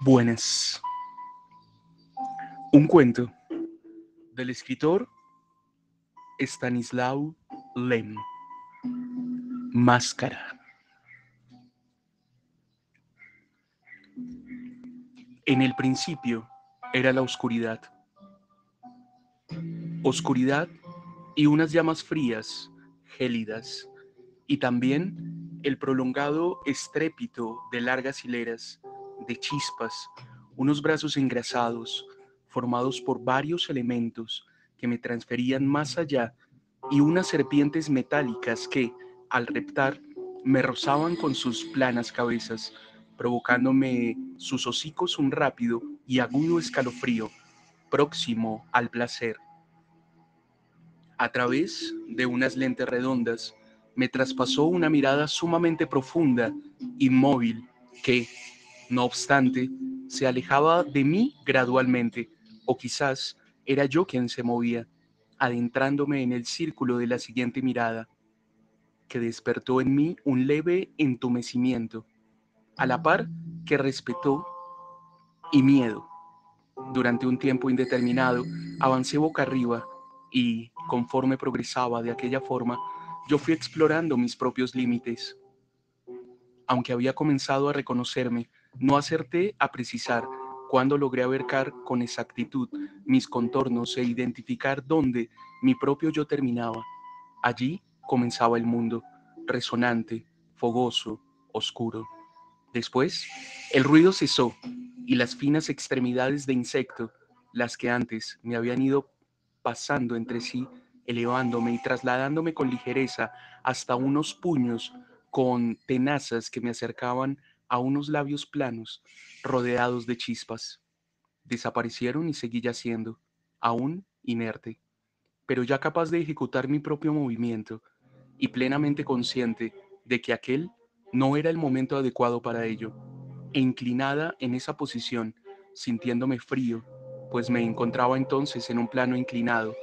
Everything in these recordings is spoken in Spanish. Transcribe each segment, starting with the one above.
Buenas. Un cuento del escritor Stanislaw Lem. Máscara. En el principio era la oscuridad. Oscuridad y unas llamas frías, gélidas, y también el prolongado estrépito de largas hileras de chispas, unos brazos engrasados, formados por varios elementos que me transferían más allá y unas serpientes metálicas que, al reptar, me rozaban con sus planas cabezas, provocándome sus hocicos un rápido y agudo escalofrío, próximo al placer. A través de unas lentes redondas, me traspasó una mirada sumamente profunda, inmóvil, que, no obstante, se alejaba de mí gradualmente, o quizás era yo quien se movía, adentrándome en el círculo de la siguiente mirada, que despertó en mí un leve entumecimiento, a la par que respetó y miedo. Durante un tiempo indeterminado avancé boca arriba y, conforme progresaba de aquella forma, yo fui explorando mis propios límites. Aunque había comenzado a reconocerme, no acerté a precisar cuándo logré abarcar con exactitud mis contornos e identificar dónde mi propio yo terminaba. Allí comenzaba el mundo, resonante, fogoso, oscuro. Después, el ruido cesó y las finas extremidades de insecto, las que antes me habían ido pasando entre sí, elevándome y trasladándome con ligereza hasta unos puños con tenazas que me acercaban a unos labios planos rodeados de chispas. Desaparecieron y seguí yaciendo, aún inerte, pero ya capaz de ejecutar mi propio movimiento y plenamente consciente de que aquel no era el momento adecuado para ello, e inclinada en esa posición, sintiéndome frío, pues me encontraba entonces en un plano inclinado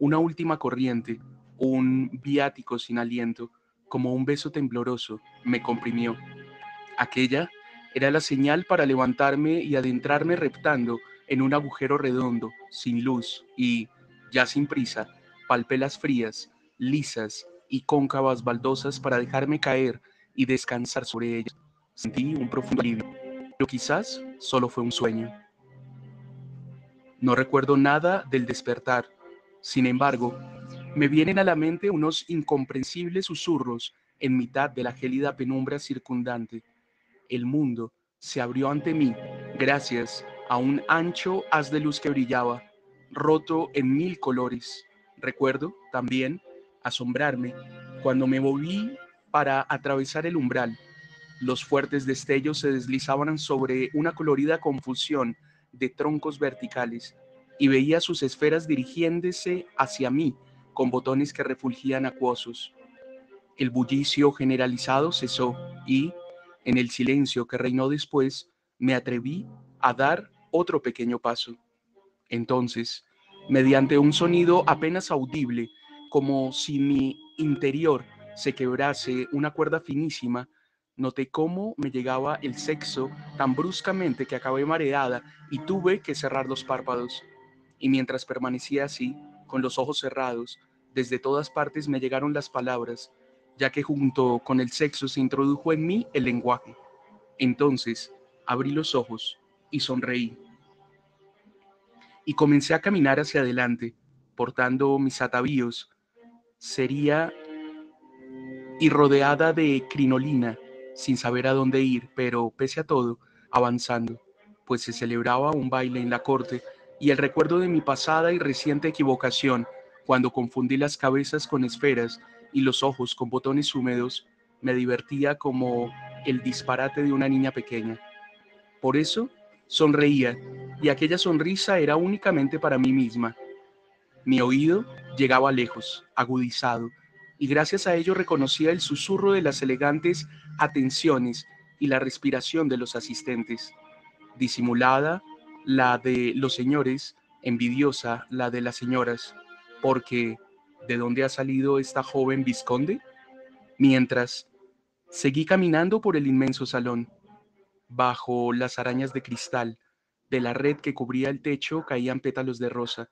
una última corriente, un viático sin aliento, como un beso tembloroso, me comprimió. Aquella era la señal para levantarme y adentrarme reptando en un agujero redondo, sin luz, y, ya sin prisa, palpelas frías, lisas y cóncavas baldosas para dejarme caer y descansar sobre ellas. Sentí un profundo alivio, pero quizás solo fue un sueño. No recuerdo nada del despertar, sin embargo, me vienen a la mente unos incomprensibles susurros en mitad de la gélida penumbra circundante. El mundo se abrió ante mí gracias a un ancho haz de luz que brillaba, roto en mil colores. Recuerdo también asombrarme cuando me moví para atravesar el umbral. Los fuertes destellos se deslizaban sobre una colorida confusión de troncos verticales y veía sus esferas dirigiéndose hacia mí con botones que refulgían acuosos. El bullicio generalizado cesó y, en el silencio que reinó después, me atreví a dar otro pequeño paso. Entonces, mediante un sonido apenas audible, como si mi interior se quebrase una cuerda finísima, noté cómo me llegaba el sexo tan bruscamente que acabé mareada y tuve que cerrar los párpados. Y mientras permanecía así, con los ojos cerrados, desde todas partes me llegaron las palabras, ya que junto con el sexo se introdujo en mí el lenguaje. Entonces abrí los ojos y sonreí. Y comencé a caminar hacia adelante, portando mis atavíos. Sería y rodeada de crinolina, sin saber a dónde ir, pero pese a todo, avanzando, pues se celebraba un baile en la corte y el recuerdo de mi pasada y reciente equivocación cuando confundí las cabezas con esferas y los ojos con botones húmedos, me divertía como el disparate de una niña pequeña. Por eso, sonreía, y aquella sonrisa era únicamente para mí misma. Mi oído llegaba lejos, agudizado, y gracias a ello reconocía el susurro de las elegantes atenciones y la respiración de los asistentes. Disimulada, la de los señores, envidiosa la de las señoras, porque ¿de dónde ha salido esta joven visconde? Mientras, seguí caminando por el inmenso salón. Bajo las arañas de cristal, de la red que cubría el techo caían pétalos de rosa.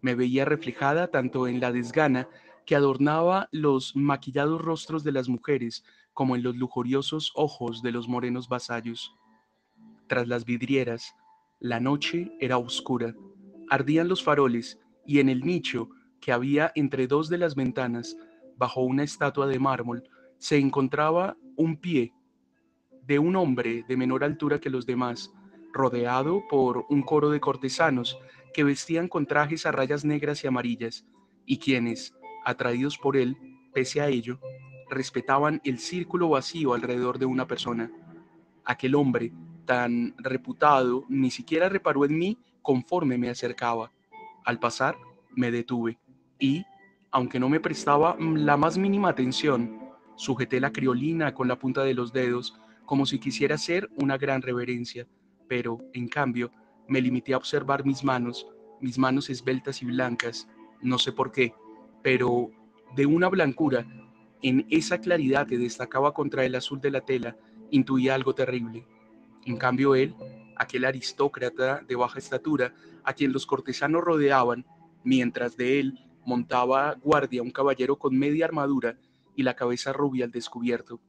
Me veía reflejada tanto en la desgana que adornaba los maquillados rostros de las mujeres como en los lujuriosos ojos de los morenos vasallos. Tras las vidrieras, la noche era oscura, ardían los faroles y en el nicho que había entre dos de las ventanas, bajo una estatua de mármol, se encontraba un pie de un hombre de menor altura que los demás, rodeado por un coro de cortesanos que vestían con trajes a rayas negras y amarillas, y quienes, atraídos por él, pese a ello, respetaban el círculo vacío alrededor de una persona. Aquel hombre tan reputado ni siquiera reparó en mí conforme me acercaba. Al pasar, me detuve y, aunque no me prestaba la más mínima atención, sujeté la criolina con la punta de los dedos como si quisiera hacer una gran reverencia, pero, en cambio, me limité a observar mis manos, mis manos esbeltas y blancas, no sé por qué, pero de una blancura, en esa claridad que destacaba contra el azul de la tela, intuía algo terrible. En cambio él, aquel aristócrata de baja estatura, a quien los cortesanos rodeaban, mientras de él montaba guardia un caballero con media armadura y la cabeza rubia al descubierto,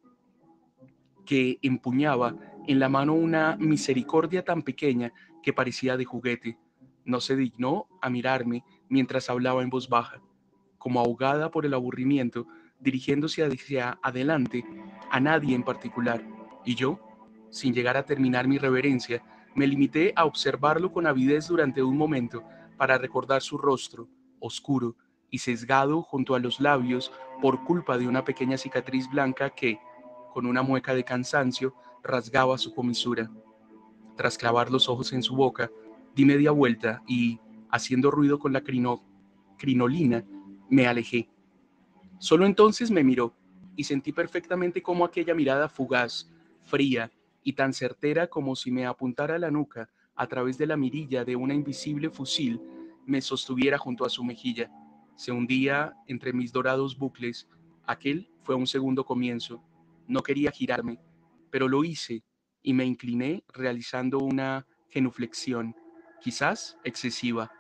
que empuñaba en la mano una misericordia tan pequeña que parecía de juguete. No se dignó a mirarme mientras hablaba en voz baja, como ahogada por el aburrimiento, dirigiéndose hacia adelante, a nadie en particular. Y yo, sin llegar a terminar mi reverencia, me limité a observarlo con avidez durante un momento para recordar su rostro, oscuro y sesgado junto a los labios por culpa de una pequeña cicatriz blanca que, con una mueca de cansancio, rasgaba su comisura. Tras clavar los ojos en su boca, di media vuelta y, haciendo ruido con la crinolina, me alejé. Solo entonces me miró y sentí perfectamente cómo aquella mirada fugaz, fría, y tan certera como si me apuntara la nuca a través de la mirilla de una invisible fusil, me sostuviera junto a su mejilla. Se hundía entre mis dorados bucles. Aquel fue un segundo comienzo. No quería girarme, pero lo hice y me incliné realizando una genuflexión, quizás excesiva,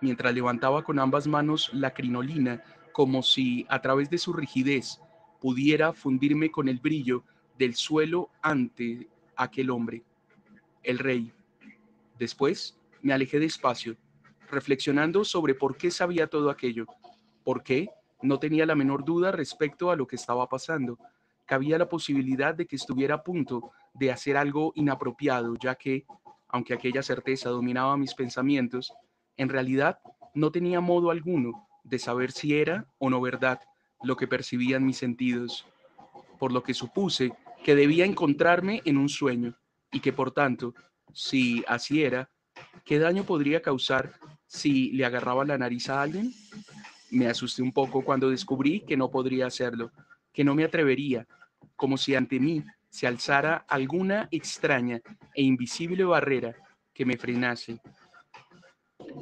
mientras levantaba con ambas manos la crinolina como si a través de su rigidez pudiera fundirme con el brillo del suelo ante aquel hombre, el rey. Después me alejé despacio, reflexionando sobre por qué sabía todo aquello, por qué no tenía la menor duda respecto a lo que estaba pasando. Cabía la posibilidad de que estuviera a punto de hacer algo inapropiado, ya que, aunque aquella certeza dominaba mis pensamientos, en realidad no tenía modo alguno de saber si era o no verdad lo que percibían mis sentidos, por lo que supuse que debía encontrarme en un sueño y que por tanto, si así era, ¿qué daño podría causar si le agarraba la nariz a alguien? Me asusté un poco cuando descubrí que no podría hacerlo, que no me atrevería, como si ante mí se alzara alguna extraña e invisible barrera que me frenase.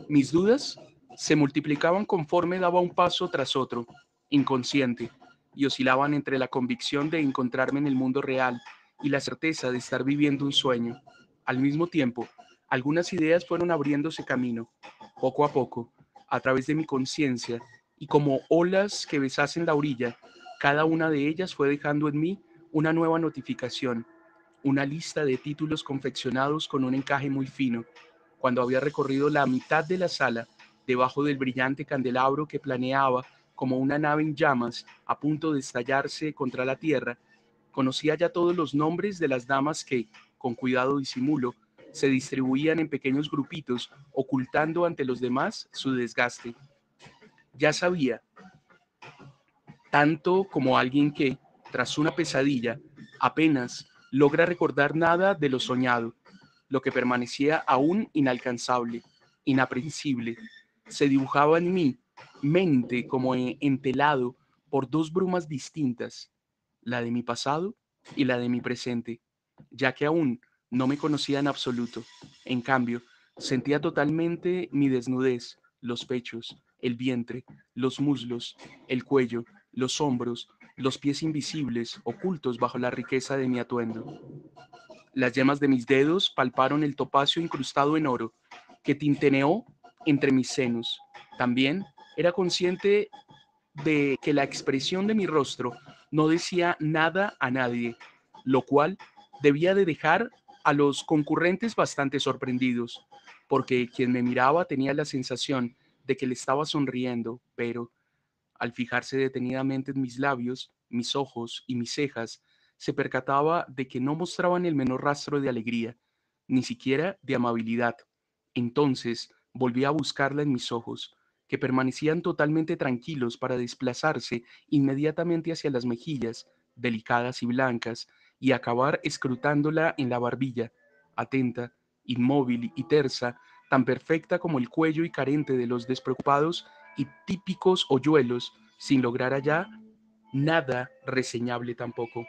Mis dudas se multiplicaban conforme daba un paso tras otro, inconsciente, y oscilaban entre la convicción de encontrarme en el mundo real y la certeza de estar viviendo un sueño. Al mismo tiempo, algunas ideas fueron abriéndose camino, poco a poco, a través de mi conciencia, y como olas que besasen la orilla, cada una de ellas fue dejando en mí una nueva notificación, una lista de títulos confeccionados con un encaje muy fino. Cuando había recorrido la mitad de la sala, debajo del brillante candelabro que planeaba como una nave en llamas a punto de estallarse contra la tierra, conocía ya todos los nombres de las damas que, con cuidado disimulo, se distribuían en pequeños grupitos, ocultando ante los demás su desgaste. Ya sabía, tanto como alguien que, tras una pesadilla, apenas logra recordar nada de lo soñado, lo que permanecía aún inalcanzable, inaprensible, se dibujaba en mí mente como entelado por dos brumas distintas, la de mi pasado y la de mi presente, ya que aún no me conocía en absoluto. En cambio, sentía totalmente mi desnudez, los pechos, el vientre, los muslos, el cuello, los hombros, los pies invisibles, ocultos bajo la riqueza de mi atuendo. Las yemas de mis dedos palparon el topacio incrustado en oro, que tinteneó entre mis senos. También era consciente de que la expresión de mi rostro no decía nada a nadie, lo cual debía de dejar a los concurrentes bastante sorprendidos, porque quien me miraba tenía la sensación de que le estaba sonriendo, pero al fijarse detenidamente en mis labios, mis ojos y mis cejas, se percataba de que no mostraban el menor rastro de alegría, ni siquiera de amabilidad. Entonces volví a buscarla en mis ojos, permanecían totalmente tranquilos para desplazarse inmediatamente hacia las mejillas, delicadas y blancas, y acabar escrutándola en la barbilla, atenta, inmóvil y tersa, tan perfecta como el cuello y carente de los despreocupados y típicos hoyuelos, sin lograr allá nada reseñable tampoco.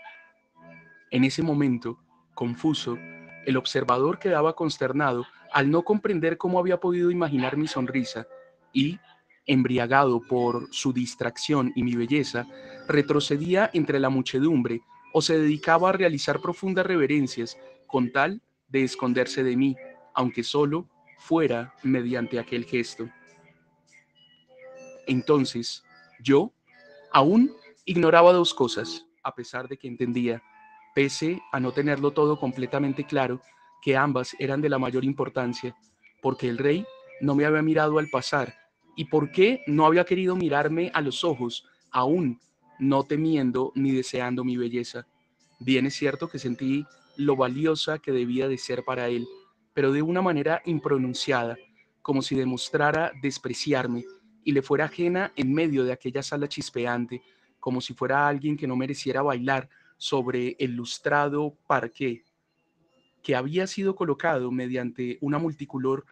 En ese momento, confuso, el observador quedaba consternado al no comprender cómo había podido imaginar mi sonrisa y, embriagado por su distracción y mi belleza, retrocedía entre la muchedumbre o se dedicaba a realizar profundas reverencias con tal de esconderse de mí, aunque solo fuera mediante aquel gesto. Entonces, yo aún ignoraba dos cosas, a pesar de que entendía, pese a no tenerlo todo completamente claro, que ambas eran de la mayor importancia, porque el rey no me había mirado al pasar y por qué no había querido mirarme a los ojos, aún no temiendo ni deseando mi belleza. Bien es cierto que sentí lo valiosa que debía de ser para él, pero de una manera impronunciada, como si demostrara despreciarme y le fuera ajena en medio de aquella sala chispeante, como si fuera alguien que no mereciera bailar sobre el lustrado parqué que había sido colocado mediante una multicolor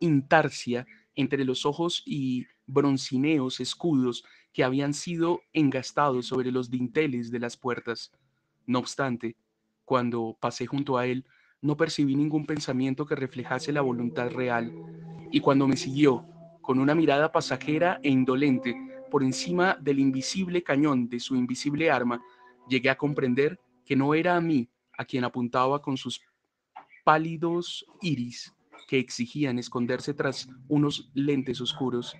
intarsia entre los ojos y broncineos escudos que habían sido engastados sobre los dinteles de las puertas. No obstante, cuando pasé junto a él, no percibí ningún pensamiento que reflejase la voluntad real, y cuando me siguió, con una mirada pasajera e indolente, por encima del invisible cañón de su invisible arma, llegué a comprender que no era a mí a quien apuntaba con sus pálidos iris, que exigían esconderse tras unos lentes oscuros,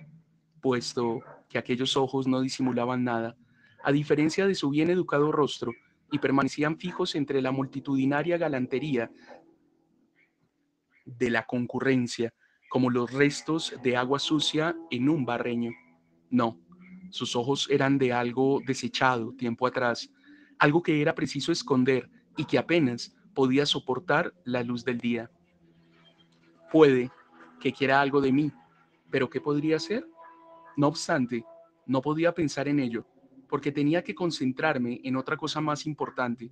puesto que aquellos ojos no disimulaban nada, a diferencia de su bien educado rostro, y permanecían fijos entre la multitudinaria galantería de la concurrencia, como los restos de agua sucia en un barreño. No, sus ojos eran de algo desechado tiempo atrás, algo que era preciso esconder y que apenas podía soportar la luz del día puede que quiera algo de mí, pero ¿qué podría ser? No obstante, no podía pensar en ello, porque tenía que concentrarme en otra cosa más importante.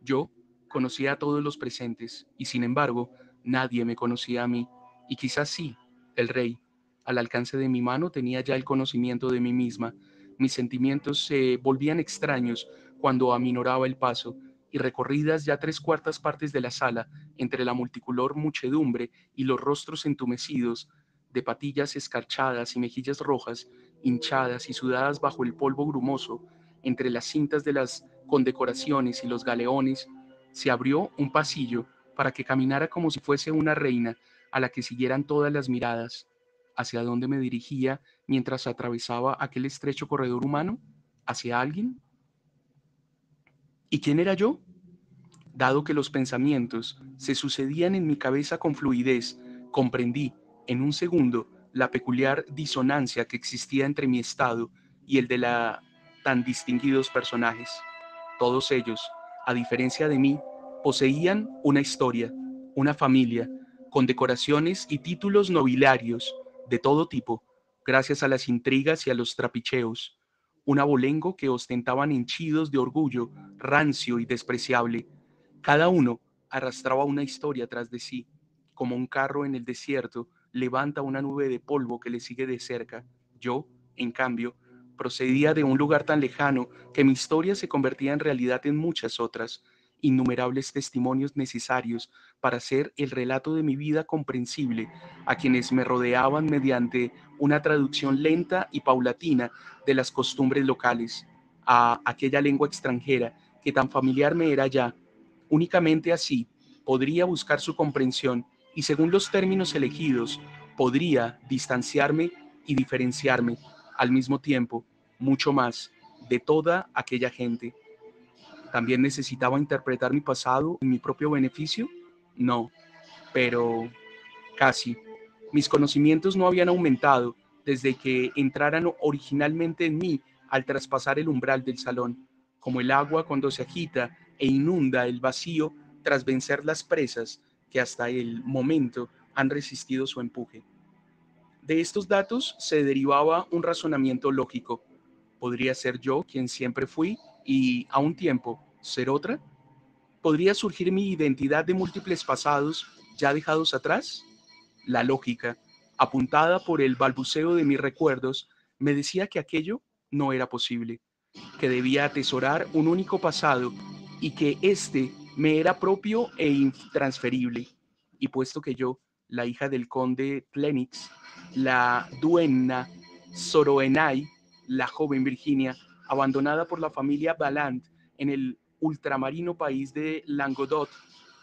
Yo conocía a todos los presentes, y sin embargo, nadie me conocía a mí, y quizás sí, el rey. Al alcance de mi mano tenía ya el conocimiento de mí misma. Mis sentimientos se volvían extraños cuando aminoraba el paso y recorridas ya tres cuartas partes de la sala, entre la multicolor muchedumbre y los rostros entumecidos, de patillas escarchadas y mejillas rojas, hinchadas y sudadas bajo el polvo grumoso, entre las cintas de las condecoraciones y los galeones, se abrió un pasillo para que caminara como si fuese una reina a la que siguieran todas las miradas. ¿Hacia dónde me dirigía mientras atravesaba aquel estrecho corredor humano? ¿Hacia alguien? ¿Y quién era yo? Dado que los pensamientos se sucedían en mi cabeza con fluidez, comprendí, en un segundo, la peculiar disonancia que existía entre mi estado y el de la tan distinguidos personajes. Todos ellos, a diferencia de mí, poseían una historia, una familia, con decoraciones y títulos nobiliarios de todo tipo, gracias a las intrigas y a los trapicheos, un abolengo que ostentaban hinchidos de orgullo, rancio y despreciable. Cada uno arrastraba una historia tras de sí, como un carro en el desierto levanta una nube de polvo que le sigue de cerca. Yo, en cambio, procedía de un lugar tan lejano que mi historia se convertía en realidad en muchas otras, innumerables testimonios necesarios para hacer el relato de mi vida comprensible a quienes me rodeaban mediante una traducción lenta y paulatina de las costumbres locales a aquella lengua extranjera que tan familiar me era ya. Únicamente así podría buscar su comprensión y según los términos elegidos podría distanciarme y diferenciarme al mismo tiempo mucho más de toda aquella gente. ¿También necesitaba interpretar mi pasado en mi propio beneficio? No, pero casi. Mis conocimientos no habían aumentado desde que entraran originalmente en mí al traspasar el umbral del salón, como el agua cuando se agita e inunda el vacío tras vencer las presas que hasta el momento han resistido su empuje. De estos datos se derivaba un razonamiento lógico. ¿Podría ser yo quien siempre fui y a un tiempo ser otra? ¿Podría surgir mi identidad de múltiples pasados ya dejados atrás? La lógica, apuntada por el balbuceo de mis recuerdos, me decía que aquello no era posible, que debía atesorar un único pasado y que éste me era propio e intransferible. Y puesto que yo, la hija del conde Tlenix, la duenna Soroenai, la joven Virginia, abandonada por la familia Balland en el ultramarino país de Langodot,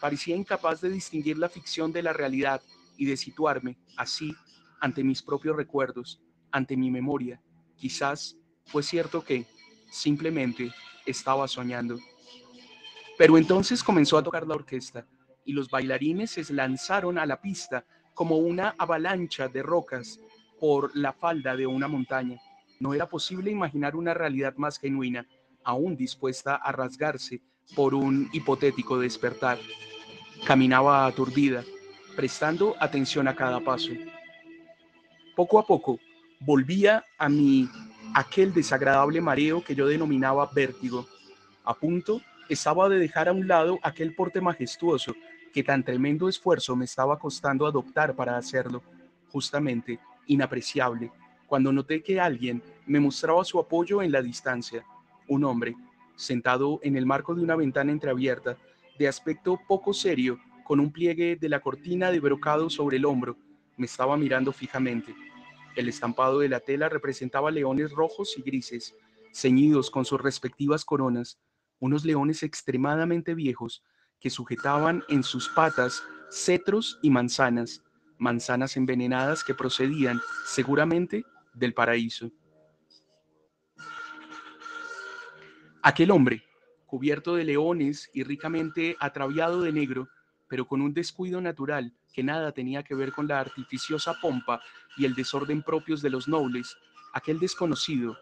parecía incapaz de distinguir la ficción de la realidad y de situarme, así, ante mis propios recuerdos, ante mi memoria. Quizás fue cierto que, simplemente, estaba soñando. Pero entonces comenzó a tocar la orquesta y los bailarines se lanzaron a la pista como una avalancha de rocas por la falda de una montaña. No era posible imaginar una realidad más genuina, aún dispuesta a rasgarse por un hipotético despertar. Caminaba aturdida, prestando atención a cada paso. Poco a poco, volvía a mí aquel desagradable mareo que yo denominaba vértigo. A punto estaba de dejar a un lado aquel porte majestuoso que tan tremendo esfuerzo me estaba costando adoptar para hacerlo, justamente inapreciable, cuando noté que alguien me mostraba su apoyo en la distancia, un hombre, sentado en el marco de una ventana entreabierta, de aspecto poco serio, con un pliegue de la cortina de brocado sobre el hombro, me estaba mirando fijamente. El estampado de la tela representaba leones rojos y grises, ceñidos con sus respectivas coronas, unos leones extremadamente viejos que sujetaban en sus patas cetros y manzanas, manzanas envenenadas que procedían, seguramente, del paraíso. Aquel hombre, cubierto de leones y ricamente atraviado de negro, pero con un descuido natural que nada tenía que ver con la artificiosa pompa y el desorden propios de los nobles, aquel desconocido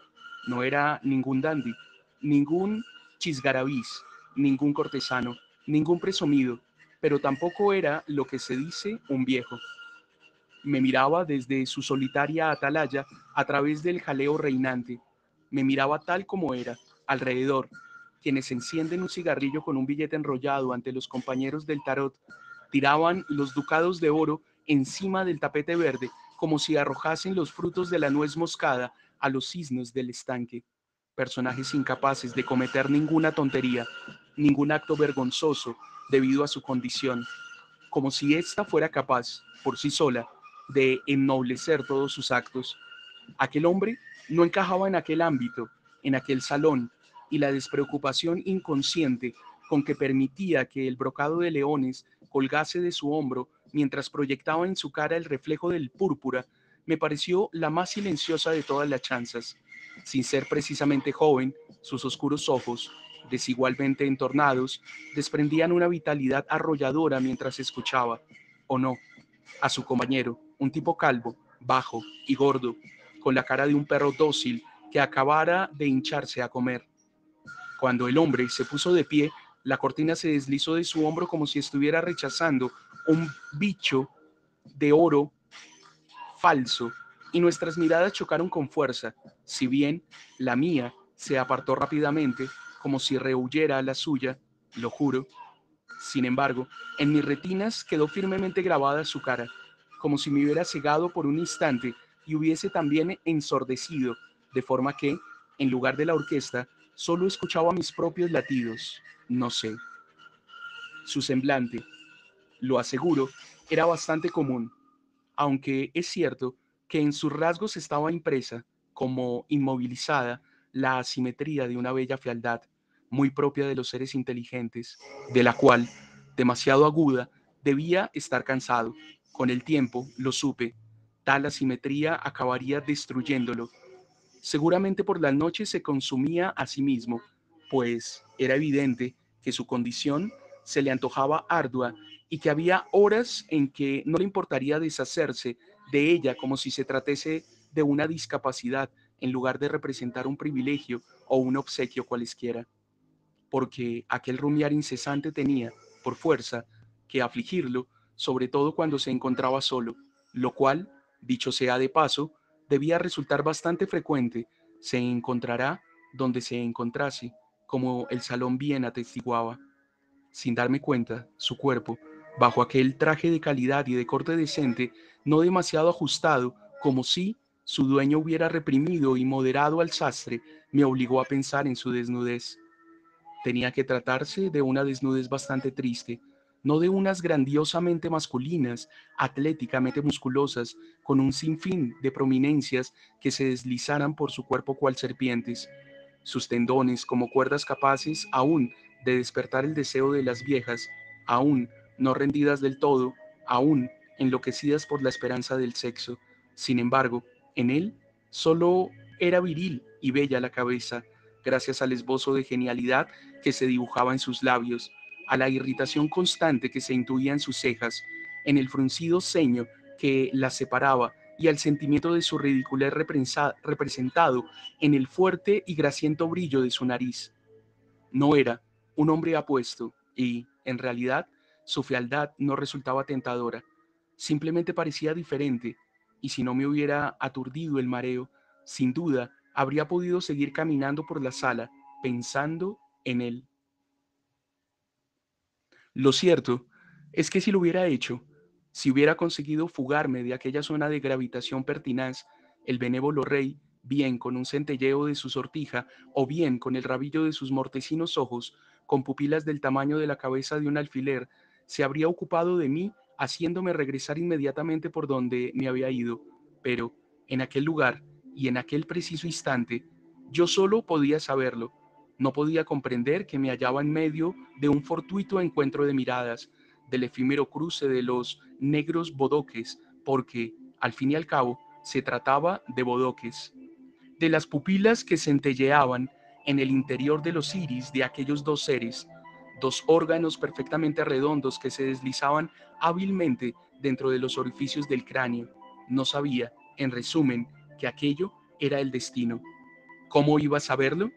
no era ningún dandy, ningún chisgarabís, ningún cortesano, ningún presumido, pero tampoco era lo que se dice un viejo. Me miraba desde su solitaria atalaya a través del jaleo reinante. Me miraba tal como era, alrededor, quienes encienden un cigarrillo con un billete enrollado ante los compañeros del tarot, tiraban los ducados de oro encima del tapete verde como si arrojasen los frutos de la nuez moscada a los cisnes del estanque. Personajes incapaces de cometer ninguna tontería, ningún acto vergonzoso debido a su condición, como si ésta fuera capaz, por sí sola, de ennoblecer todos sus actos. Aquel hombre no encajaba en aquel ámbito, en aquel salón, y la despreocupación inconsciente con que permitía que el brocado de leones colgase de su hombro mientras proyectaba en su cara el reflejo del púrpura, me pareció la más silenciosa de todas las chanzas. Sin ser precisamente joven, sus oscuros ojos, desigualmente entornados, desprendían una vitalidad arrolladora mientras escuchaba, o no, a su compañero, un tipo calvo, bajo y gordo, con la cara de un perro dócil que acabara de hincharse a comer. Cuando el hombre se puso de pie, la cortina se deslizó de su hombro como si estuviera rechazando un bicho de oro falso y nuestras miradas chocaron con fuerza, si bien la mía se apartó rápidamente como si rehuyera a la suya, lo juro. Sin embargo, en mis retinas quedó firmemente grabada su cara, como si me hubiera cegado por un instante y hubiese también ensordecido, de forma que, en lugar de la orquesta, solo escuchaba mis propios latidos, no sé. Su semblante, lo aseguro, era bastante común, aunque es cierto que en sus rasgos estaba impresa, como inmovilizada, la asimetría de una bella fealdad, muy propia de los seres inteligentes, de la cual, demasiado aguda, debía estar cansado, con el tiempo, lo supe, tal asimetría acabaría destruyéndolo. Seguramente por la noche se consumía a sí mismo, pues era evidente que su condición se le antojaba ardua y que había horas en que no le importaría deshacerse de ella como si se tratase de una discapacidad en lugar de representar un privilegio o un obsequio cualesquiera, porque aquel rumiar incesante tenía, por fuerza, que afligirlo sobre todo cuando se encontraba solo, lo cual, dicho sea de paso, debía resultar bastante frecuente, se encontrará donde se encontrase, como el salón bien atestiguaba. Sin darme cuenta, su cuerpo, bajo aquel traje de calidad y de corte decente, no demasiado ajustado, como si su dueño hubiera reprimido y moderado al sastre, me obligó a pensar en su desnudez. Tenía que tratarse de una desnudez bastante triste, no de unas grandiosamente masculinas, atléticamente musculosas, con un sinfín de prominencias que se deslizaran por su cuerpo cual serpientes, sus tendones como cuerdas capaces aún de despertar el deseo de las viejas, aún no rendidas del todo, aún enloquecidas por la esperanza del sexo. Sin embargo, en él solo era viril y bella la cabeza, gracias al esbozo de genialidad que se dibujaba en sus labios, a la irritación constante que se intuía en sus cejas, en el fruncido ceño que las separaba y al sentimiento de su ridiculez representado en el fuerte y grasiento brillo de su nariz. No era un hombre apuesto y, en realidad, su fealdad no resultaba tentadora. Simplemente parecía diferente, y si no me hubiera aturdido el mareo, sin duda habría podido seguir caminando por la sala, pensando en él. Lo cierto es que si lo hubiera hecho, si hubiera conseguido fugarme de aquella zona de gravitación pertinaz, el benévolo rey, bien con un centelleo de su sortija o bien con el rabillo de sus mortecinos ojos, con pupilas del tamaño de la cabeza de un alfiler, se habría ocupado de mí, haciéndome regresar inmediatamente por donde me había ido. Pero en aquel lugar y en aquel preciso instante, yo solo podía saberlo, no podía comprender que me hallaba en medio de un fortuito encuentro de miradas, del efímero cruce de los negros bodoques, porque, al fin y al cabo, se trataba de bodoques, de las pupilas que centelleaban en el interior de los iris de aquellos dos seres, dos órganos perfectamente redondos que se deslizaban hábilmente dentro de los orificios del cráneo. No sabía, en resumen, que aquello era el destino. ¿Cómo iba a saberlo?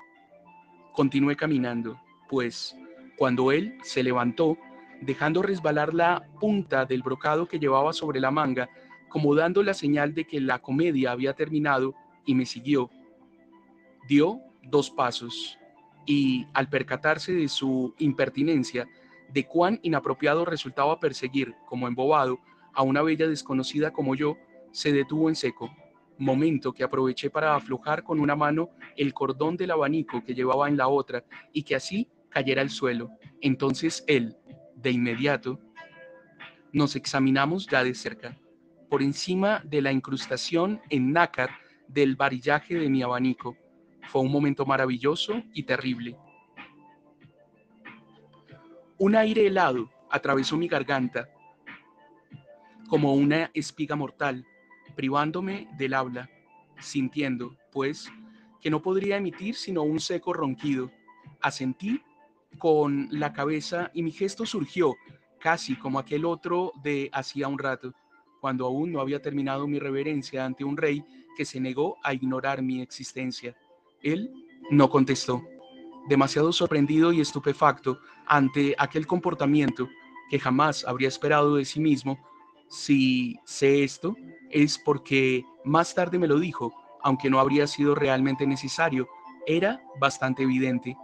Continué caminando, pues, cuando él se levantó, dejando resbalar la punta del brocado que llevaba sobre la manga, como dando la señal de que la comedia había terminado, y me siguió. Dio dos pasos, y al percatarse de su impertinencia, de cuán inapropiado resultaba perseguir, como embobado, a una bella desconocida como yo, se detuvo en seco, momento que aproveché para aflojar con una mano el cordón del abanico que llevaba en la otra y que así cayera al suelo. Entonces él, de inmediato, nos examinamos ya de cerca, por encima de la incrustación en nácar del varillaje de mi abanico. Fue un momento maravilloso y terrible. Un aire helado atravesó mi garganta como una espiga mortal privándome del habla, sintiendo, pues, que no podría emitir sino un seco ronquido. Asentí con la cabeza y mi gesto surgió casi como aquel otro de hacía un rato, cuando aún no había terminado mi reverencia ante un rey que se negó a ignorar mi existencia. Él no contestó, demasiado sorprendido y estupefacto ante aquel comportamiento que jamás habría esperado de sí mismo, si sé esto, es porque más tarde me lo dijo, aunque no habría sido realmente necesario, era bastante evidente.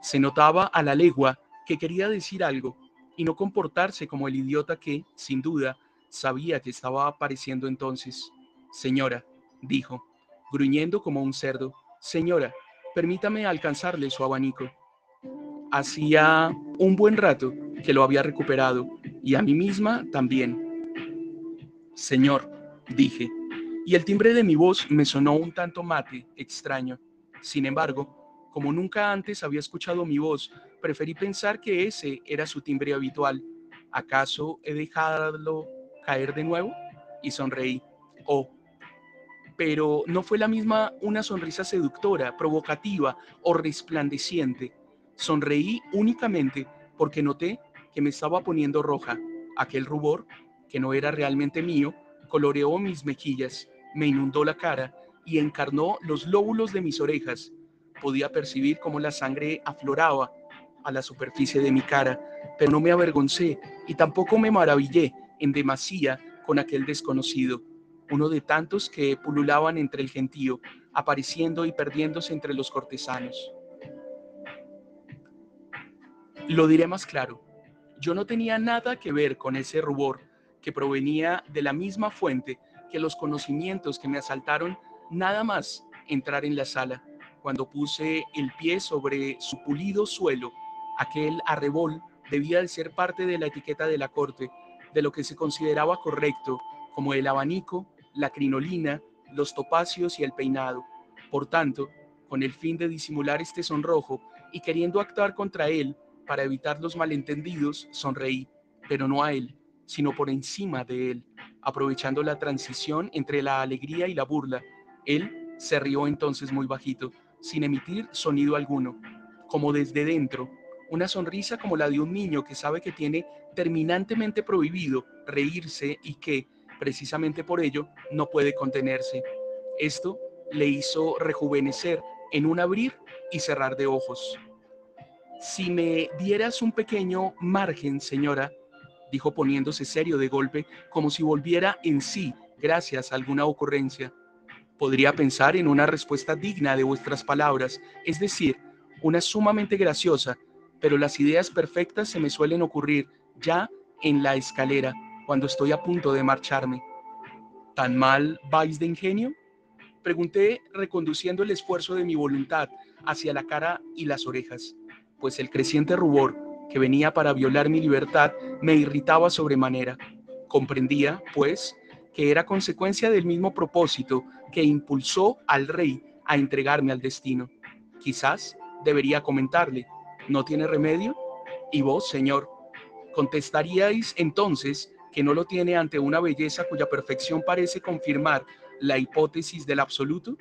Se notaba a la legua que quería decir algo y no comportarse como el idiota que, sin duda, sabía que estaba apareciendo entonces. Señora, dijo, gruñendo como un cerdo, señora, permítame alcanzarle su abanico. Hacía un buen rato que lo había recuperado y a mí misma también. Señor, dije, y el timbre de mi voz me sonó un tanto mate, extraño. Sin embargo, como nunca antes había escuchado mi voz, preferí pensar que ese era su timbre habitual. ¿Acaso he dejado caer de nuevo? Y sonreí. Oh, pero no fue la misma una sonrisa seductora, provocativa o resplandeciente. Sonreí únicamente porque noté que me estaba poniendo roja. Aquel rubor que no era realmente mío, coloreó mis mejillas, me inundó la cara y encarnó los lóbulos de mis orejas. Podía percibir cómo la sangre afloraba a la superficie de mi cara, pero no me avergoncé y tampoco me maravillé en demasía con aquel desconocido, uno de tantos que pululaban entre el gentío, apareciendo y perdiéndose entre los cortesanos. Lo diré más claro, yo no tenía nada que ver con ese rubor que provenía de la misma fuente que los conocimientos que me asaltaron nada más entrar en la sala, cuando puse el pie sobre su pulido suelo, aquel arrebol debía de ser parte de la etiqueta de la corte, de lo que se consideraba correcto, como el abanico, la crinolina, los topacios y el peinado. Por tanto, con el fin de disimular este sonrojo y queriendo actuar contra él para evitar los malentendidos, sonreí, pero no a él, sino por encima de él, aprovechando la transición entre la alegría y la burla. Él se rió entonces muy bajito, sin emitir sonido alguno, como desde dentro, una sonrisa como la de un niño que sabe que tiene terminantemente prohibido reírse y que, precisamente por ello, no puede contenerse. Esto le hizo rejuvenecer en un abrir y cerrar de ojos. Si me dieras un pequeño margen, señora, dijo poniéndose serio de golpe, como si volviera en sí gracias a alguna ocurrencia. Podría pensar en una respuesta digna de vuestras palabras, es decir, una sumamente graciosa, pero las ideas perfectas se me suelen ocurrir ya en la escalera, cuando estoy a punto de marcharme. ¿Tan mal vais de ingenio? Pregunté, reconduciendo el esfuerzo de mi voluntad hacia la cara y las orejas, pues el creciente rubor que venía para violar mi libertad me irritaba sobremanera. Comprendía, pues, que era consecuencia del mismo propósito que impulsó al rey a entregarme al destino. Quizás debería comentarle, ¿no tiene remedio? Y vos, Señor, contestaríais entonces que no lo tiene ante una belleza cuya perfección parece confirmar la hipótesis del absoluto?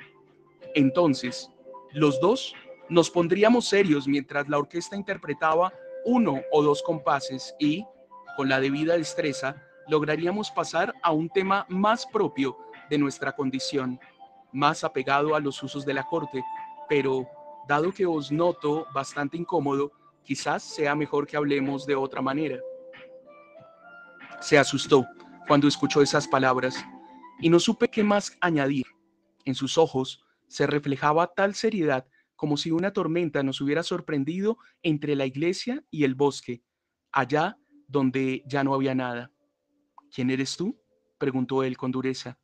Entonces, los dos nos pondríamos serios mientras la orquesta interpretaba uno o dos compases y, con la debida destreza, lograríamos pasar a un tema más propio de nuestra condición, más apegado a los usos de la corte, pero dado que os noto bastante incómodo, quizás sea mejor que hablemos de otra manera. Se asustó cuando escuchó esas palabras y no supe qué más añadir. En sus ojos se reflejaba tal seriedad como si una tormenta nos hubiera sorprendido entre la iglesia y el bosque, allá donde ya no había nada. ¿Quién eres tú? preguntó él con dureza.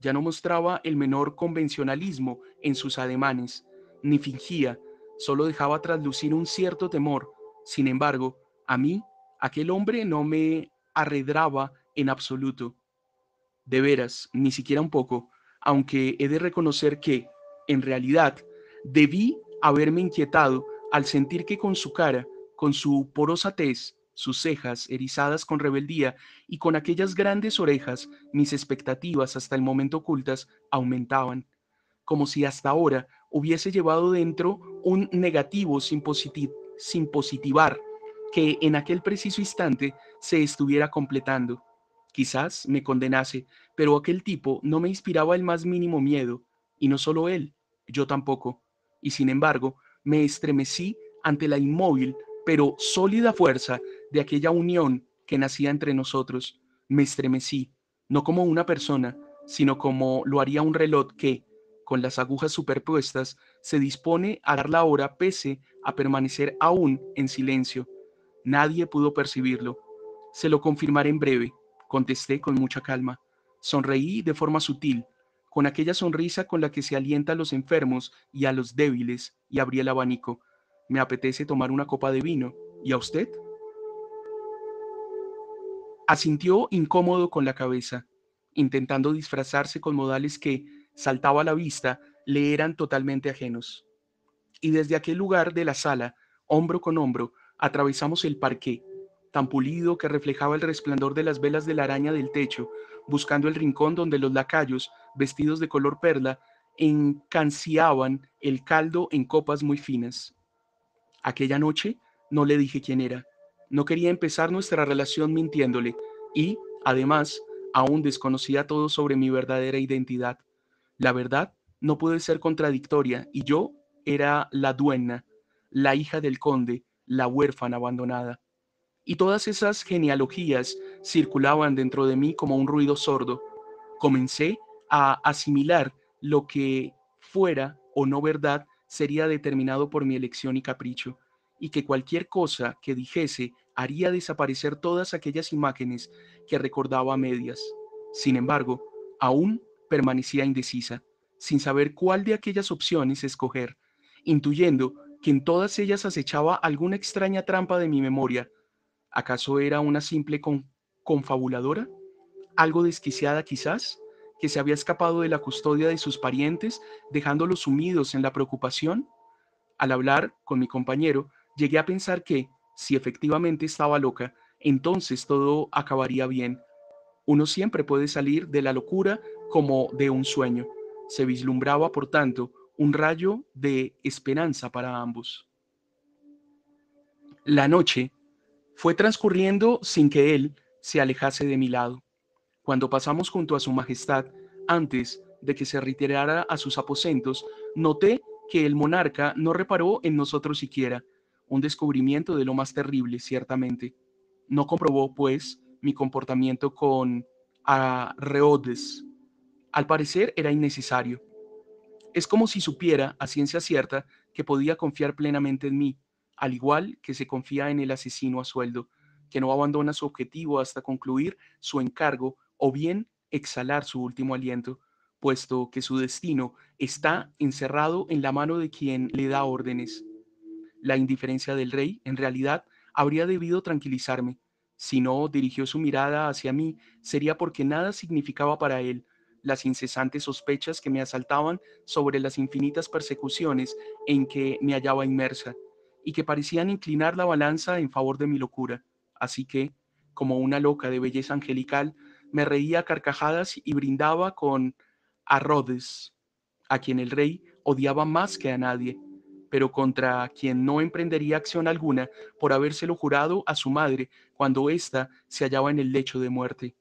Ya no mostraba el menor convencionalismo en sus ademanes, ni fingía, solo dejaba traslucir un cierto temor. Sin embargo, a mí, aquel hombre no me arredraba en absoluto. De veras, ni siquiera un poco, aunque he de reconocer que, en realidad, Debí haberme inquietado al sentir que con su cara, con su porosa tez, sus cejas erizadas con rebeldía y con aquellas grandes orejas, mis expectativas hasta el momento ocultas aumentaban, como si hasta ahora hubiese llevado dentro un negativo sin, positivar, que en aquel preciso instante se estuviera completando. Quizás me condenase, pero aquel tipo no me inspiraba el más mínimo miedo, y no solo él, yo tampoco y sin embargo me estremecí ante la inmóvil pero sólida fuerza de aquella unión que nacía entre nosotros. Me estremecí, no como una persona, sino como lo haría un reloj que, con las agujas superpuestas, se dispone a dar la hora pese a permanecer aún en silencio. Nadie pudo percibirlo. Se lo confirmaré en breve, contesté con mucha calma. Sonreí de forma sutil, con aquella sonrisa con la que se alienta a los enfermos y a los débiles, y abrí el abanico. Me apetece tomar una copa de vino. ¿Y a usted? Asintió incómodo con la cabeza, intentando disfrazarse con modales que, saltaba a la vista, le eran totalmente ajenos. Y desde aquel lugar de la sala, hombro con hombro, atravesamos el parqué, tan pulido que reflejaba el resplandor de las velas de la araña del techo, buscando el rincón donde los lacayos, vestidos de color perla, encanciaban el caldo en copas muy finas. Aquella noche no le dije quién era. No quería empezar nuestra relación mintiéndole y, además, aún desconocía todo sobre mi verdadera identidad. La verdad no puede ser contradictoria y yo era la dueña, la hija del conde, la huérfana abandonada. Y todas esas genealogías circulaban dentro de mí como un ruido sordo. Comencé a asimilar lo que fuera o no verdad sería determinado por mi elección y capricho, y que cualquier cosa que dijese haría desaparecer todas aquellas imágenes que recordaba a medias. Sin embargo, aún permanecía indecisa, sin saber cuál de aquellas opciones escoger, intuyendo que en todas ellas acechaba alguna extraña trampa de mi memoria. ¿Acaso era una simple con confabuladora, algo desquiciada quizás, que se había escapado de la custodia de sus parientes, dejándolos sumidos en la preocupación? Al hablar con mi compañero, llegué a pensar que, si efectivamente estaba loca, entonces todo acabaría bien. Uno siempre puede salir de la locura como de un sueño. Se vislumbraba, por tanto, un rayo de esperanza para ambos. La noche fue transcurriendo sin que él, se alejase de mi lado. Cuando pasamos junto a Su Majestad, antes de que se retirara a sus aposentos, noté que el monarca no reparó en nosotros siquiera, un descubrimiento de lo más terrible, ciertamente. No comprobó, pues, mi comportamiento con arreodes. Al parecer era innecesario. Es como si supiera, a ciencia cierta, que podía confiar plenamente en mí, al igual que se confía en el asesino a sueldo, que no abandona su objetivo hasta concluir su encargo o bien exhalar su último aliento, puesto que su destino está encerrado en la mano de quien le da órdenes. La indiferencia del rey, en realidad, habría debido tranquilizarme. Si no dirigió su mirada hacia mí, sería porque nada significaba para él las incesantes sospechas que me asaltaban sobre las infinitas persecuciones en que me hallaba inmersa, y que parecían inclinar la balanza en favor de mi locura así que, como una loca de belleza angelical, me reía a carcajadas y brindaba con Arrodes, a quien el rey odiaba más que a nadie, pero contra quien no emprendería acción alguna por habérselo jurado a su madre cuando ésta se hallaba en el lecho de muerte.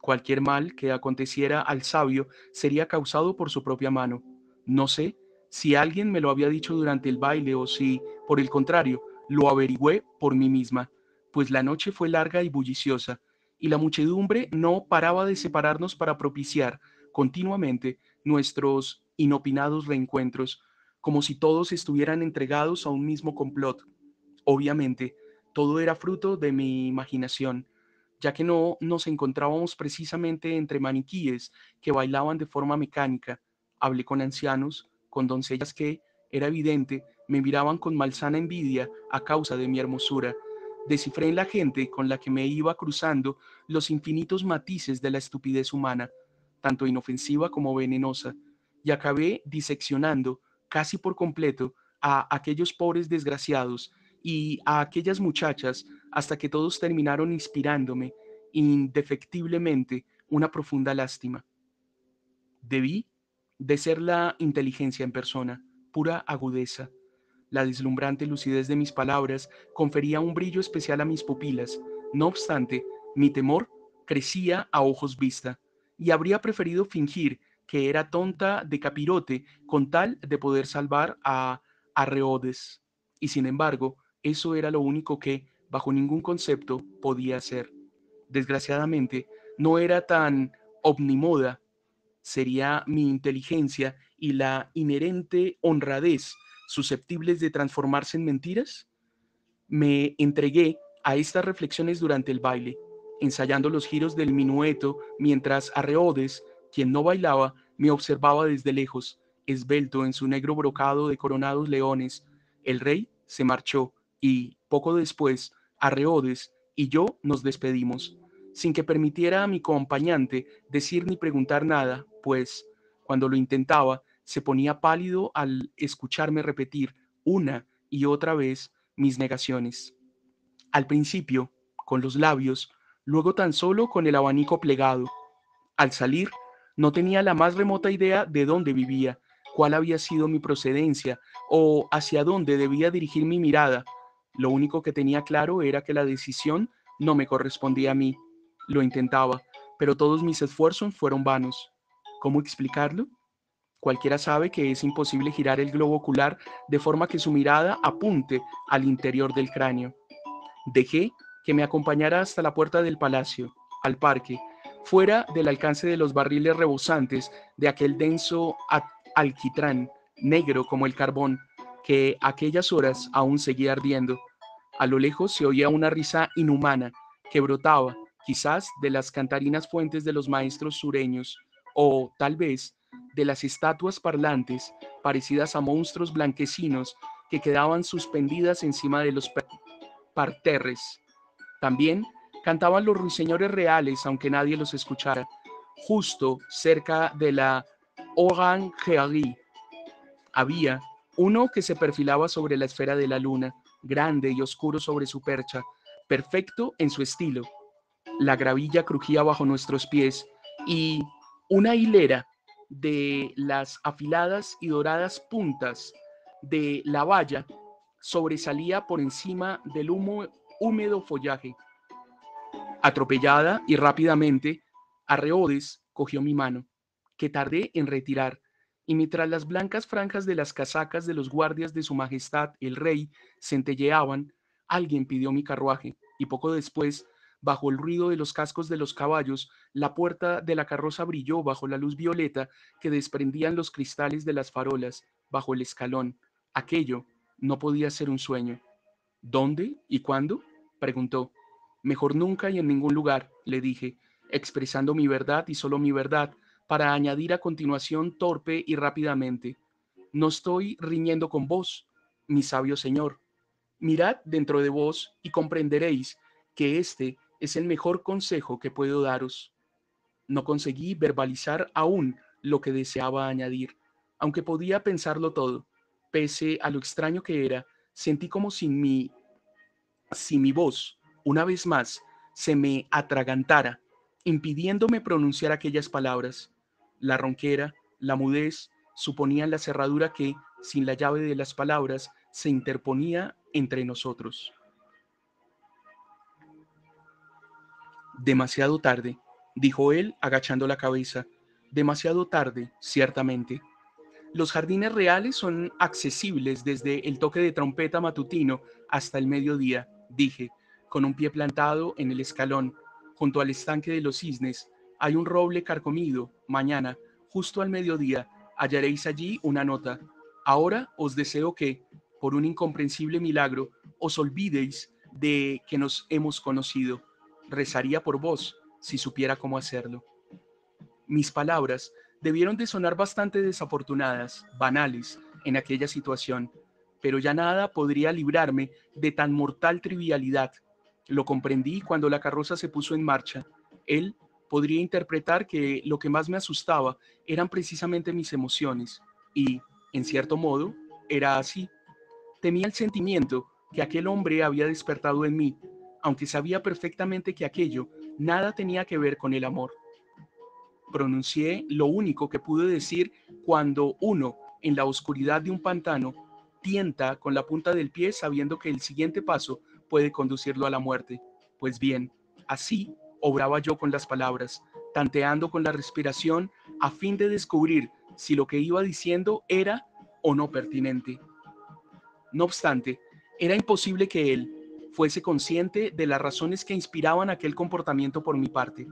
Cualquier mal que aconteciera al sabio sería causado por su propia mano. No sé si alguien me lo había dicho durante el baile o si, por el contrario, lo averigüé por mí misma pues la noche fue larga y bulliciosa, y la muchedumbre no paraba de separarnos para propiciar continuamente nuestros inopinados reencuentros, como si todos estuvieran entregados a un mismo complot. Obviamente, todo era fruto de mi imaginación, ya que no nos encontrábamos precisamente entre maniquíes que bailaban de forma mecánica. Hablé con ancianos, con doncellas que, era evidente, me miraban con malsana envidia a causa de mi hermosura, descifré en la gente con la que me iba cruzando los infinitos matices de la estupidez humana, tanto inofensiva como venenosa, y acabé diseccionando casi por completo a aquellos pobres desgraciados y a aquellas muchachas hasta que todos terminaron inspirándome indefectiblemente una profunda lástima. Debí de ser la inteligencia en persona, pura agudeza, la deslumbrante lucidez de mis palabras confería un brillo especial a mis pupilas. No obstante, mi temor crecía a ojos vista, y habría preferido fingir que era tonta de capirote con tal de poder salvar a Arreodes. Y sin embargo, eso era lo único que, bajo ningún concepto, podía hacer. Desgraciadamente, no era tan omnimoda. Sería mi inteligencia y la inherente honradez susceptibles de transformarse en mentiras? Me entregué a estas reflexiones durante el baile, ensayando los giros del minueto mientras Arreodes, quien no bailaba, me observaba desde lejos, esbelto en su negro brocado de coronados leones. El rey se marchó y, poco después, Arreodes y yo nos despedimos, sin que permitiera a mi acompañante decir ni preguntar nada, pues, cuando lo intentaba, se ponía pálido al escucharme repetir una y otra vez mis negaciones. Al principio, con los labios, luego tan solo con el abanico plegado. Al salir, no tenía la más remota idea de dónde vivía, cuál había sido mi procedencia o hacia dónde debía dirigir mi mirada. Lo único que tenía claro era que la decisión no me correspondía a mí. Lo intentaba, pero todos mis esfuerzos fueron vanos. ¿Cómo explicarlo? Cualquiera sabe que es imposible girar el globo ocular de forma que su mirada apunte al interior del cráneo. Dejé que me acompañara hasta la puerta del palacio, al parque, fuera del alcance de los barriles rebosantes de aquel denso alquitrán, negro como el carbón, que aquellas horas aún seguía ardiendo. A lo lejos se oía una risa inhumana que brotaba, quizás, de las cantarinas fuentes de los maestros sureños, o tal vez de las estatuas parlantes, parecidas a monstruos blanquecinos que quedaban suspendidas encima de los parterres. También cantaban los ruiseñores reales, aunque nadie los escuchara, justo cerca de la Orangerie. Había uno que se perfilaba sobre la esfera de la luna, grande y oscuro sobre su percha, perfecto en su estilo. La gravilla crujía bajo nuestros pies y una hilera de las afiladas y doradas puntas de la valla sobresalía por encima del humo, húmedo follaje. Atropellada y rápidamente, Arreodes cogió mi mano, que tardé en retirar, y mientras las blancas franjas de las casacas de los guardias de su majestad el rey centelleaban, alguien pidió mi carruaje, y poco después Bajo el ruido de los cascos de los caballos, la puerta de la carroza brilló bajo la luz violeta que desprendían los cristales de las farolas, bajo el escalón. Aquello no podía ser un sueño. ¿Dónde y cuándo? preguntó. Mejor nunca y en ningún lugar, le dije, expresando mi verdad y solo mi verdad, para añadir a continuación torpe y rápidamente. No estoy riñendo con vos, mi sabio señor. Mirad dentro de vos y comprenderéis que este es el mejor consejo que puedo daros. No conseguí verbalizar aún lo que deseaba añadir, aunque podía pensarlo todo. Pese a lo extraño que era, sentí como si mi, si mi voz, una vez más, se me atragantara, impidiéndome pronunciar aquellas palabras. La ronquera, la mudez, suponían la cerradura que, sin la llave de las palabras, se interponía entre nosotros. Demasiado tarde, dijo él, agachando la cabeza. Demasiado tarde, ciertamente. Los jardines reales son accesibles desde el toque de trompeta matutino hasta el mediodía, dije, con un pie plantado en el escalón, junto al estanque de los cisnes. Hay un roble carcomido. Mañana, justo al mediodía, hallaréis allí una nota. Ahora os deseo que, por un incomprensible milagro, os olvidéis de que nos hemos conocido rezaría por vos si supiera cómo hacerlo. Mis palabras debieron de sonar bastante desafortunadas, banales, en aquella situación, pero ya nada podría librarme de tan mortal trivialidad. Lo comprendí cuando la carroza se puso en marcha. Él podría interpretar que lo que más me asustaba eran precisamente mis emociones, y, en cierto modo, era así. Temía el sentimiento que aquel hombre había despertado en mí aunque sabía perfectamente que aquello nada tenía que ver con el amor. Pronuncié lo único que pude decir cuando uno, en la oscuridad de un pantano, tienta con la punta del pie sabiendo que el siguiente paso puede conducirlo a la muerte. Pues bien, así obraba yo con las palabras, tanteando con la respiración a fin de descubrir si lo que iba diciendo era o no pertinente. No obstante, era imposible que él, fuese consciente de las razones que inspiraban aquel comportamiento por mi parte.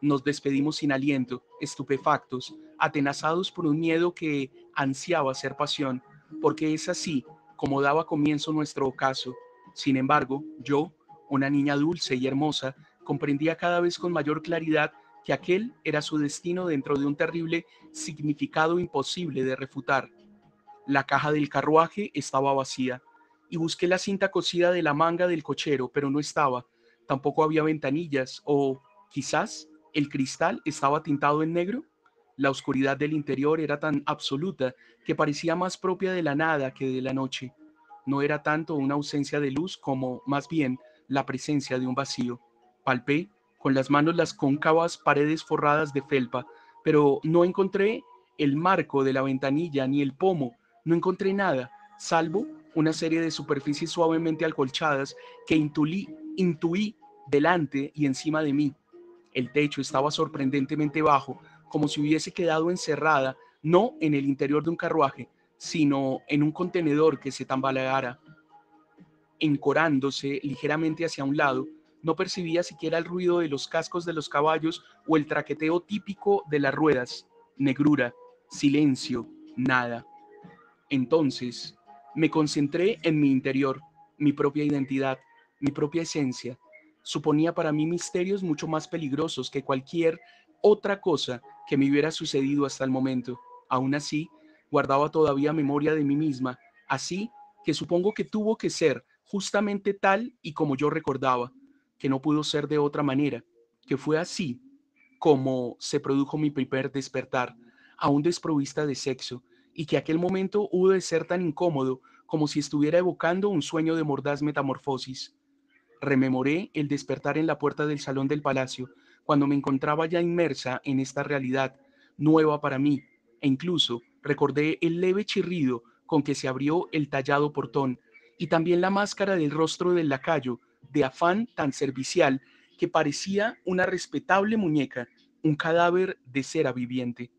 Nos despedimos sin aliento, estupefactos, atenazados por un miedo que ansiaba ser pasión, porque es así como daba comienzo nuestro ocaso. Sin embargo, yo, una niña dulce y hermosa, comprendía cada vez con mayor claridad que aquel era su destino dentro de un terrible significado imposible de refutar. La caja del carruaje estaba vacía y busqué la cinta cosida de la manga del cochero, pero no estaba. Tampoco había ventanillas o quizás el cristal estaba tintado en negro. La oscuridad del interior era tan absoluta que parecía más propia de la nada que de la noche. No era tanto una ausencia de luz como, más bien, la presencia de un vacío. Palpé con las manos las cóncavas paredes forradas de felpa, pero no encontré el marco de la ventanilla ni el pomo, no encontré nada, salvo una serie de superficies suavemente alcolchadas que intuí, intuí delante y encima de mí. El techo estaba sorprendentemente bajo, como si hubiese quedado encerrada no en el interior de un carruaje, sino en un contenedor que se tambaleara. Encorándose ligeramente hacia un lado, no percibía siquiera el ruido de los cascos de los caballos o el traqueteo típico de las ruedas. Negrura, silencio, nada. Entonces, me concentré en mi interior, mi propia identidad, mi propia esencia. Suponía para mí misterios mucho más peligrosos que cualquier otra cosa que me hubiera sucedido hasta el momento. Aún así, guardaba todavía memoria de mí misma, así que supongo que tuvo que ser justamente tal y como yo recordaba, que no pudo ser de otra manera, que fue así como se produjo mi primer despertar, aún desprovista de sexo, y que aquel momento hubo de ser tan incómodo como si estuviera evocando un sueño de mordaz metamorfosis. Rememoré el despertar en la puerta del salón del palacio, cuando me encontraba ya inmersa en esta realidad, nueva para mí, e incluso recordé el leve chirrido con que se abrió el tallado portón, y también la máscara del rostro del lacayo, de afán tan servicial que parecía una respetable muñeca, un cadáver de cera viviente.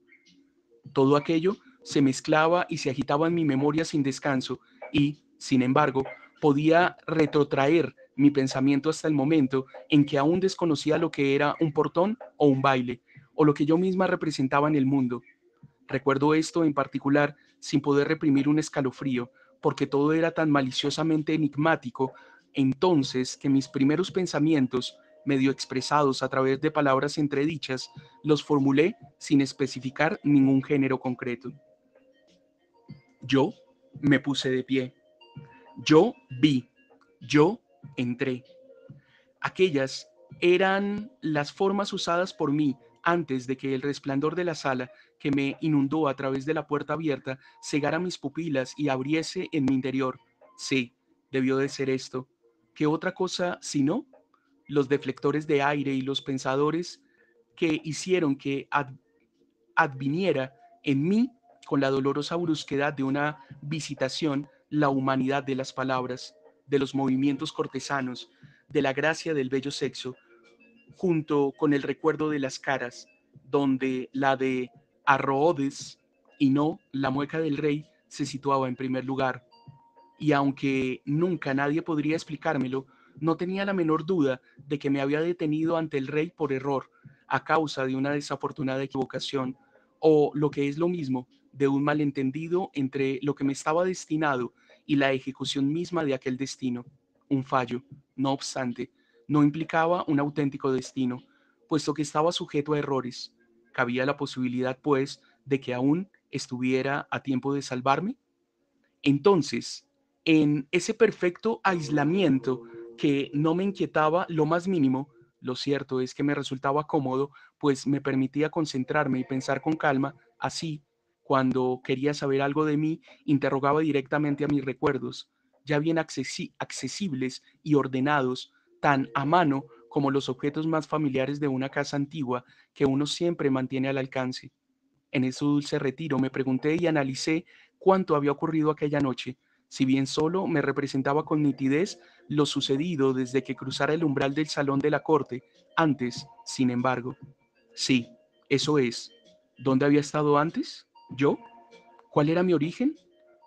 Todo aquello se mezclaba y se agitaba en mi memoria sin descanso y, sin embargo, podía retrotraer mi pensamiento hasta el momento en que aún desconocía lo que era un portón o un baile, o lo que yo misma representaba en el mundo. Recuerdo esto en particular sin poder reprimir un escalofrío, porque todo era tan maliciosamente enigmático entonces que mis primeros pensamientos, medio expresados a través de palabras entredichas, los formulé sin especificar ningún género concreto. Yo me puse de pie. Yo vi. Yo entré. Aquellas eran las formas usadas por mí antes de que el resplandor de la sala que me inundó a través de la puerta abierta cegara mis pupilas y abriese en mi interior. Sí, debió de ser esto. ¿Qué otra cosa sino los deflectores de aire y los pensadores que hicieron que adviniera en mí con la dolorosa brusquedad de una visitación, la humanidad de las palabras, de los movimientos cortesanos, de la gracia del bello sexo, junto con el recuerdo de las caras, donde la de arroodes y no la mueca del rey se situaba en primer lugar. Y aunque nunca nadie podría explicármelo, no tenía la menor duda de que me había detenido ante el rey por error, a causa de una desafortunada equivocación, o lo que es lo mismo, de un malentendido entre lo que me estaba destinado y la ejecución misma de aquel destino. Un fallo, no obstante, no implicaba un auténtico destino, puesto que estaba sujeto a errores. Cabía la posibilidad, pues, de que aún estuviera a tiempo de salvarme. Entonces, en ese perfecto aislamiento que no me inquietaba lo más mínimo, lo cierto es que me resultaba cómodo, pues me permitía concentrarme y pensar con calma, así cuando quería saber algo de mí, interrogaba directamente a mis recuerdos, ya bien accesibles y ordenados, tan a mano como los objetos más familiares de una casa antigua que uno siempre mantiene al alcance. En ese dulce retiro me pregunté y analicé cuánto había ocurrido aquella noche, si bien solo me representaba con nitidez lo sucedido desde que cruzara el umbral del salón de la corte, antes, sin embargo. Sí, eso es. ¿Dónde había estado antes? ¿Yo? ¿Cuál era mi origen?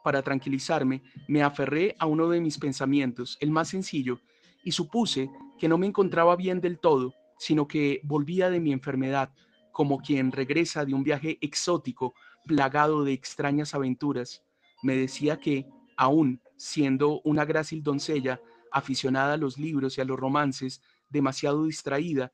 Para tranquilizarme, me aferré a uno de mis pensamientos, el más sencillo, y supuse que no me encontraba bien del todo, sino que volvía de mi enfermedad, como quien regresa de un viaje exótico, plagado de extrañas aventuras. Me decía que, aún siendo una grácil doncella, aficionada a los libros y a los romances, demasiado distraída,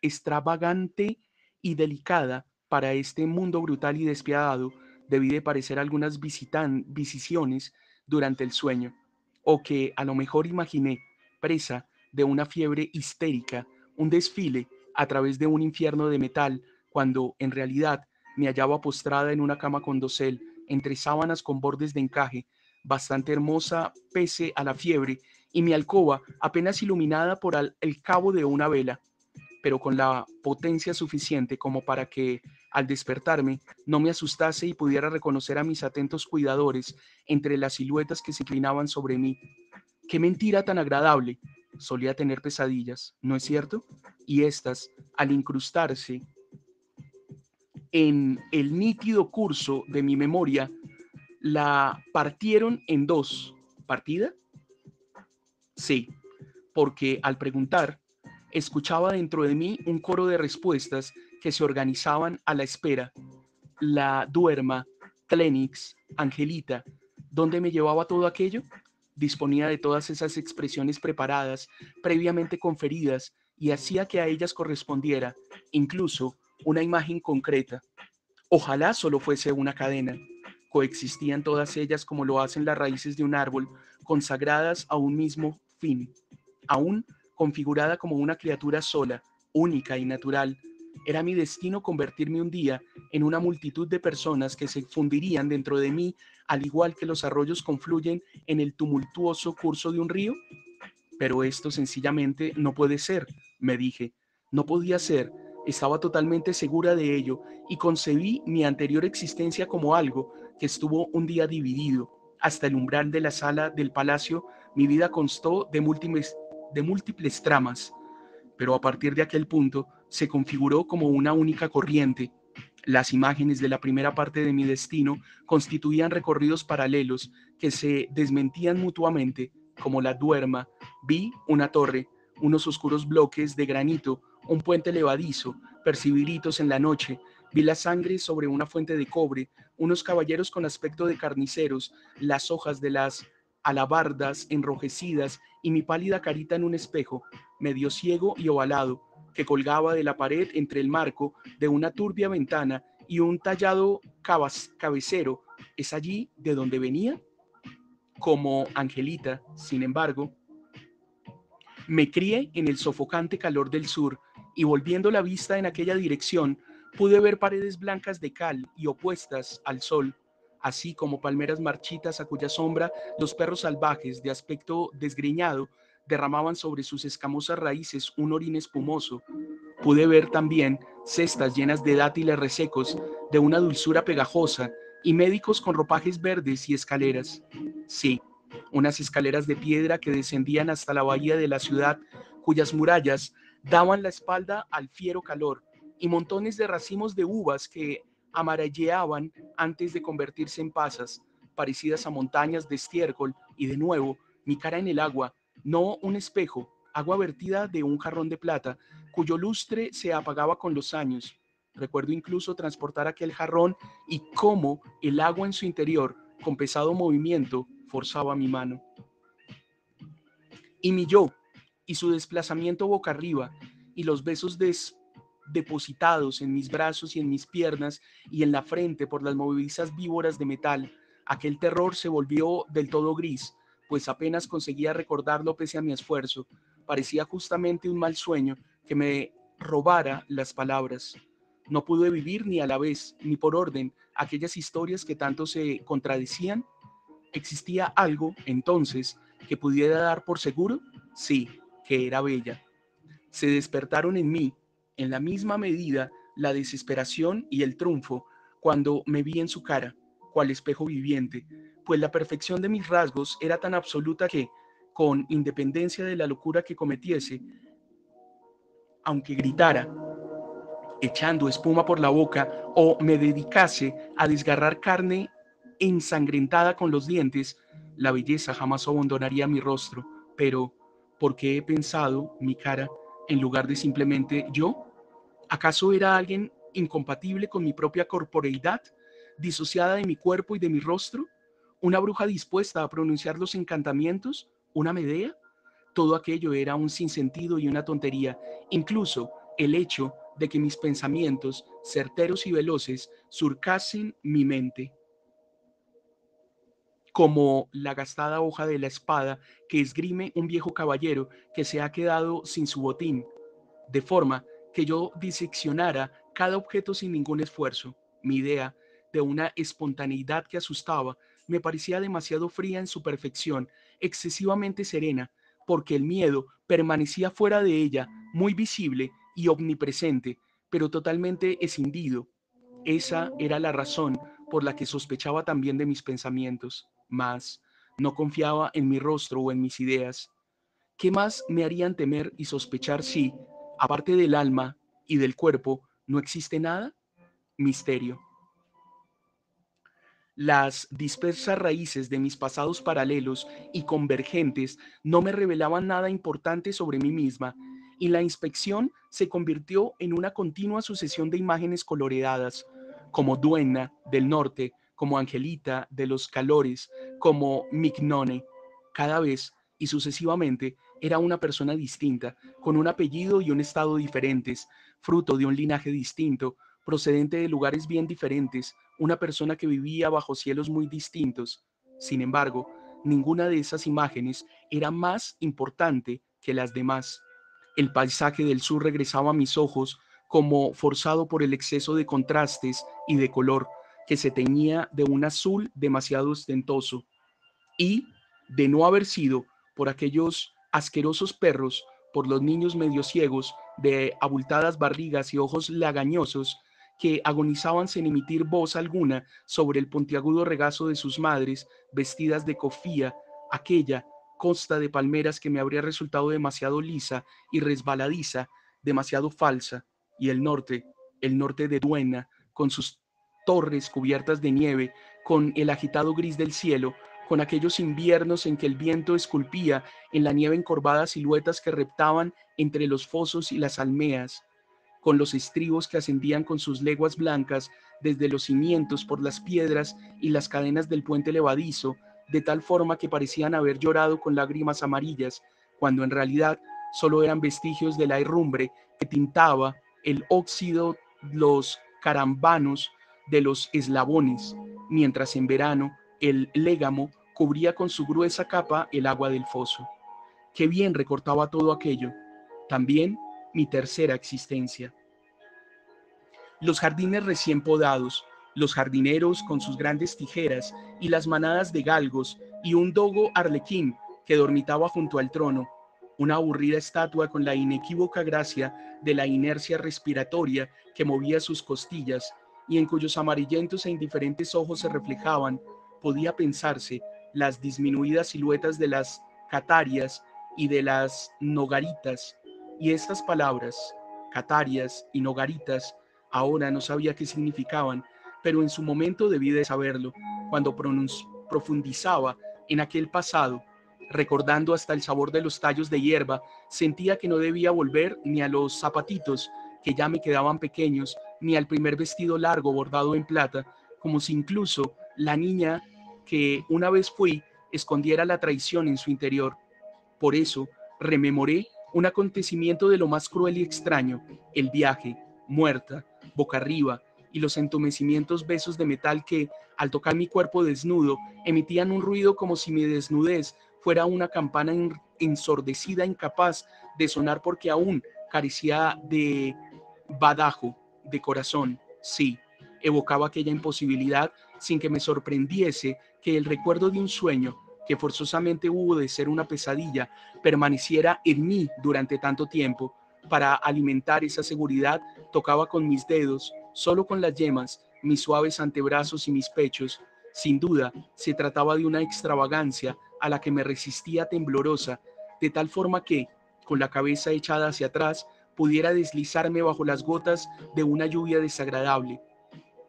extravagante y delicada, para este mundo brutal y despiadado debí de parecer algunas visitan, visiciones durante el sueño, o que a lo mejor imaginé, presa de una fiebre histérica, un desfile a través de un infierno de metal, cuando en realidad me hallaba postrada en una cama con dosel, entre sábanas con bordes de encaje, bastante hermosa pese a la fiebre, y mi alcoba apenas iluminada por el cabo de una vela, pero con la potencia suficiente como para que al despertarme, no me asustase y pudiera reconocer a mis atentos cuidadores entre las siluetas que se inclinaban sobre mí. ¡Qué mentira tan agradable! Solía tener pesadillas, ¿no es cierto? Y estas, al incrustarse en el nítido curso de mi memoria, la partieron en dos. ¿Partida? Sí, porque al preguntar, escuchaba dentro de mí un coro de respuestas que se organizaban a la espera, la Duerma, Tlenix, Angelita, donde me llevaba todo aquello, disponía de todas esas expresiones preparadas, previamente conferidas, y hacía que a ellas correspondiera, incluso, una imagen concreta. Ojalá solo fuese una cadena. Coexistían todas ellas como lo hacen las raíces de un árbol, consagradas a un mismo fin, aún configurada como una criatura sola, única y natural, era mi destino convertirme un día en una multitud de personas que se fundirían dentro de mí, al igual que los arroyos confluyen en el tumultuoso curso de un río. Pero esto sencillamente no puede ser, me dije. No podía ser, estaba totalmente segura de ello y concebí mi anterior existencia como algo que estuvo un día dividido. Hasta el umbral de la sala del palacio, mi vida constó de múltiples, tramas. Pero a partir de aquel punto, se configuró como una única corriente. Las imágenes de la primera parte de mi destino constituían recorridos paralelos que se desmentían mutuamente, como la duerma. Vi una torre, unos oscuros bloques de granito, un puente levadizo, percibí en la noche, vi la sangre sobre una fuente de cobre, unos caballeros con aspecto de carniceros, las hojas de las alabardas enrojecidas y mi pálida carita en un espejo, medio ciego y ovalado, que colgaba de la pared entre el marco de una turbia ventana y un tallado cabecero, ¿es allí de donde venía? Como Angelita, sin embargo, me crié en el sofocante calor del sur y volviendo la vista en aquella dirección, pude ver paredes blancas de cal y opuestas al sol, así como palmeras marchitas a cuya sombra los perros salvajes de aspecto desgreñado derramaban sobre sus escamosas raíces un orín espumoso. Pude ver también cestas llenas de dátiles resecos, de una dulzura pegajosa, y médicos con ropajes verdes y escaleras. Sí, unas escaleras de piedra que descendían hasta la bahía de la ciudad, cuyas murallas daban la espalda al fiero calor, y montones de racimos de uvas que amarilleaban antes de convertirse en pasas, parecidas a montañas de estiércol, y de nuevo, mi cara en el agua, no un espejo, agua vertida de un jarrón de plata, cuyo lustre se apagaba con los años. Recuerdo incluso transportar aquel jarrón y cómo el agua en su interior, con pesado movimiento, forzaba mi mano. Y mi yo, y su desplazamiento boca arriba, y los besos depositados en mis brazos y en mis piernas y en la frente por las movilizas víboras de metal, aquel terror se volvió del todo gris, pues apenas conseguía recordarlo pese a mi esfuerzo, parecía justamente un mal sueño que me robara las palabras. No pude vivir ni a la vez, ni por orden, aquellas historias que tanto se contradecían. ¿Existía algo, entonces, que pudiera dar por seguro? Sí, que era bella. Se despertaron en mí, en la misma medida, la desesperación y el triunfo cuando me vi en su cara, cual espejo viviente, pues la perfección de mis rasgos era tan absoluta que, con independencia de la locura que cometiese, aunque gritara, echando espuma por la boca, o me dedicase a desgarrar carne ensangrentada con los dientes, la belleza jamás abandonaría mi rostro, pero ¿por qué he pensado mi cara en lugar de simplemente yo? ¿Acaso era alguien incompatible con mi propia corporeidad, disociada de mi cuerpo y de mi rostro? una bruja dispuesta a pronunciar los encantamientos, una Medea. Todo aquello era un sinsentido y una tontería, incluso el hecho de que mis pensamientos, certeros y veloces, surcasen mi mente como la gastada hoja de la espada que esgrime un viejo caballero que se ha quedado sin su botín, de forma que yo diseccionara cada objeto sin ningún esfuerzo, mi idea de una espontaneidad que asustaba me parecía demasiado fría en su perfección, excesivamente serena, porque el miedo permanecía fuera de ella, muy visible y omnipresente, pero totalmente escindido. Esa era la razón por la que sospechaba también de mis pensamientos, Más, no confiaba en mi rostro o en mis ideas. ¿Qué más me harían temer y sospechar si, aparte del alma y del cuerpo, no existe nada? Misterio. Las dispersas raíces de mis pasados paralelos y convergentes no me revelaban nada importante sobre mí misma, y la inspección se convirtió en una continua sucesión de imágenes coloreadas, como Duena del norte, como Angelita de los calores, como Mignone. Cada vez y sucesivamente era una persona distinta, con un apellido y un estado diferentes, fruto de un linaje distinto, procedente de lugares bien diferentes, una persona que vivía bajo cielos muy distintos. Sin embargo, ninguna de esas imágenes era más importante que las demás. El paisaje del sur regresaba a mis ojos como forzado por el exceso de contrastes y de color que se teñía de un azul demasiado ostentoso. Y, de no haber sido por aquellos asquerosos perros, por los niños medio ciegos, de abultadas barrigas y ojos lagañosos, que agonizaban sin emitir voz alguna sobre el pontiagudo regazo de sus madres, vestidas de cofía, aquella costa de palmeras que me habría resultado demasiado lisa y resbaladiza, demasiado falsa, y el norte, el norte de Duena, con sus torres cubiertas de nieve, con el agitado gris del cielo, con aquellos inviernos en que el viento esculpía en la nieve encorvadas siluetas que reptaban entre los fosos y las almeas, con los estribos que ascendían con sus leguas blancas desde los cimientos por las piedras y las cadenas del puente levadizo, de tal forma que parecían haber llorado con lágrimas amarillas, cuando en realidad solo eran vestigios de la herrumbre que tintaba el óxido los carambanos de los eslabones, mientras en verano el légamo cubría con su gruesa capa el agua del foso. Qué bien recortaba todo aquello. También mi tercera existencia. Los jardines recién podados, los jardineros con sus grandes tijeras y las manadas de galgos y un dogo arlequín que dormitaba junto al trono, una aburrida estatua con la inequívoca gracia de la inercia respiratoria que movía sus costillas y en cuyos amarillentos e indiferentes ojos se reflejaban, podía pensarse, las disminuidas siluetas de las catarias y de las nogaritas, y estas palabras, catarias y nogaritas, ahora no sabía qué significaban, pero en su momento debí de saberlo, cuando profundizaba en aquel pasado, recordando hasta el sabor de los tallos de hierba, sentía que no debía volver ni a los zapatitos, que ya me quedaban pequeños, ni al primer vestido largo bordado en plata, como si incluso la niña que una vez fui escondiera la traición en su interior. Por eso rememoré un acontecimiento de lo más cruel y extraño, el viaje, muerta, boca arriba, y los entumecimientos besos de metal que, al tocar mi cuerpo desnudo, emitían un ruido como si mi desnudez fuera una campana ensordecida incapaz de sonar porque aún carecía de badajo, de corazón, sí, evocaba aquella imposibilidad sin que me sorprendiese que el recuerdo de un sueño que forzosamente hubo de ser una pesadilla, permaneciera en mí durante tanto tiempo, para alimentar esa seguridad, tocaba con mis dedos, solo con las yemas, mis suaves antebrazos y mis pechos. Sin duda, se trataba de una extravagancia a la que me resistía temblorosa, de tal forma que, con la cabeza echada hacia atrás, pudiera deslizarme bajo las gotas de una lluvia desagradable.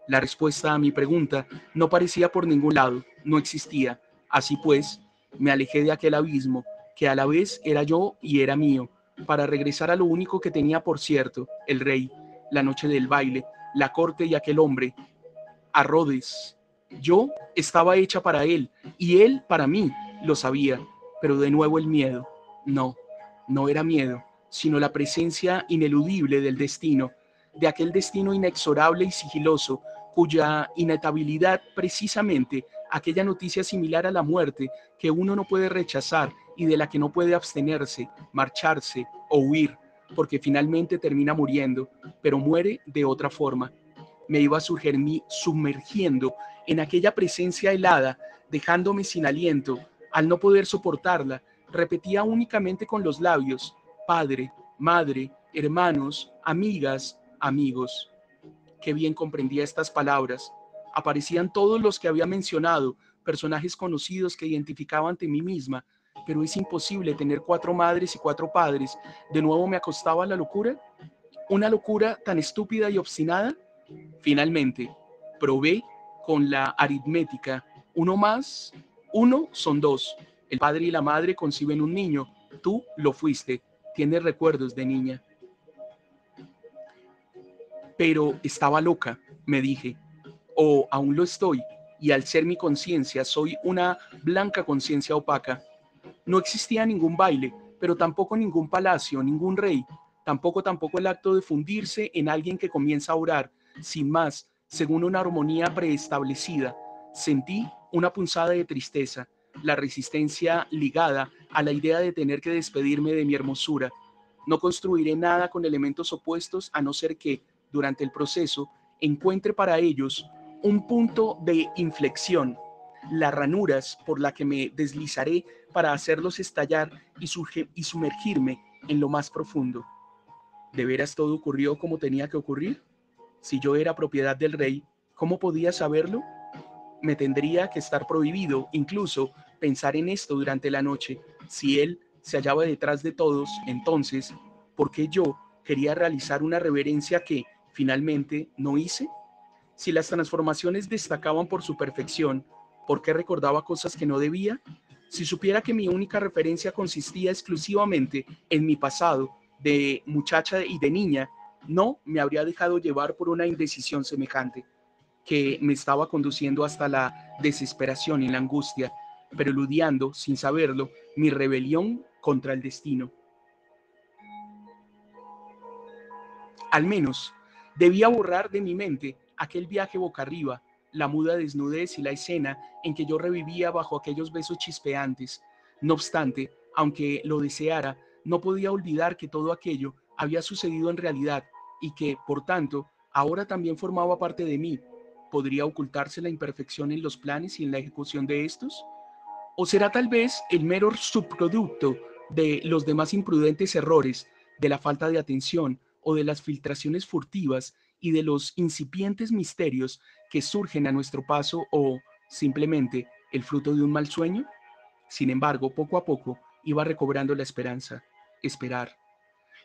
La respuesta a mi pregunta no parecía por ningún lado, no existía, Así pues, me alejé de aquel abismo, que a la vez era yo y era mío, para regresar a lo único que tenía por cierto, el rey, la noche del baile, la corte y aquel hombre, a Rhodes. Yo estaba hecha para él y él para mí, lo sabía, pero de nuevo el miedo. No, no era miedo, sino la presencia ineludible del destino, de aquel destino inexorable y sigiloso, cuya inetabilidad precisamente aquella noticia similar a la muerte que uno no puede rechazar y de la que no puede abstenerse, marcharse o huir, porque finalmente termina muriendo, pero muere de otra forma. Me iba a surgir mí, sumergiendo en aquella presencia helada, dejándome sin aliento, al no poder soportarla, repetía únicamente con los labios, padre, madre, hermanos, amigas, amigos. Qué bien comprendía estas palabras, aparecían todos los que había mencionado, personajes conocidos que identificaba ante mí misma, pero es imposible tener cuatro madres y cuatro padres. De nuevo me acostaba la locura, una locura tan estúpida y obstinada. Finalmente, probé con la aritmética. Uno más, uno son dos. El padre y la madre conciben un niño. Tú lo fuiste. Tienes recuerdos de niña. Pero estaba loca, me dije o aún lo estoy y al ser mi conciencia soy una blanca conciencia opaca, no existía ningún baile, pero tampoco ningún palacio, ningún rey, tampoco tampoco el acto de fundirse en alguien que comienza a orar, sin más, según una armonía preestablecida. Sentí una punzada de tristeza, la resistencia ligada a la idea de tener que despedirme de mi hermosura. No construiré nada con elementos opuestos a no ser que, durante el proceso, encuentre para ellos un punto de inflexión, las ranuras por la que me deslizaré para hacerlos estallar y, y sumergirme en lo más profundo. ¿De veras todo ocurrió como tenía que ocurrir? Si yo era propiedad del rey, ¿cómo podía saberlo? Me tendría que estar prohibido incluso pensar en esto durante la noche. Si él se hallaba detrás de todos, entonces, ¿por qué yo quería realizar una reverencia que finalmente no hice? Si las transformaciones destacaban por su perfección, ¿por qué recordaba cosas que no debía? Si supiera que mi única referencia consistía exclusivamente en mi pasado de muchacha y de niña, no me habría dejado llevar por una indecisión semejante, que me estaba conduciendo hasta la desesperación y la angustia, preludiando, sin saberlo, mi rebelión contra el destino. Al menos debía borrar de mi mente aquel viaje boca arriba, la muda desnudez y la escena en que yo revivía bajo aquellos besos chispeantes. No obstante, aunque lo deseara, no podía olvidar que todo aquello había sucedido en realidad y que, por tanto, ahora también formaba parte de mí. ¿Podría ocultarse la imperfección en los planes y en la ejecución de estos? ¿O será tal vez el mero subproducto de los demás imprudentes errores, de la falta de atención o de las filtraciones furtivas y de los incipientes misterios que surgen a nuestro paso o, simplemente, el fruto de un mal sueño? Sin embargo, poco a poco iba recobrando la esperanza, esperar.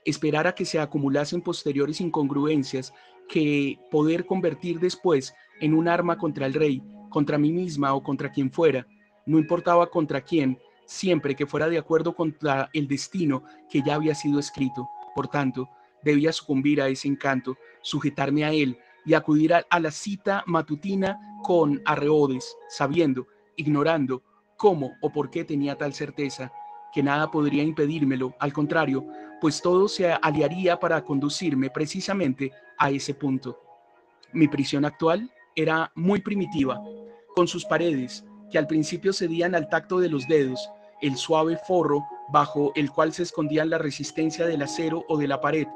Esperar a que se acumulasen posteriores incongruencias que poder convertir después en un arma contra el rey, contra mí misma o contra quien fuera, no importaba contra quién, siempre que fuera de acuerdo con el destino que ya había sido escrito. Por tanto, debía sucumbir a ese encanto, sujetarme a él y acudir a, la cita matutina con Arreodes, sabiendo, ignorando cómo o por qué tenía tal certeza, que nada podría impedírmelo, al contrario, pues todo se aliaría para conducirme precisamente a ese punto. Mi prisión actual era muy primitiva, con sus paredes, que al principio cedían al tacto de los dedos, el suave forro bajo el cual se escondían la resistencia del acero o de la pared,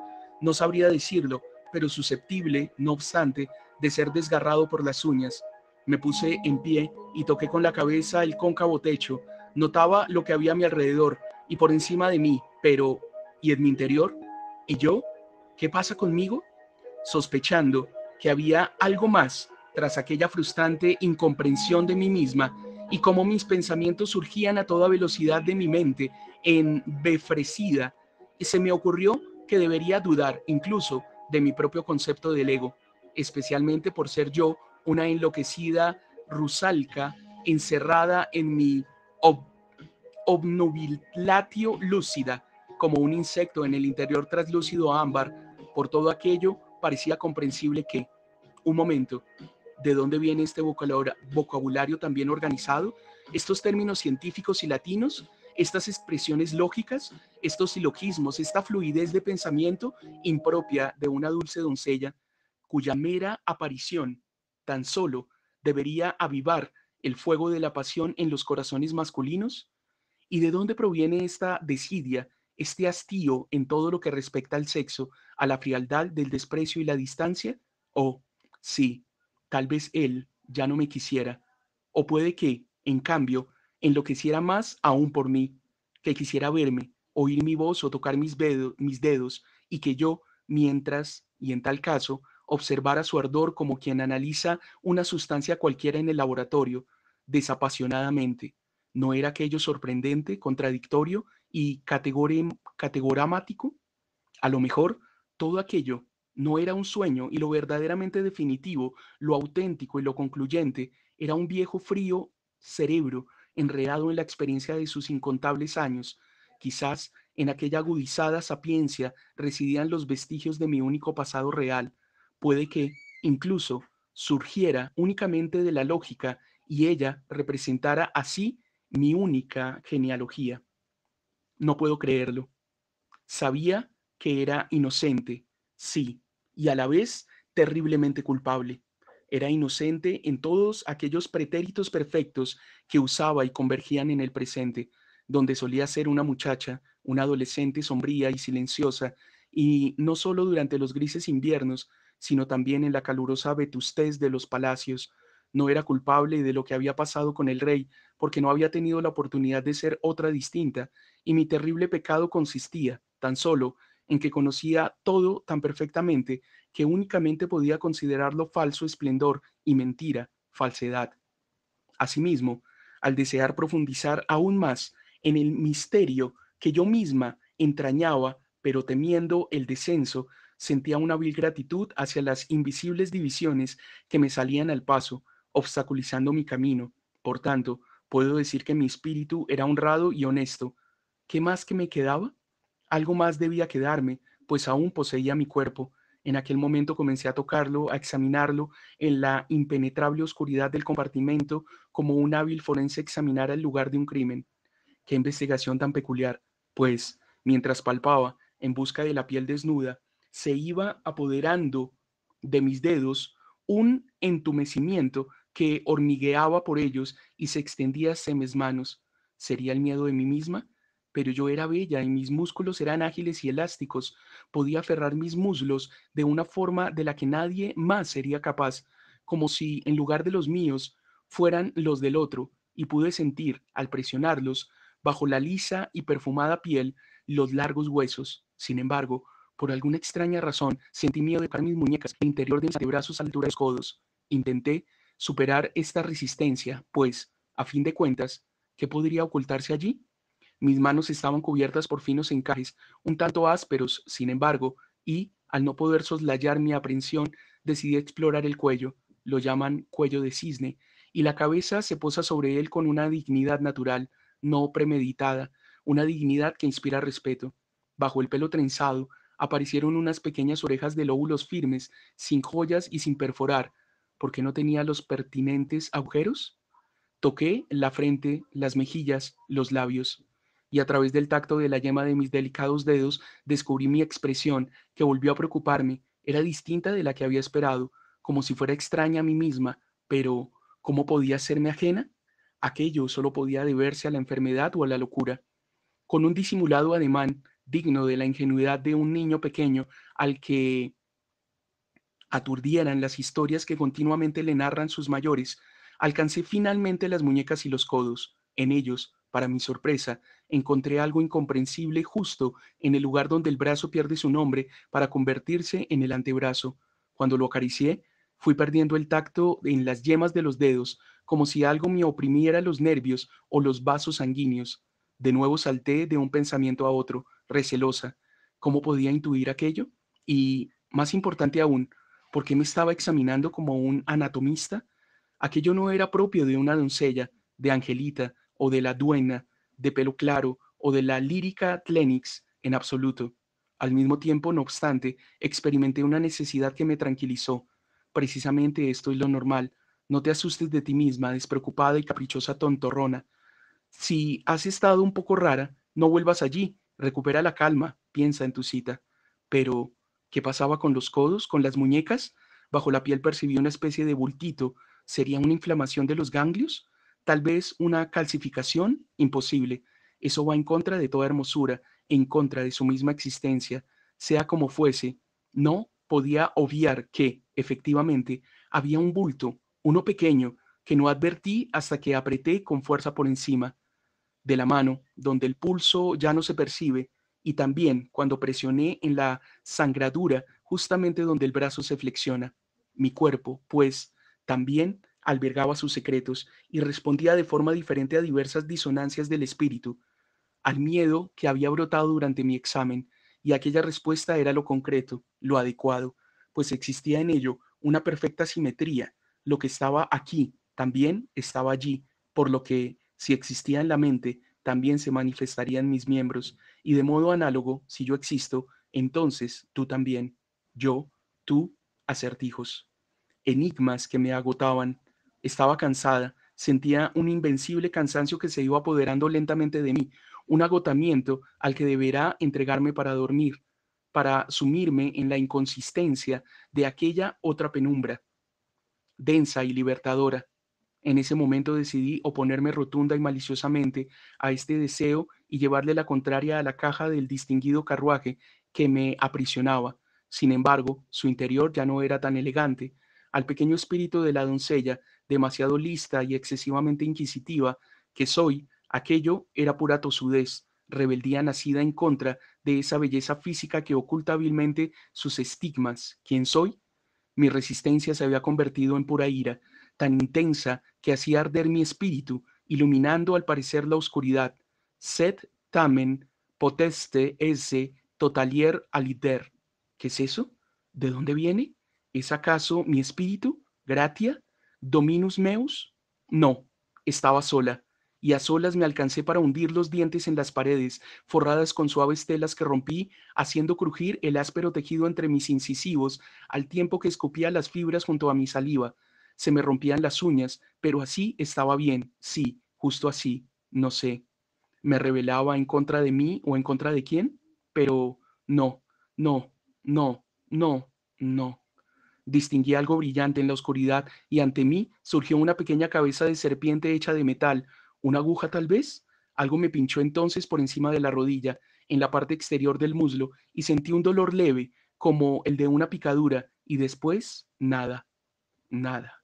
no sabría decirlo, pero susceptible, no obstante, de ser desgarrado por las uñas. Me puse en pie y toqué con la cabeza el cóncavo techo. Notaba lo que había a mi alrededor y por encima de mí, pero ¿y en mi interior? ¿Y yo? ¿Qué pasa conmigo? Sospechando que había algo más tras aquella frustrante incomprensión de mí misma y cómo mis pensamientos surgían a toda velocidad de mi mente, en befrecida, se me ocurrió que debería dudar incluso de mi propio concepto del ego, especialmente por ser yo una enloquecida rusalca encerrada en mi ob obnubilatio lúcida, como un insecto en el interior traslúcido ámbar, por todo aquello parecía comprensible que, un momento, ¿de dónde viene este vocabulario tan bien organizado? Estos términos científicos y latinos estas expresiones lógicas, estos silogismos, esta fluidez de pensamiento impropia de una dulce doncella cuya mera aparición tan solo debería avivar el fuego de la pasión en los corazones masculinos? ¿Y de dónde proviene esta desidia, este hastío en todo lo que respecta al sexo, a la frialdad del desprecio y la distancia? O, oh, sí, tal vez él ya no me quisiera. O puede que, en cambio, enloqueciera más aún por mí, que quisiera verme, oír mi voz o tocar mis, mis dedos, y que yo, mientras, y en tal caso, observara su ardor como quien analiza una sustancia cualquiera en el laboratorio, desapasionadamente. ¿No era aquello sorprendente, contradictorio y categoramático? A lo mejor, todo aquello no era un sueño y lo verdaderamente definitivo, lo auténtico y lo concluyente, era un viejo frío cerebro enredado en la experiencia de sus incontables años, quizás en aquella agudizada sapiencia residían los vestigios de mi único pasado real, puede que, incluso, surgiera únicamente de la lógica y ella representara así mi única genealogía. No puedo creerlo. Sabía que era inocente, sí, y a la vez terriblemente culpable. Era inocente en todos aquellos pretéritos perfectos que usaba y convergían en el presente, donde solía ser una muchacha, una adolescente sombría y silenciosa, y no solo durante los grises inviernos, sino también en la calurosa vetustez de los palacios. No era culpable de lo que había pasado con el rey, porque no había tenido la oportunidad de ser otra distinta, y mi terrible pecado consistía, tan solo, en que conocía todo tan perfectamente que únicamente podía considerarlo falso esplendor y mentira, falsedad. Asimismo, al desear profundizar aún más en el misterio que yo misma entrañaba, pero temiendo el descenso, sentía una vil gratitud hacia las invisibles divisiones que me salían al paso, obstaculizando mi camino. Por tanto, puedo decir que mi espíritu era honrado y honesto. ¿Qué más que me quedaba? Algo más debía quedarme, pues aún poseía mi cuerpo, en aquel momento comencé a tocarlo, a examinarlo en la impenetrable oscuridad del compartimento como un hábil forense examinara el lugar de un crimen. Qué investigación tan peculiar, pues, mientras palpaba, en busca de la piel desnuda, se iba apoderando de mis dedos un entumecimiento que hormigueaba por ellos y se extendía hacia mis manos. ¿Sería el miedo de mí misma? pero yo era bella y mis músculos eran ágiles y elásticos. Podía aferrar mis muslos de una forma de la que nadie más sería capaz, como si en lugar de los míos fueran los del otro, y pude sentir, al presionarlos, bajo la lisa y perfumada piel, los largos huesos. Sin embargo, por alguna extraña razón, sentí miedo de tocar mis muñecas, el interior de mis brazos a altura de los codos. Intenté superar esta resistencia, pues, a fin de cuentas, ¿qué podría ocultarse allí? Mis manos estaban cubiertas por finos encajes, un tanto ásperos, sin embargo, y, al no poder soslayar mi aprensión, decidí explorar el cuello, lo llaman cuello de cisne, y la cabeza se posa sobre él con una dignidad natural, no premeditada, una dignidad que inspira respeto. Bajo el pelo trenzado aparecieron unas pequeñas orejas de lóbulos firmes, sin joyas y sin perforar, porque no tenía los pertinentes agujeros. Toqué la frente, las mejillas, los labios y a través del tacto de la yema de mis delicados dedos descubrí mi expresión, que volvió a preocuparme, era distinta de la que había esperado, como si fuera extraña a mí misma, pero ¿cómo podía serme ajena? Aquello solo podía deberse a la enfermedad o a la locura. Con un disimulado ademán, digno de la ingenuidad de un niño pequeño al que aturdieran las historias que continuamente le narran sus mayores, alcancé finalmente las muñecas y los codos. En ellos, para mi sorpresa, encontré algo incomprensible justo en el lugar donde el brazo pierde su nombre para convertirse en el antebrazo. Cuando lo acaricié, fui perdiendo el tacto en las yemas de los dedos, como si algo me oprimiera los nervios o los vasos sanguíneos. De nuevo salté de un pensamiento a otro, recelosa. ¿Cómo podía intuir aquello? Y, más importante aún, ¿por qué me estaba examinando como un anatomista? Aquello no era propio de una doncella, de Angelita o de la dueña de pelo claro o de la lírica Tlenix en absoluto. Al mismo tiempo, no obstante, experimenté una necesidad que me tranquilizó. Precisamente esto es lo normal. No te asustes de ti misma, despreocupada y caprichosa tontorrona. Si has estado un poco rara, no vuelvas allí, recupera la calma, piensa en tu cita. Pero, ¿qué pasaba con los codos, con las muñecas? Bajo la piel percibí una especie de bultito. ¿Sería una inflamación de los ganglios? Tal vez una calcificación, imposible. Eso va en contra de toda hermosura, en contra de su misma existencia, sea como fuese. No podía obviar que, efectivamente, había un bulto, uno pequeño, que no advertí hasta que apreté con fuerza por encima de la mano, donde el pulso ya no se percibe, y también cuando presioné en la sangradura, justamente donde el brazo se flexiona. Mi cuerpo, pues, también albergaba sus secretos y respondía de forma diferente a diversas disonancias del espíritu, al miedo que había brotado durante mi examen, y aquella respuesta era lo concreto, lo adecuado, pues existía en ello una perfecta simetría, lo que estaba aquí también estaba allí, por lo que, si existía en la mente, también se manifestaría en mis miembros, y de modo análogo, si yo existo, entonces tú también, yo, tú, acertijos, enigmas que me agotaban, estaba cansada, sentía un invencible cansancio que se iba apoderando lentamente de mí, un agotamiento al que deberá entregarme para dormir, para sumirme en la inconsistencia de aquella otra penumbra, densa y libertadora. En ese momento decidí oponerme rotunda y maliciosamente a este deseo y llevarle la contraria a la caja del distinguido carruaje que me aprisionaba. Sin embargo, su interior ya no era tan elegante. Al pequeño espíritu de la doncella demasiado lista y excesivamente inquisitiva que soy, aquello era pura tosudez, rebeldía nacida en contra de esa belleza física que oculta hábilmente sus estigmas. ¿Quién soy? Mi resistencia se había convertido en pura ira, tan intensa que hacía arder mi espíritu, iluminando al parecer la oscuridad. Sed tamen poteste esse totalier alider. ¿Qué es eso? ¿De dónde viene? ¿Es acaso mi espíritu? ¿Gratia? Dominus meus? No, estaba sola, y a solas me alcancé para hundir los dientes en las paredes, forradas con suaves telas que rompí, haciendo crujir el áspero tejido entre mis incisivos, al tiempo que escupía las fibras junto a mi saliva. Se me rompían las uñas, pero así estaba bien, sí, justo así, no sé. ¿Me rebelaba en contra de mí o en contra de quién? Pero no, no, no, no, no. Distinguí algo brillante en la oscuridad y ante mí surgió una pequeña cabeza de serpiente hecha de metal, una aguja tal vez. Algo me pinchó entonces por encima de la rodilla, en la parte exterior del muslo, y sentí un dolor leve, como el de una picadura, y después nada, nada.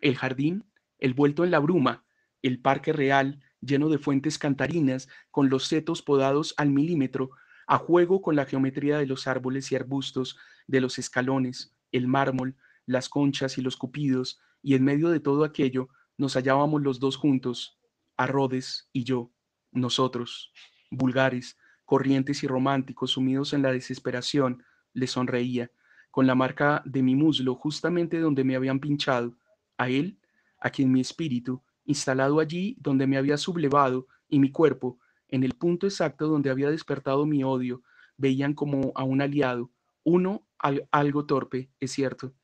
El jardín, el vuelto en la bruma, el parque real, lleno de fuentes cantarinas, con los setos podados al milímetro, a juego con la geometría de los árboles y arbustos, de los escalones, el mármol, las conchas y los cupidos, y en medio de todo aquello nos hallábamos los dos juntos, Arrodes y yo, nosotros, vulgares, corrientes y románticos, sumidos en la desesperación, le sonreía, con la marca de mi muslo justamente donde me habían pinchado, a él, a quien mi espíritu, instalado allí donde me había sublevado, y mi cuerpo, en el punto exacto donde había despertado mi odio, veían como a un aliado, uno algo torpe, es cierto.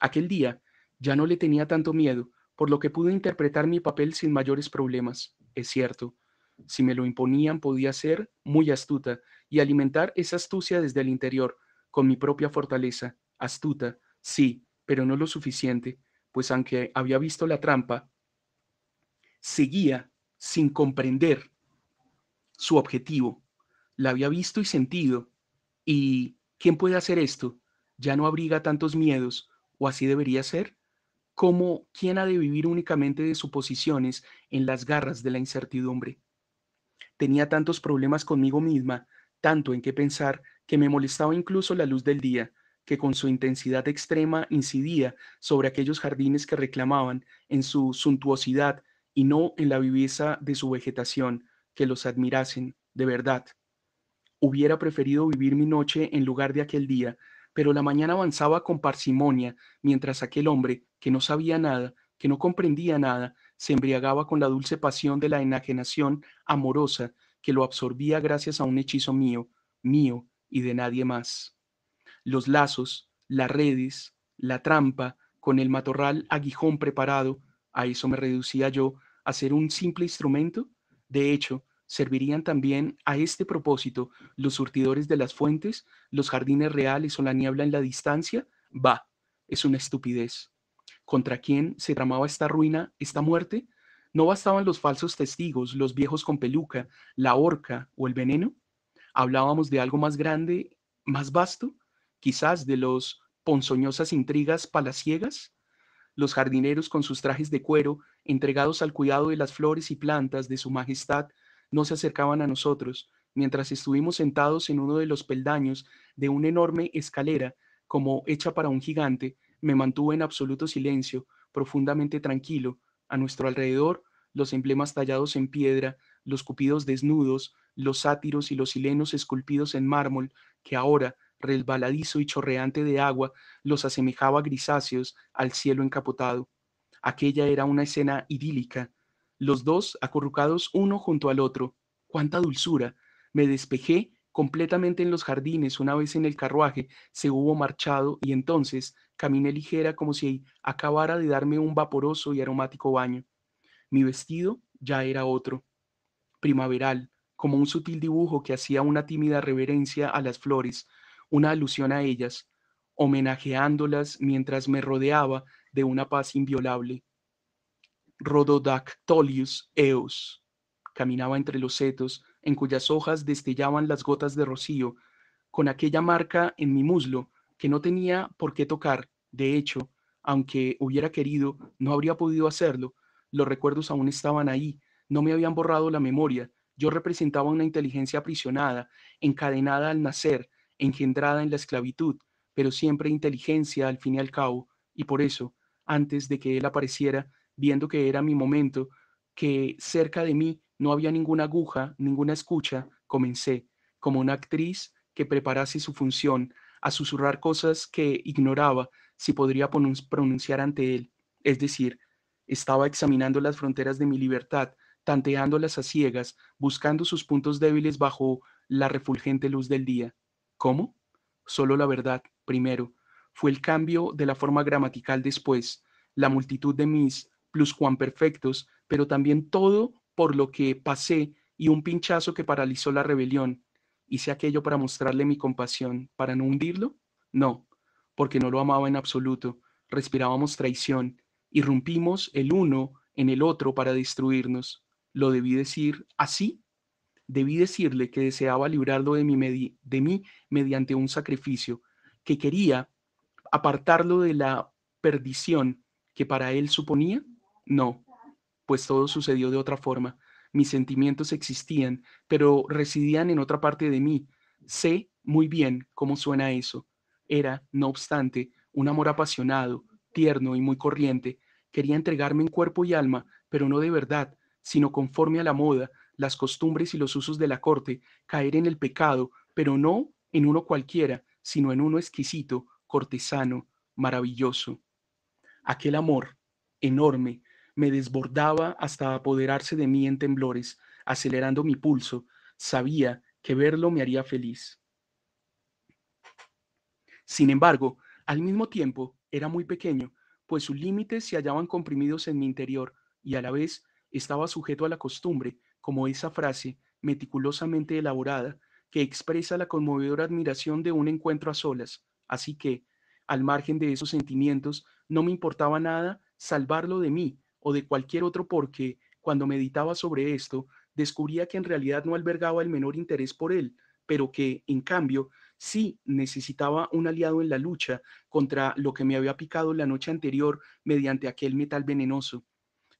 Aquel día ya no le tenía tanto miedo, por lo que pude interpretar mi papel sin mayores problemas, es cierto. Si me lo imponían podía ser muy astuta y alimentar esa astucia desde el interior, con mi propia fortaleza, astuta, sí, pero no lo suficiente, pues aunque había visto la trampa, seguía sin comprender su objetivo, la había visto y sentido, y ¿Quién puede hacer esto? ¿Ya no abriga tantos miedos o así debería ser? ¿Cómo quién ha de vivir únicamente de suposiciones en las garras de la incertidumbre? Tenía tantos problemas conmigo misma, tanto en qué pensar, que me molestaba incluso la luz del día, que con su intensidad extrema incidía sobre aquellos jardines que reclamaban en su suntuosidad y no en la viveza de su vegetación, que los admirasen de verdad. Hubiera preferido vivir mi noche en lugar de aquel día, pero la mañana avanzaba con parsimonia, mientras aquel hombre, que no sabía nada, que no comprendía nada, se embriagaba con la dulce pasión de la enajenación amorosa que lo absorbía gracias a un hechizo mío, mío y de nadie más. Los lazos, las redes, la trampa, con el matorral aguijón preparado, a eso me reducía yo, a ser un simple instrumento. De hecho, Servirían también a este propósito los surtidores de las fuentes, los jardines reales o la niebla en la distancia. Va, es una estupidez. ¿Contra quién se tramaba esta ruina, esta muerte? ¿No bastaban los falsos testigos, los viejos con peluca, la horca o el veneno? ¿Hablábamos de algo más grande, más vasto? ¿Quizás de los ponzoñosas intrigas palaciegas? los jardineros con sus trajes de cuero, entregados al cuidado de las flores y plantas de su majestad, no se acercaban a nosotros, mientras estuvimos sentados en uno de los peldaños de una enorme escalera, como hecha para un gigante, me mantuve en absoluto silencio, profundamente tranquilo. A nuestro alrededor, los emblemas tallados en piedra, los cupidos desnudos, los sátiros y los silenos esculpidos en mármol, que ahora, resbaladizo y chorreante de agua, los asemejaba grisáceos al cielo encapotado. Aquella era una escena idílica, los dos acurrucados uno junto al otro. ¡Cuánta dulzura! Me despejé completamente en los jardines una vez en el carruaje se hubo marchado y entonces caminé ligera como si acabara de darme un vaporoso y aromático baño. Mi vestido ya era otro, primaveral, como un sutil dibujo que hacía una tímida reverencia a las flores, una alusión a ellas, homenajeándolas mientras me rodeaba de una paz inviolable. Rododactolius eus. Caminaba entre los setos, en cuyas hojas destellaban las gotas de rocío, con aquella marca en mi muslo que no tenía por qué tocar. De hecho, aunque hubiera querido, no habría podido hacerlo. Los recuerdos aún estaban ahí, no me habían borrado la memoria. Yo representaba una inteligencia aprisionada, encadenada al nacer, engendrada en la esclavitud, pero siempre inteligencia al fin y al cabo, y por eso, antes de que él apareciera, viendo que era mi momento, que cerca de mí no había ninguna aguja, ninguna escucha, comencé, como una actriz que preparase su función, a susurrar cosas que ignoraba si podría pronunciar ante él. Es decir, estaba examinando las fronteras de mi libertad, tanteándolas a ciegas, buscando sus puntos débiles bajo la refulgente luz del día. ¿Cómo? Solo la verdad, primero. Fue el cambio de la forma gramatical después, la multitud de mis perfectos, pero también todo por lo que pasé y un pinchazo que paralizó la rebelión. ¿Hice aquello para mostrarle mi compasión, para no hundirlo? No, porque no lo amaba en absoluto. Respirábamos traición. Irrumpimos el uno en el otro para destruirnos. ¿Lo debí decir así? Debí decirle que deseaba librarlo de, de mí mediante un sacrificio, que quería apartarlo de la perdición que para él suponía. No, pues todo sucedió de otra forma. Mis sentimientos existían, pero residían en otra parte de mí. Sé muy bien cómo suena eso. Era, no obstante, un amor apasionado, tierno y muy corriente. Quería entregarme en cuerpo y alma, pero no de verdad, sino conforme a la moda, las costumbres y los usos de la corte, caer en el pecado, pero no en uno cualquiera, sino en uno exquisito, cortesano, maravilloso. Aquel amor enorme me desbordaba hasta apoderarse de mí en temblores, acelerando mi pulso, sabía que verlo me haría feliz. Sin embargo, al mismo tiempo, era muy pequeño, pues sus límites se hallaban comprimidos en mi interior y a la vez estaba sujeto a la costumbre, como esa frase meticulosamente elaborada que expresa la conmovedora admiración de un encuentro a solas. Así que, al margen de esos sentimientos, no me importaba nada salvarlo de mí o de cualquier otro porque, cuando meditaba sobre esto, descubría que en realidad no albergaba el menor interés por él, pero que, en cambio, sí necesitaba un aliado en la lucha contra lo que me había picado la noche anterior mediante aquel metal venenoso.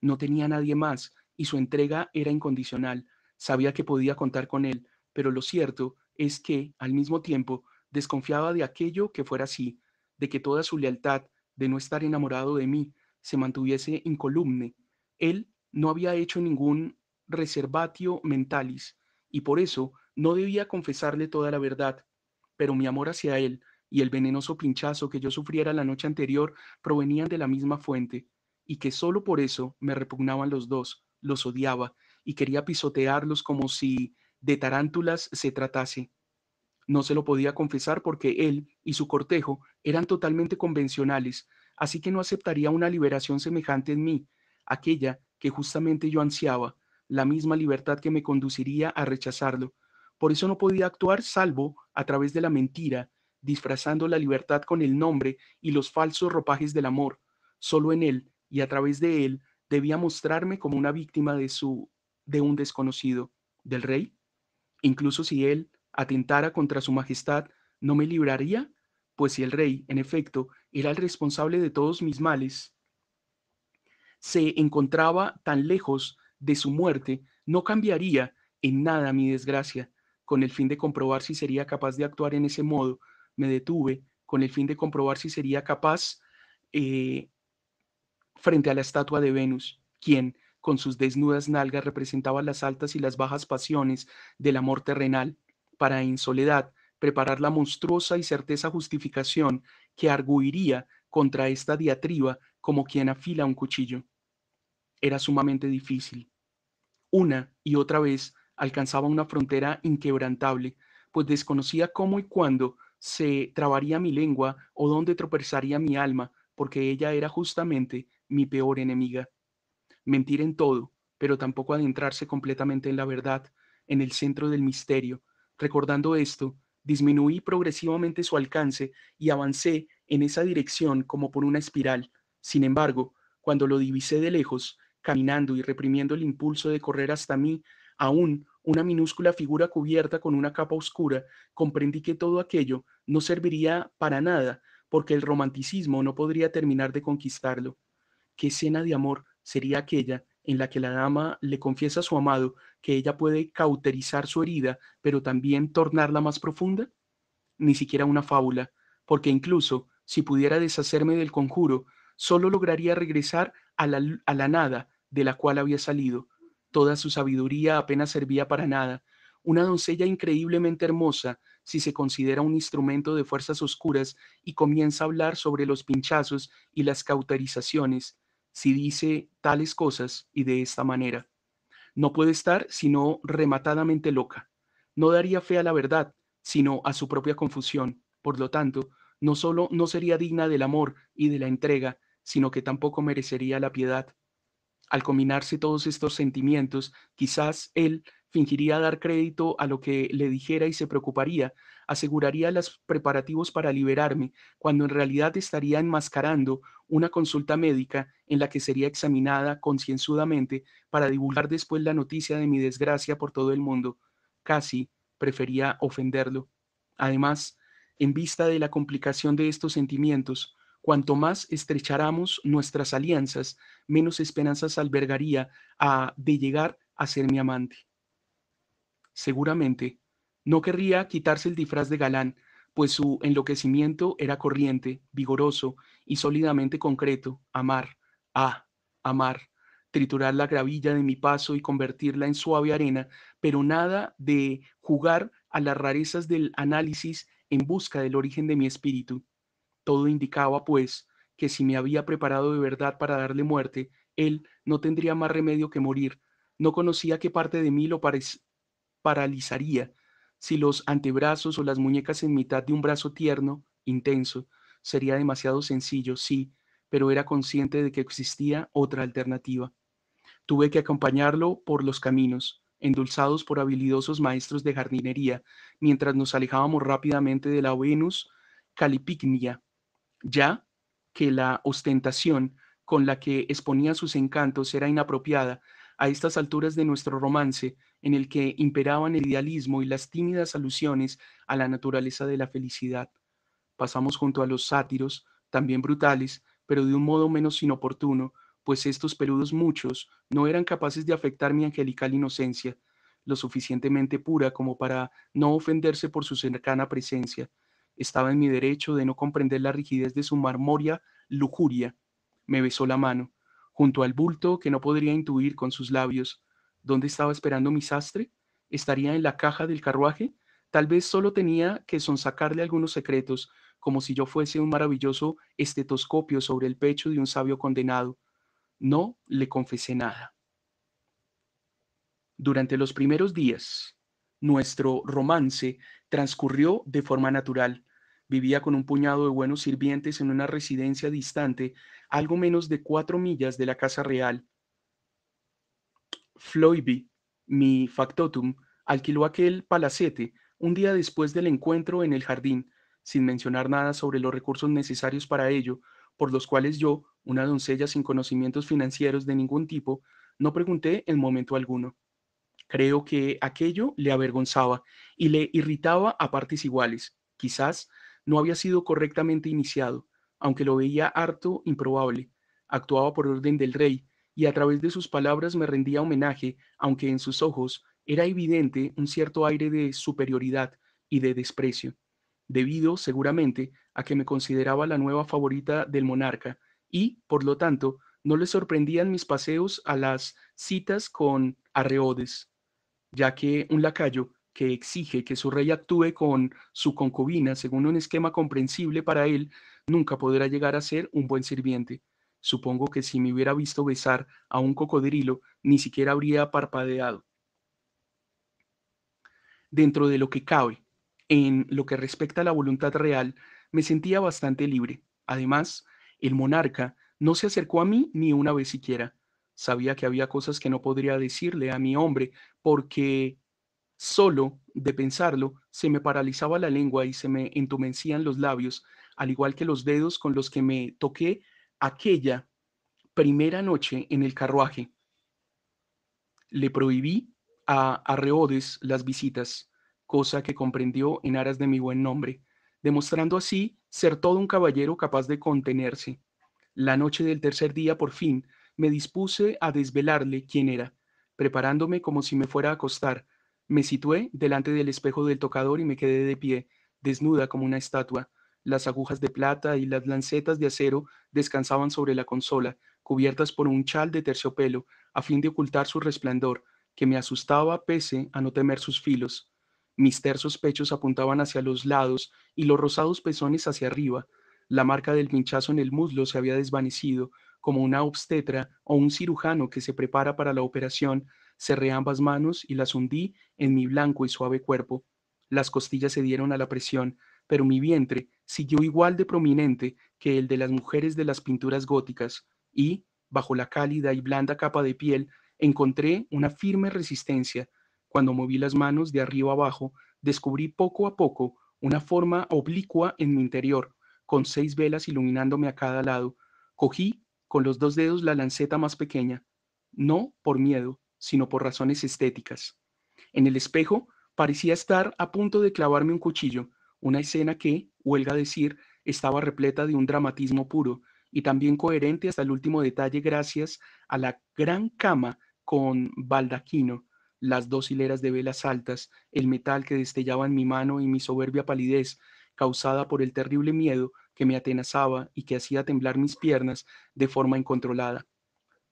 No tenía nadie más y su entrega era incondicional. Sabía que podía contar con él, pero lo cierto es que, al mismo tiempo, desconfiaba de aquello que fuera así, de que toda su lealtad, de no estar enamorado de mí, se mantuviese incolumne. Él no había hecho ningún reservatio mentalis y por eso no debía confesarle toda la verdad, pero mi amor hacia él y el venenoso pinchazo que yo sufriera la noche anterior provenían de la misma fuente, y que sólo por eso me repugnaban los dos, los odiaba y quería pisotearlos como si de tarántulas se tratase. No se lo podía confesar porque él y su cortejo eran totalmente convencionales así que no aceptaría una liberación semejante en mí, aquella que justamente yo ansiaba, la misma libertad que me conduciría a rechazarlo. Por eso no podía actuar salvo a través de la mentira, disfrazando la libertad con el nombre y los falsos ropajes del amor. Solo en él y a través de él debía mostrarme como una víctima de su de un desconocido, del rey. Incluso si él atentara contra su majestad, no me libraría, pues si el rey, en efecto, era el responsable de todos mis males, se encontraba tan lejos de su muerte, no cambiaría en nada mi desgracia. Con el fin de comprobar si sería capaz de actuar en ese modo, me detuve con el fin de comprobar si sería capaz eh, frente a la estatua de Venus, quien, con sus desnudas nalgas, representaba las altas y las bajas pasiones del amor terrenal. Para en soledad preparar la monstruosa y certeza justificación que arguiría contra esta diatriba como quien afila un cuchillo. Era sumamente difícil. Una y otra vez alcanzaba una frontera inquebrantable, pues desconocía cómo y cuándo se trabaría mi lengua o dónde tropezaría mi alma, porque ella era justamente mi peor enemiga. Mentir en todo, pero tampoco adentrarse completamente en la verdad, en el centro del misterio. Recordando esto, disminuí progresivamente su alcance y avancé en esa dirección como por una espiral. Sin embargo, cuando lo divisé de lejos, caminando y reprimiendo el impulso de correr hasta mí, aún una minúscula figura cubierta con una capa oscura, comprendí que todo aquello no serviría para nada, porque el romanticismo no podría terminar de conquistarlo. ¿Qué escena de amor sería aquella en la que la dama le confiesa a su amado que ella puede cauterizar su herida, pero también tornarla más profunda? Ni siquiera una fábula, porque incluso si pudiera deshacerme del conjuro, solo lograría regresar a la, a la nada de la cual había salido. Toda su sabiduría apenas servía para nada. Una doncella increíblemente hermosa, si se considera un instrumento de fuerzas oscuras y comienza a hablar sobre los pinchazos y las cauterizaciones, si dice tales cosas y de esta manera. No puede estar sino rematadamente loca. No daría fe a la verdad, sino a su propia confusión. Por lo tanto, no solo no sería digna del amor y de la entrega, sino que tampoco merecería la piedad. Al combinarse todos estos sentimientos, quizás él fingiría dar crédito a lo que le dijera y se preocuparía aseguraría los preparativos para liberarme, cuando en realidad estaría enmascarando una consulta médica en la que sería examinada concienzudamente para divulgar después la noticia de mi desgracia por todo el mundo. Casi prefería ofenderlo. Además, en vista de la complicación de estos sentimientos, cuanto más estrecharamos nuestras alianzas, menos esperanzas albergaría a, de llegar a ser mi amante. Seguramente no querría quitarse el disfraz de galán, pues su enloquecimiento era corriente, vigoroso y sólidamente concreto, amar, ah, amar, triturar la gravilla de mi paso y convertirla en suave arena, pero nada de jugar a las rarezas del análisis en busca del origen de mi espíritu. Todo indicaba, pues, que si me había preparado de verdad para darle muerte, él no tendría más remedio que morir. No conocía qué parte de mí lo paralizaría, si los antebrazos o las muñecas en mitad de un brazo tierno, intenso, sería demasiado sencillo, sí, pero era consciente de que existía otra alternativa. Tuve que acompañarlo por los caminos, endulzados por habilidosos maestros de jardinería, mientras nos alejábamos rápidamente de la Venus Calipignia, ya que la ostentación con la que exponía sus encantos era inapropiada a estas alturas de nuestro romance, en el que imperaban el idealismo y las tímidas alusiones a la naturaleza de la felicidad. Pasamos junto a los sátiros, también brutales, pero de un modo menos inoportuno, pues estos perudos muchos no eran capaces de afectar mi angelical inocencia, lo suficientemente pura como para no ofenderse por su cercana presencia. Estaba en mi derecho de no comprender la rigidez de su marmoria lujuria. Me besó la mano, junto al bulto que no podría intuir con sus labios, ¿Dónde estaba esperando mi sastre? ¿Estaría en la caja del carruaje? Tal vez solo tenía que sonsacarle algunos secretos, como si yo fuese un maravilloso estetoscopio sobre el pecho de un sabio condenado. No le confesé nada. Durante los primeros días, nuestro romance transcurrió de forma natural. Vivía con un puñado de buenos sirvientes en una residencia distante, algo menos de cuatro millas de la Casa Real. Floyby, mi factotum, alquiló aquel palacete un día después del encuentro en el jardín, sin mencionar nada sobre los recursos necesarios para ello, por los cuales yo, una doncella sin conocimientos financieros de ningún tipo, no pregunté en momento alguno. Creo que aquello le avergonzaba y le irritaba a partes iguales. Quizás no había sido correctamente iniciado, aunque lo veía harto improbable. Actuaba por orden del rey, y a través de sus palabras me rendía homenaje, aunque en sus ojos era evidente un cierto aire de superioridad y de desprecio, debido seguramente a que me consideraba la nueva favorita del monarca y, por lo tanto, no le sorprendían mis paseos a las citas con arreodes, ya que un lacayo que exige que su rey actúe con su concubina según un esquema comprensible para él, nunca podrá llegar a ser un buen sirviente. Supongo que si me hubiera visto besar a un cocodrilo, ni siquiera habría parpadeado. Dentro de lo que cabe, en lo que respecta a la voluntad real, me sentía bastante libre. Además, el monarca no se acercó a mí ni una vez siquiera. Sabía que había cosas que no podría decirle a mi hombre porque solo de pensarlo se me paralizaba la lengua y se me entumecían los labios, al igual que los dedos con los que me toqué aquella primera noche en el carruaje. Le prohibí a Arreodes las visitas, cosa que comprendió en aras de mi buen nombre, demostrando así ser todo un caballero capaz de contenerse. La noche del tercer día, por fin, me dispuse a desvelarle quién era, preparándome como si me fuera a acostar. Me situé delante del espejo del tocador y me quedé de pie, desnuda como una estatua, las agujas de plata y las lancetas de acero descansaban sobre la consola, cubiertas por un chal de terciopelo, a fin de ocultar su resplandor, que me asustaba pese a no temer sus filos. Mis tersos pechos apuntaban hacia los lados y los rosados pezones hacia arriba. La marca del pinchazo en el muslo se había desvanecido, como una obstetra o un cirujano que se prepara para la operación, cerré ambas manos y las hundí en mi blanco y suave cuerpo. Las costillas se dieron a la presión, pero mi vientre siguió igual de prominente que el de las mujeres de las pinturas góticas, y, bajo la cálida y blanda capa de piel, encontré una firme resistencia. Cuando moví las manos de arriba abajo, descubrí poco a poco una forma oblicua en mi interior, con seis velas iluminándome a cada lado. Cogí con los dos dedos la lanceta más pequeña, no por miedo, sino por razones estéticas. En el espejo parecía estar a punto de clavarme un cuchillo, una escena que, huelga decir, estaba repleta de un dramatismo puro y también coherente hasta el último detalle gracias a la gran cama con baldaquino, las dos hileras de velas altas, el metal que destellaba en mi mano y mi soberbia palidez, causada por el terrible miedo que me atenazaba y que hacía temblar mis piernas de forma incontrolada.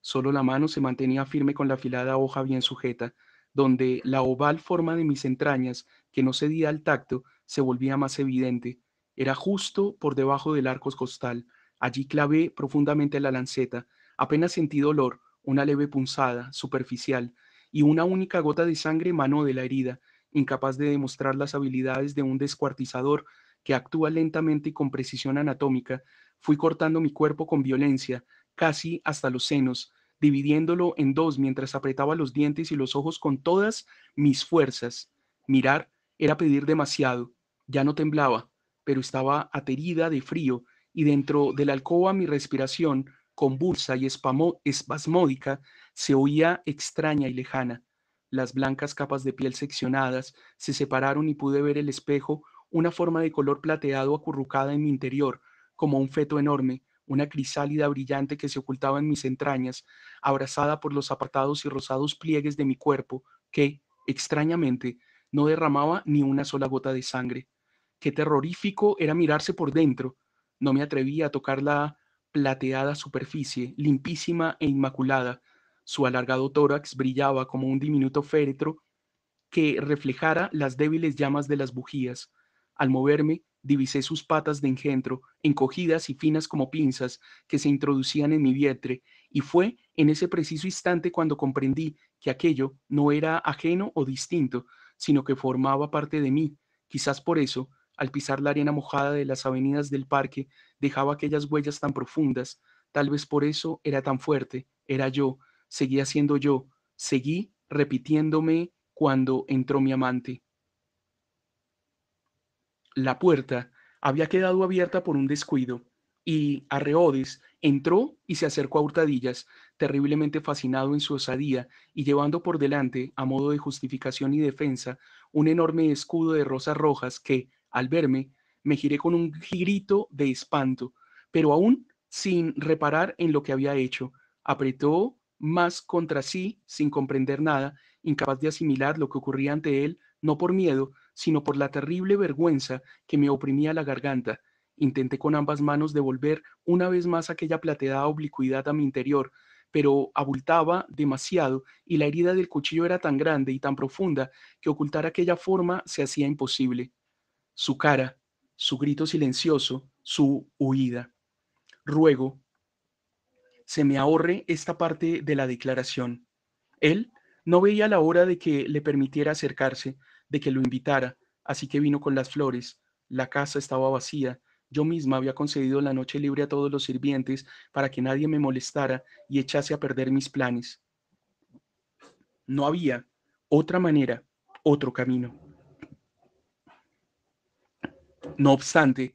Solo la mano se mantenía firme con la afilada hoja bien sujeta, donde la oval forma de mis entrañas, que no cedía al tacto, se volvía más evidente. Era justo por debajo del arco costal. Allí clavé profundamente la lanceta. Apenas sentí dolor, una leve punzada, superficial, y una única gota de sangre manó de la herida, incapaz de demostrar las habilidades de un descuartizador que actúa lentamente y con precisión anatómica, fui cortando mi cuerpo con violencia, casi hasta los senos, dividiéndolo en dos mientras apretaba los dientes y los ojos con todas mis fuerzas. Mirar era pedir demasiado. Ya no temblaba, pero estaba aterida de frío y dentro de la alcoba mi respiración, convulsa y espasmódica, se oía extraña y lejana. Las blancas capas de piel seccionadas se separaron y pude ver el espejo, una forma de color plateado acurrucada en mi interior, como un feto enorme, una crisálida brillante que se ocultaba en mis entrañas, abrazada por los apartados y rosados pliegues de mi cuerpo, que, extrañamente, no derramaba ni una sola gota de sangre. Qué terrorífico era mirarse por dentro. No me atrevía a tocar la plateada superficie, limpísima e inmaculada. Su alargado tórax brillaba como un diminuto féretro que reflejara las débiles llamas de las bujías. Al moverme, divisé sus patas de engendro, encogidas y finas como pinzas que se introducían en mi vientre, y fue en ese preciso instante cuando comprendí que aquello no era ajeno o distinto, sino que formaba parte de mí. Quizás por eso al pisar la arena mojada de las avenidas del parque, dejaba aquellas huellas tan profundas, tal vez por eso era tan fuerte, era yo, seguía siendo yo, seguí repitiéndome cuando entró mi amante. La puerta había quedado abierta por un descuido, y Arreodes entró y se acercó a hurtadillas, terriblemente fascinado en su osadía y llevando por delante, a modo de justificación y defensa, un enorme escudo de rosas rojas que, al verme, me giré con un grito de espanto, pero aún sin reparar en lo que había hecho, apretó más contra sí sin comprender nada, incapaz de asimilar lo que ocurría ante él, no por miedo, sino por la terrible vergüenza que me oprimía la garganta. Intenté con ambas manos devolver una vez más aquella plateada oblicuidad a mi interior, pero abultaba demasiado y la herida del cuchillo era tan grande y tan profunda que ocultar aquella forma se hacía imposible su cara, su grito silencioso, su huida. Ruego, se me ahorre esta parte de la declaración. Él no veía la hora de que le permitiera acercarse, de que lo invitara, así que vino con las flores. La casa estaba vacía. Yo misma había concedido la noche libre a todos los sirvientes para que nadie me molestara y echase a perder mis planes. No había otra manera, otro camino. No obstante,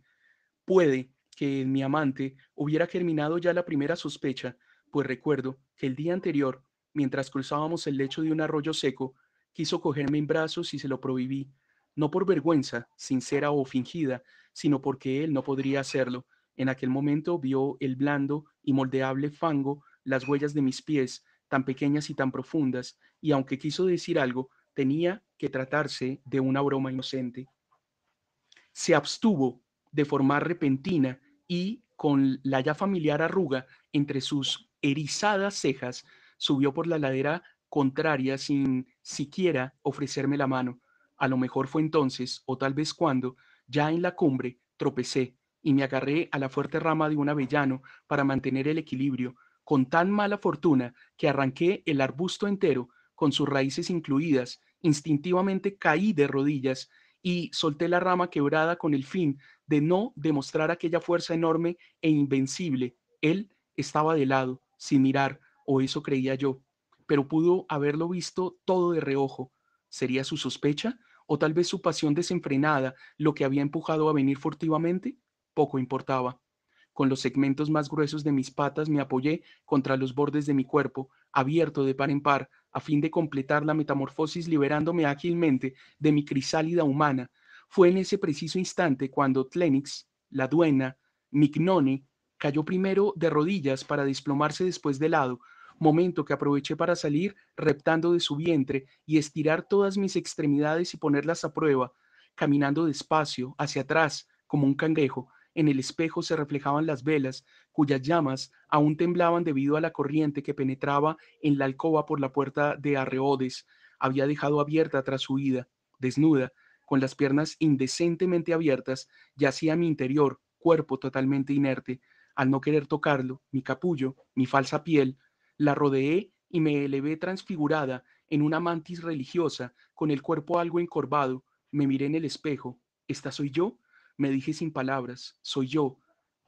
puede que mi amante hubiera terminado ya la primera sospecha, pues recuerdo que el día anterior, mientras cruzábamos el lecho de un arroyo seco, quiso cogerme en brazos y se lo prohibí, no por vergüenza, sincera o fingida, sino porque él no podría hacerlo. En aquel momento vio el blando y moldeable fango, las huellas de mis pies, tan pequeñas y tan profundas, y aunque quiso decir algo, tenía que tratarse de una broma inocente se abstuvo de forma repentina y con la ya familiar arruga entre sus erizadas cejas, subió por la ladera contraria sin siquiera ofrecerme la mano. A lo mejor fue entonces, o tal vez cuando, ya en la cumbre, tropecé y me agarré a la fuerte rama de un avellano para mantener el equilibrio, con tan mala fortuna que arranqué el arbusto entero, con sus raíces incluidas, instintivamente caí de rodillas y solté la rama quebrada con el fin de no demostrar aquella fuerza enorme e invencible. Él estaba de lado, sin mirar, o eso creía yo, pero pudo haberlo visto todo de reojo. ¿Sería su sospecha? ¿O tal vez su pasión desenfrenada lo que había empujado a venir furtivamente? Poco importaba. Con los segmentos más gruesos de mis patas me apoyé contra los bordes de mi cuerpo, abierto de par en par, a fin de completar la metamorfosis liberándome ágilmente de mi crisálida humana, fue en ese preciso instante cuando Tlenix, la duena, Mignone, cayó primero de rodillas para desplomarse después de lado, momento que aproveché para salir reptando de su vientre y estirar todas mis extremidades y ponerlas a prueba, caminando despacio, hacia atrás, como un cangrejo, en el espejo se reflejaban las velas, cuyas llamas aún temblaban debido a la corriente que penetraba en la alcoba por la puerta de Arreodes, había dejado abierta tras su huida, desnuda, con las piernas indecentemente abiertas, yacía mi interior, cuerpo totalmente inerte. Al no querer tocarlo, mi capullo, mi falsa piel, la rodeé y me elevé transfigurada en una mantis religiosa, con el cuerpo algo encorvado, me miré en el espejo. ¿Esta soy yo? Me dije sin palabras, soy yo.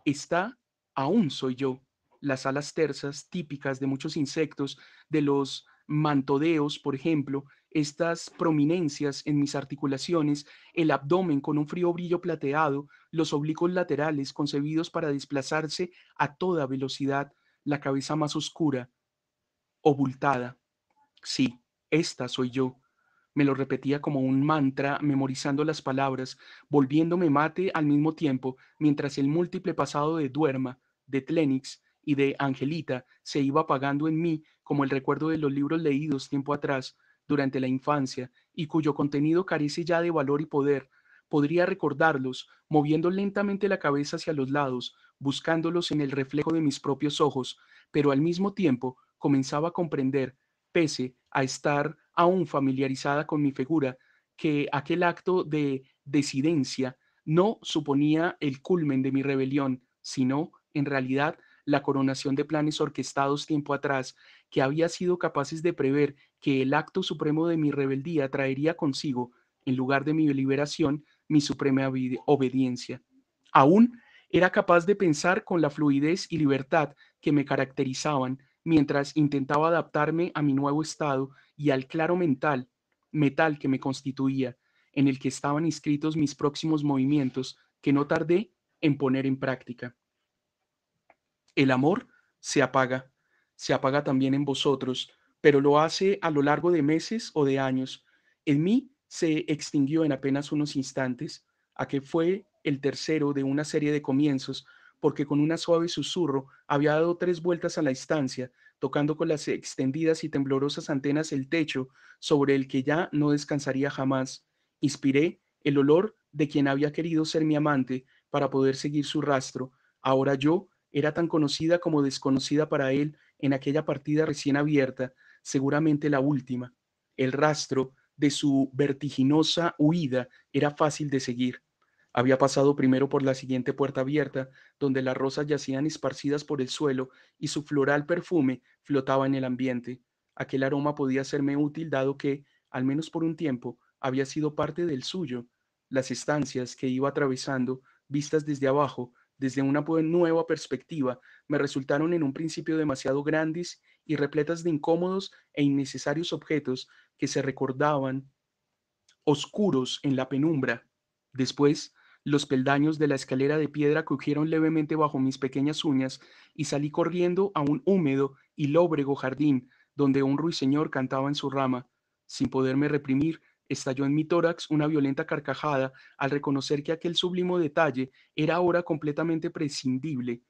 Está, aún soy yo. Las alas tersas, típicas de muchos insectos, de los mantodeos, por ejemplo, estas prominencias en mis articulaciones, el abdomen con un frío brillo plateado, los oblicuos laterales concebidos para desplazarse a toda velocidad, la cabeza más oscura, obultada. Sí, esta soy yo. Me lo repetía como un mantra, memorizando las palabras, volviéndome mate al mismo tiempo, mientras el múltiple pasado de Duerma, de Tlenix y de Angelita se iba apagando en mí como el recuerdo de los libros leídos tiempo atrás, durante la infancia, y cuyo contenido carece ya de valor y poder. Podría recordarlos, moviendo lentamente la cabeza hacia los lados, buscándolos en el reflejo de mis propios ojos, pero al mismo tiempo comenzaba a comprender, pese a estar aún familiarizada con mi figura, que aquel acto de desidencia no suponía el culmen de mi rebelión, sino, en realidad, la coronación de planes orquestados tiempo atrás, que había sido capaces de prever que el acto supremo de mi rebeldía traería consigo, en lugar de mi liberación, mi suprema obediencia. Aún era capaz de pensar con la fluidez y libertad que me caracterizaban, mientras intentaba adaptarme a mi nuevo estado y al claro mental, metal que me constituía, en el que estaban inscritos mis próximos movimientos que no tardé en poner en práctica. El amor se apaga, se apaga también en vosotros, pero lo hace a lo largo de meses o de años. En mí se extinguió en apenas unos instantes, a que fue el tercero de una serie de comienzos porque con un suave susurro había dado tres vueltas a la estancia, tocando con las extendidas y temblorosas antenas el techo sobre el que ya no descansaría jamás. Inspiré el olor de quien había querido ser mi amante para poder seguir su rastro. Ahora yo era tan conocida como desconocida para él en aquella partida recién abierta, seguramente la última. El rastro de su vertiginosa huida era fácil de seguir. Había pasado primero por la siguiente puerta abierta, donde las rosas yacían esparcidas por el suelo y su floral perfume flotaba en el ambiente. Aquel aroma podía serme útil dado que, al menos por un tiempo, había sido parte del suyo. Las estancias que iba atravesando, vistas desde abajo, desde una nueva perspectiva, me resultaron en un principio demasiado grandes y repletas de incómodos e innecesarios objetos que se recordaban oscuros en la penumbra. Después, los peldaños de la escalera de piedra cogieron levemente bajo mis pequeñas uñas y salí corriendo a un húmedo y lóbrego jardín donde un ruiseñor cantaba en su rama. Sin poderme reprimir, estalló en mi tórax una violenta carcajada al reconocer que aquel sublimo detalle era ahora completamente prescindible.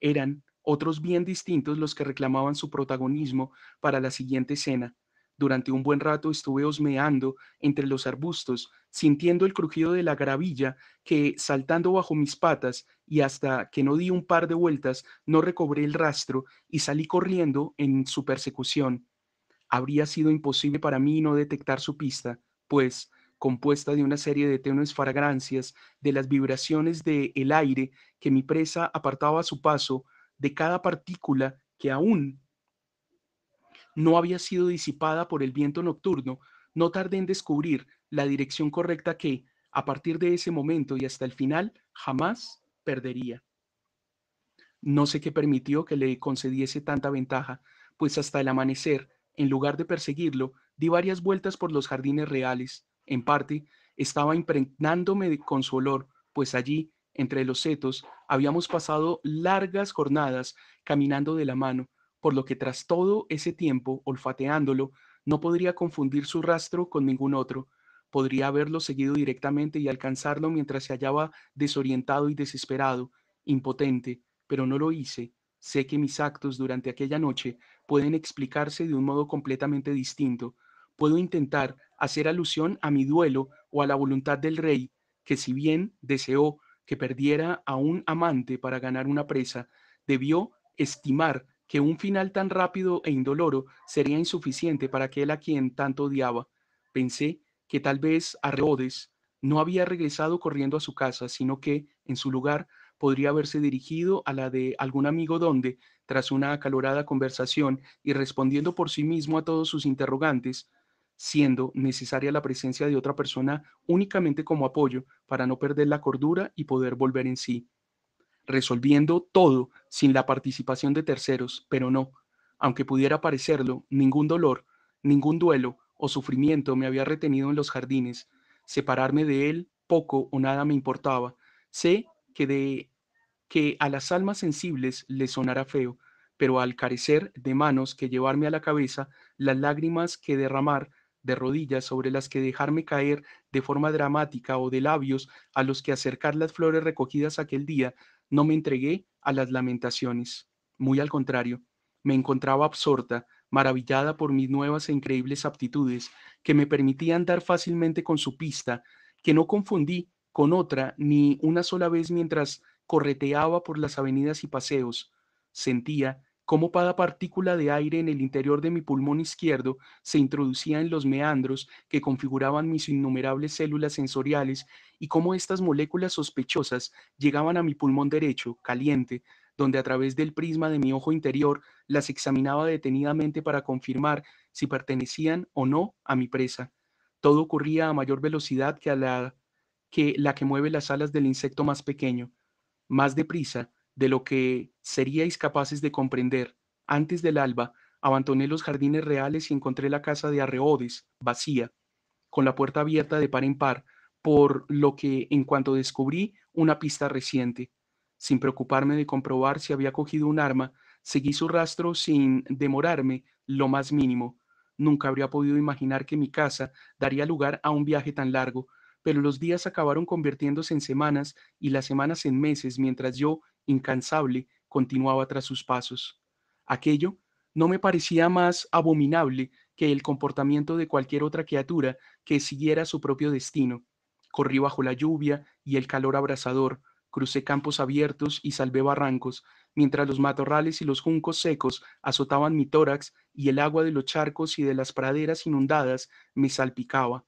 Eran otros bien distintos los que reclamaban su protagonismo para la siguiente escena. Durante un buen rato estuve osmeando entre los arbustos, sintiendo el crujido de la gravilla que, saltando bajo mis patas, y hasta que no di un par de vueltas, no recobré el rastro y salí corriendo en su persecución. Habría sido imposible para mí no detectar su pista, pues, compuesta de una serie de tenues fragancias, de las vibraciones del el aire que mi presa apartaba a su paso, de cada partícula que aún no había sido disipada por el viento nocturno, no tardé en descubrir la dirección correcta que, a partir de ese momento y hasta el final, jamás perdería. No sé qué permitió que le concediese tanta ventaja, pues hasta el amanecer, en lugar de perseguirlo, di varias vueltas por los jardines reales. En parte, estaba impregnándome con su olor, pues allí, entre los setos, habíamos pasado largas jornadas caminando de la mano, por lo que tras todo ese tiempo, olfateándolo, no podría confundir su rastro con ningún otro. Podría haberlo seguido directamente y alcanzarlo mientras se hallaba desorientado y desesperado, impotente, pero no lo hice. Sé que mis actos durante aquella noche pueden explicarse de un modo completamente distinto. Puedo intentar hacer alusión a mi duelo o a la voluntad del rey, que si bien deseó que perdiera a un amante para ganar una presa, debió estimar que un final tan rápido e indoloro sería insuficiente para aquel a quien tanto odiaba. Pensé que tal vez Arreodes no había regresado corriendo a su casa, sino que, en su lugar, podría haberse dirigido a la de algún amigo donde, tras una acalorada conversación y respondiendo por sí mismo a todos sus interrogantes, siendo necesaria la presencia de otra persona únicamente como apoyo para no perder la cordura y poder volver en sí resolviendo todo sin la participación de terceros, pero no, aunque pudiera parecerlo, ningún dolor, ningún duelo o sufrimiento me había retenido en los jardines. Separarme de él poco o nada me importaba. Sé que de que a las almas sensibles le sonará feo, pero al carecer de manos que llevarme a la cabeza, las lágrimas que derramar de rodillas sobre las que dejarme caer de forma dramática o de labios a los que acercar las flores recogidas aquel día, no me entregué a las lamentaciones. Muy al contrario, me encontraba absorta, maravillada por mis nuevas e increíbles aptitudes que me permitían dar fácilmente con su pista, que no confundí con otra ni una sola vez mientras correteaba por las avenidas y paseos. Sentía cómo cada partícula de aire en el interior de mi pulmón izquierdo se introducía en los meandros que configuraban mis innumerables células sensoriales y cómo estas moléculas sospechosas llegaban a mi pulmón derecho, caliente, donde a través del prisma de mi ojo interior las examinaba detenidamente para confirmar si pertenecían o no a mi presa. Todo ocurría a mayor velocidad que, que la que mueve las alas del insecto más pequeño. Más deprisa, de lo que seríais capaces de comprender. Antes del alba, abandoné los jardines reales y encontré la casa de Arreodes, vacía, con la puerta abierta de par en par, por lo que en cuanto descubrí una pista reciente. Sin preocuparme de comprobar si había cogido un arma, seguí su rastro sin demorarme lo más mínimo. Nunca habría podido imaginar que mi casa daría lugar a un viaje tan largo, pero los días acabaron convirtiéndose en semanas y las semanas en meses mientras yo incansable, continuaba tras sus pasos. Aquello no me parecía más abominable que el comportamiento de cualquier otra criatura que siguiera su propio destino. Corrí bajo la lluvia y el calor abrasador, crucé campos abiertos y salvé barrancos, mientras los matorrales y los juncos secos azotaban mi tórax y el agua de los charcos y de las praderas inundadas me salpicaba,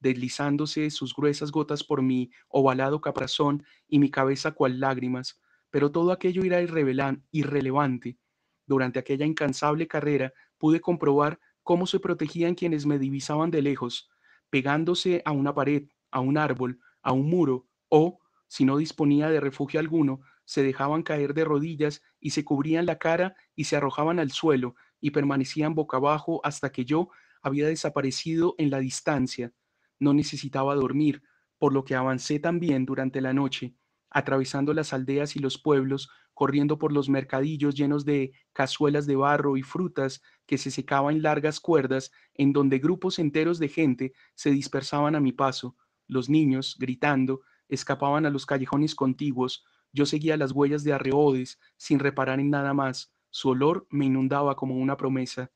deslizándose sus gruesas gotas por mi ovalado caprazón y mi cabeza cual lágrimas pero todo aquello era irrelevante. Durante aquella incansable carrera pude comprobar cómo se protegían quienes me divisaban de lejos, pegándose a una pared, a un árbol, a un muro, o, si no disponía de refugio alguno, se dejaban caer de rodillas y se cubrían la cara y se arrojaban al suelo y permanecían boca abajo hasta que yo había desaparecido en la distancia. No necesitaba dormir, por lo que avancé también durante la noche, atravesando las aldeas y los pueblos, corriendo por los mercadillos llenos de cazuelas de barro y frutas que se secaban en largas cuerdas, en donde grupos enteros de gente se dispersaban a mi paso. Los niños, gritando, escapaban a los callejones contiguos. Yo seguía las huellas de Arreodes sin reparar en nada más. Su olor me inundaba como una promesa.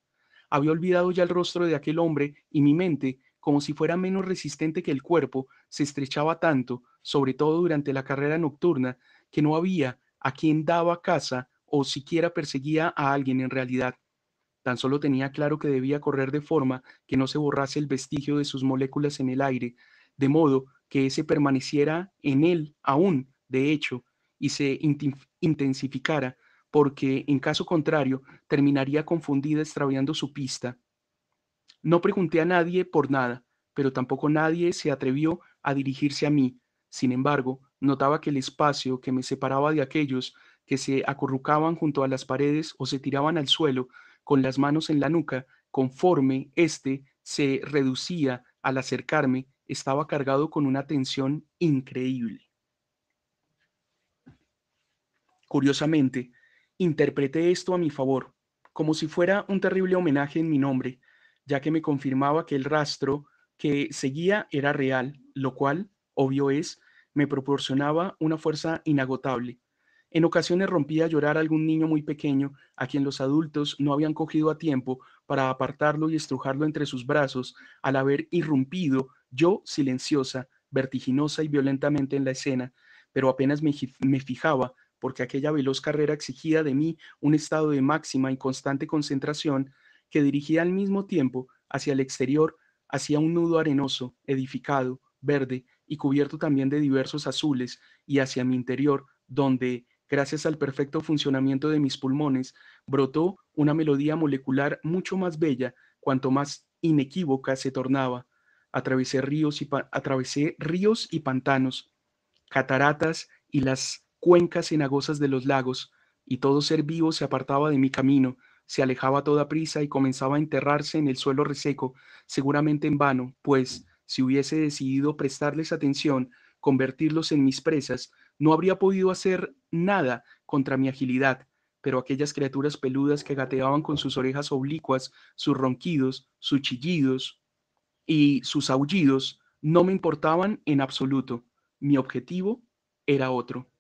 Había olvidado ya el rostro de aquel hombre y mi mente como si fuera menos resistente que el cuerpo, se estrechaba tanto, sobre todo durante la carrera nocturna, que no había a quien daba caza o siquiera perseguía a alguien en realidad. Tan solo tenía claro que debía correr de forma que no se borrase el vestigio de sus moléculas en el aire, de modo que ese permaneciera en él aún, de hecho, y se intensificara, porque en caso contrario terminaría confundida extraviando su pista no pregunté a nadie por nada, pero tampoco nadie se atrevió a dirigirse a mí. Sin embargo, notaba que el espacio que me separaba de aquellos que se acurrucaban junto a las paredes o se tiraban al suelo con las manos en la nuca, conforme éste se reducía al acercarme, estaba cargado con una tensión increíble. Curiosamente, interpreté esto a mi favor, como si fuera un terrible homenaje en mi nombre, ya que me confirmaba que el rastro que seguía era real, lo cual, obvio es, me proporcionaba una fuerza inagotable. En ocasiones rompía a llorar a algún niño muy pequeño, a quien los adultos no habían cogido a tiempo para apartarlo y estrujarlo entre sus brazos, al haber irrumpido yo silenciosa, vertiginosa y violentamente en la escena, pero apenas me, me fijaba, porque aquella veloz carrera exigía de mí un estado de máxima y constante concentración que dirigía al mismo tiempo hacia el exterior, hacia un nudo arenoso, edificado, verde y cubierto también de diversos azules, y hacia mi interior, donde, gracias al perfecto funcionamiento de mis pulmones, brotó una melodía molecular mucho más bella cuanto más inequívoca se tornaba. Atravesé ríos y, atravesé ríos y pantanos, cataratas y las cuencas cenagosas de los lagos, y todo ser vivo se apartaba de mi camino, se alejaba a toda prisa y comenzaba a enterrarse en el suelo reseco, seguramente en vano, pues, si hubiese decidido prestarles atención, convertirlos en mis presas, no habría podido hacer nada contra mi agilidad, pero aquellas criaturas peludas que gateaban con sus orejas oblicuas, sus ronquidos, sus chillidos y sus aullidos, no me importaban en absoluto. Mi objetivo era otro.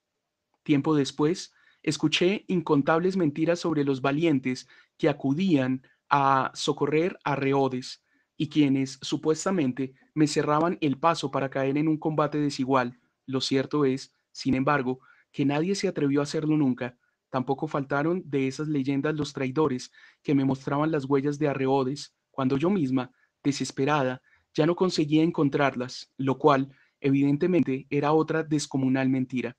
Tiempo después, escuché incontables mentiras sobre los valientes que acudían a socorrer a Reodes y quienes supuestamente me cerraban el paso para caer en un combate desigual. Lo cierto es, sin embargo, que nadie se atrevió a hacerlo nunca. Tampoco faltaron de esas leyendas los traidores que me mostraban las huellas de Arreodes, cuando yo misma, desesperada, ya no conseguía encontrarlas, lo cual, evidentemente, era otra descomunal mentira.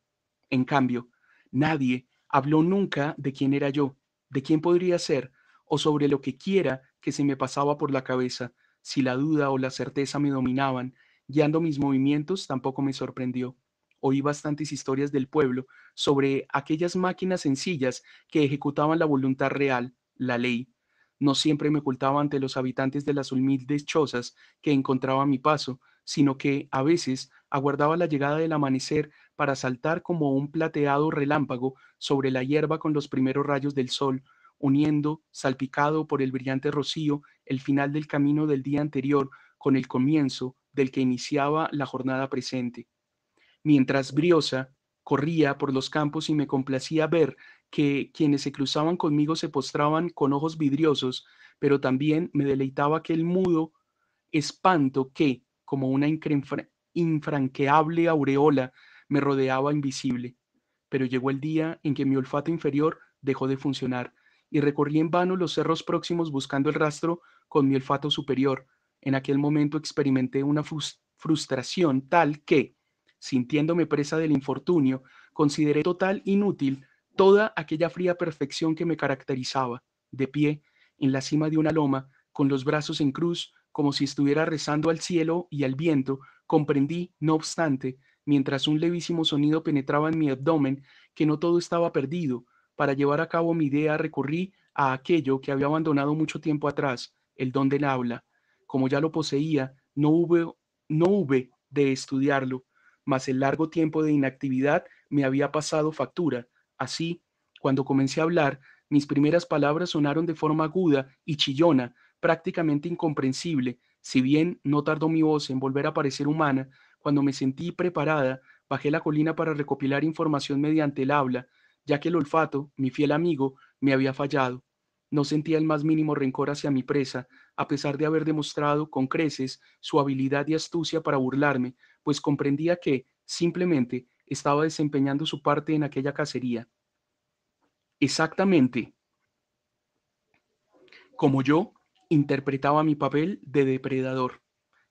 En cambio, nadie habló nunca de quién era yo, de quién podría ser, o sobre lo que quiera que se me pasaba por la cabeza, si la duda o la certeza me dominaban, guiando mis movimientos tampoco me sorprendió. Oí bastantes historias del pueblo sobre aquellas máquinas sencillas que ejecutaban la voluntad real, la ley. No siempre me ocultaba ante los habitantes de las humildes chozas que encontraba a mi paso, sino que, a veces, aguardaba la llegada del amanecer para saltar como un plateado relámpago sobre la hierba con los primeros rayos del sol, uniendo, salpicado por el brillante rocío, el final del camino del día anterior con el comienzo del que iniciaba la jornada presente. Mientras Briosa corría por los campos y me complacía ver que quienes se cruzaban conmigo se postraban con ojos vidriosos, pero también me deleitaba aquel mudo espanto que, como una infranqueable aureola, me rodeaba invisible, pero llegó el día en que mi olfato inferior dejó de funcionar y recorrí en vano los cerros próximos buscando el rastro con mi olfato superior. En aquel momento experimenté una frustración tal que, sintiéndome presa del infortunio, consideré total inútil toda aquella fría perfección que me caracterizaba, de pie, en la cima de una loma, con los brazos en cruz, como si estuviera rezando al cielo y al viento, comprendí, no obstante, mientras un levísimo sonido penetraba en mi abdomen, que no todo estaba perdido. Para llevar a cabo mi idea recurrí a aquello que había abandonado mucho tiempo atrás, el don del habla. Como ya lo poseía, no hube, no hube de estudiarlo, mas el largo tiempo de inactividad me había pasado factura. Así, cuando comencé a hablar, mis primeras palabras sonaron de forma aguda y chillona, prácticamente incomprensible, si bien no tardó mi voz en volver a parecer humana, cuando me sentí preparada, bajé la colina para recopilar información mediante el habla, ya que el olfato, mi fiel amigo, me había fallado. No sentía el más mínimo rencor hacia mi presa, a pesar de haber demostrado con creces su habilidad y astucia para burlarme, pues comprendía que, simplemente, estaba desempeñando su parte en aquella cacería. Exactamente. Como yo, interpretaba mi papel de depredador.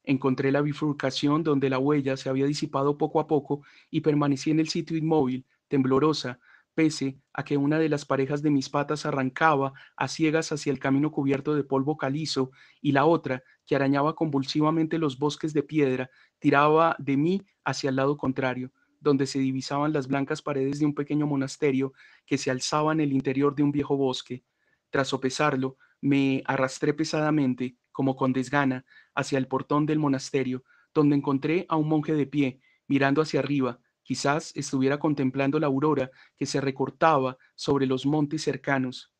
Encontré la bifurcación donde la huella se había disipado poco a poco y permanecí en el sitio inmóvil, temblorosa, pese a que una de las parejas de mis patas arrancaba a ciegas hacia el camino cubierto de polvo calizo y la otra, que arañaba convulsivamente los bosques de piedra, tiraba de mí hacia el lado contrario, donde se divisaban las blancas paredes de un pequeño monasterio que se alzaba en el interior de un viejo bosque. Tras sopesarlo, me arrastré pesadamente, como con desgana, hacia el portón del monasterio, donde encontré a un monje de pie, mirando hacia arriba, quizás estuviera contemplando la aurora que se recortaba sobre los montes cercanos.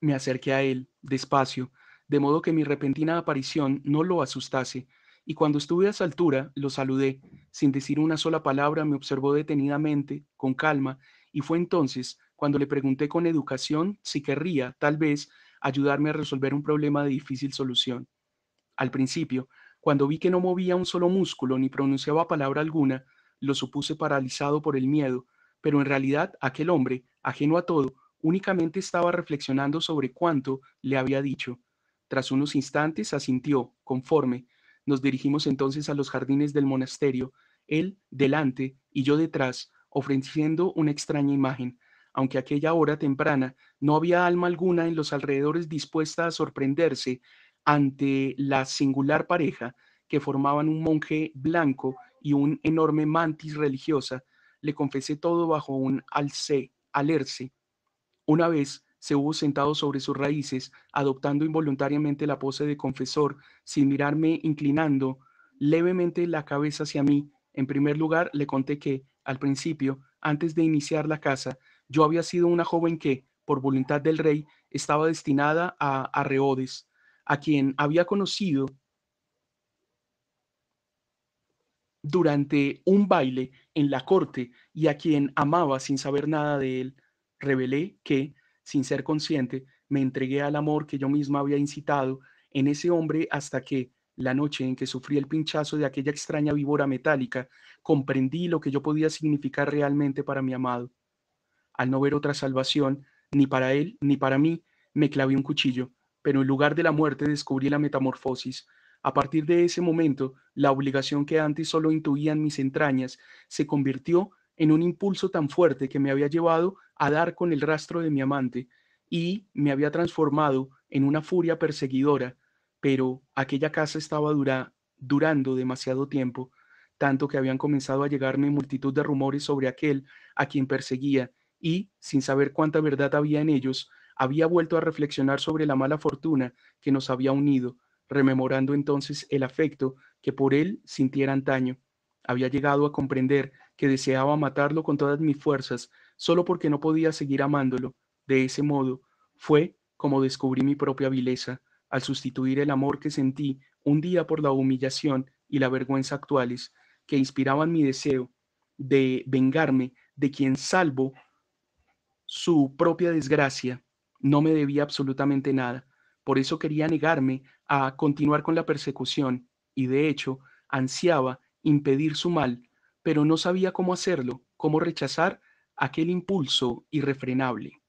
Me acerqué a él, despacio, de modo que mi repentina aparición no lo asustase, y cuando estuve a su altura lo saludé. Sin decir una sola palabra me observó detenidamente, con calma, y fue entonces cuando le pregunté con educación si querría, tal vez, ayudarme a resolver un problema de difícil solución. Al principio, cuando vi que no movía un solo músculo ni pronunciaba palabra alguna, lo supuse paralizado por el miedo, pero en realidad aquel hombre, ajeno a todo, únicamente estaba reflexionando sobre cuánto le había dicho. Tras unos instantes asintió, conforme. Nos dirigimos entonces a los jardines del monasterio, él delante y yo detrás, ofreciendo una extraña imagen, aunque aquella hora temprana no había alma alguna en los alrededores dispuesta a sorprenderse ante la singular pareja que formaban un monje blanco y un enorme mantis religiosa, le confesé todo bajo un alce, alerce. Una vez se hubo sentado sobre sus raíces, adoptando involuntariamente la pose de confesor, sin mirarme, inclinando levemente la cabeza hacia mí. En primer lugar, le conté que, al principio, antes de iniciar la casa, yo había sido una joven que, por voluntad del rey, estaba destinada a, Reodes, a quien había conocido durante un baile en la corte y a quien amaba sin saber nada de él. Revelé que, sin ser consciente, me entregué al amor que yo misma había incitado en ese hombre hasta que, la noche en que sufrí el pinchazo de aquella extraña víbora metálica, comprendí lo que yo podía significar realmente para mi amado al no ver otra salvación, ni para él ni para mí, me clavé un cuchillo, pero en lugar de la muerte descubrí la metamorfosis. A partir de ese momento, la obligación que antes solo intuían mis entrañas se convirtió en un impulso tan fuerte que me había llevado a dar con el rastro de mi amante y me había transformado en una furia perseguidora, pero aquella casa estaba durando demasiado tiempo, tanto que habían comenzado a llegarme multitud de rumores sobre aquel a quien perseguía y, sin saber cuánta verdad había en ellos, había vuelto a reflexionar sobre la mala fortuna que nos había unido, rememorando entonces el afecto que por él sintiera antaño. Había llegado a comprender que deseaba matarlo con todas mis fuerzas, solo porque no podía seguir amándolo. De ese modo, fue como descubrí mi propia vileza, al sustituir el amor que sentí un día por la humillación y la vergüenza actuales, que inspiraban mi deseo de vengarme de quien salvo su propia desgracia, no me debía absolutamente nada. Por eso quería negarme a continuar con la persecución y de hecho ansiaba impedir su mal, pero no sabía cómo hacerlo, cómo rechazar aquel impulso irrefrenable.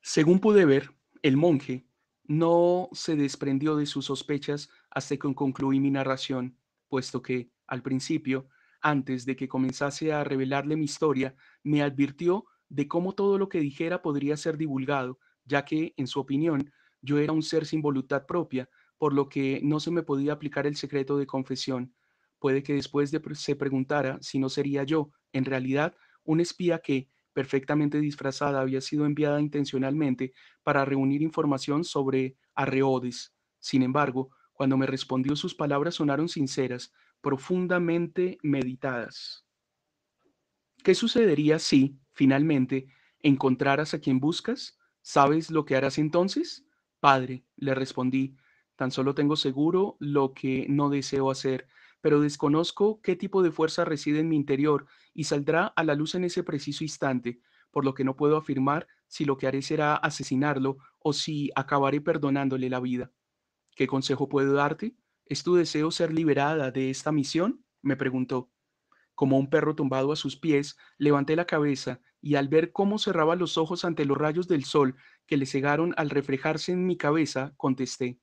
Según pude ver, el monje no se desprendió de sus sospechas hasta que concluí mi narración, puesto que, al principio, antes de que comenzase a revelarle mi historia, me advirtió de cómo todo lo que dijera podría ser divulgado, ya que, en su opinión, yo era un ser sin voluntad propia, por lo que no se me podía aplicar el secreto de confesión. Puede que después se preguntara si no sería yo, en realidad, un espía que, perfectamente disfrazada, había sido enviada intencionalmente para reunir información sobre Arreodes. Sin embargo, cuando me respondió sus palabras sonaron sinceras, profundamente meditadas. ¿Qué sucedería si, finalmente, encontraras a quien buscas? ¿Sabes lo que harás entonces? Padre, le respondí, tan solo tengo seguro lo que no deseo hacer, pero desconozco qué tipo de fuerza reside en mi interior y saldrá a la luz en ese preciso instante, por lo que no puedo afirmar si lo que haré será asesinarlo o si acabaré perdonándole la vida. ¿Qué consejo puedo darte? ¿Es tu deseo ser liberada de esta misión? me preguntó. Como un perro tumbado a sus pies, levanté la cabeza y al ver cómo cerraba los ojos ante los rayos del sol que le cegaron al reflejarse en mi cabeza, contesté.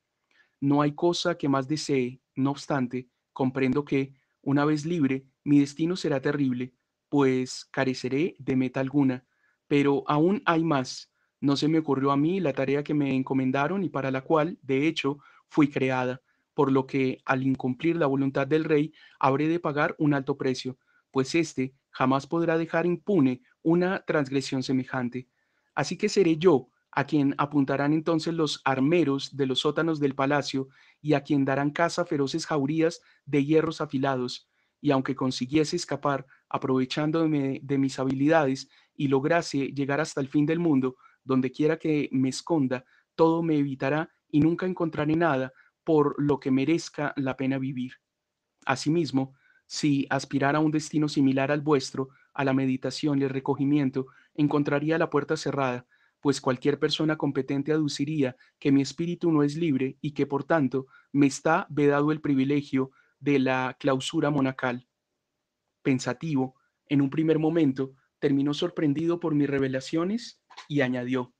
No hay cosa que más desee, no obstante, comprendo que, una vez libre, mi destino será terrible, pues careceré de meta alguna. Pero aún hay más. No se me ocurrió a mí la tarea que me encomendaron y para la cual, de hecho, fui creada por lo que al incumplir la voluntad del rey habré de pagar un alto precio, pues éste jamás podrá dejar impune una transgresión semejante. Así que seré yo a quien apuntarán entonces los armeros de los sótanos del palacio y a quien darán caza feroces jaurías de hierros afilados, y aunque consiguiese escapar aprovechándome de mis habilidades y lograse llegar hasta el fin del mundo, donde quiera que me esconda, todo me evitará y nunca encontraré nada por lo que merezca la pena vivir. Asimismo, si aspirara a un destino similar al vuestro, a la meditación y el recogimiento, encontraría la puerta cerrada, pues cualquier persona competente aduciría que mi espíritu no es libre y que por tanto me está vedado el privilegio de la clausura monacal. Pensativo, en un primer momento, terminó sorprendido por mis revelaciones y añadió,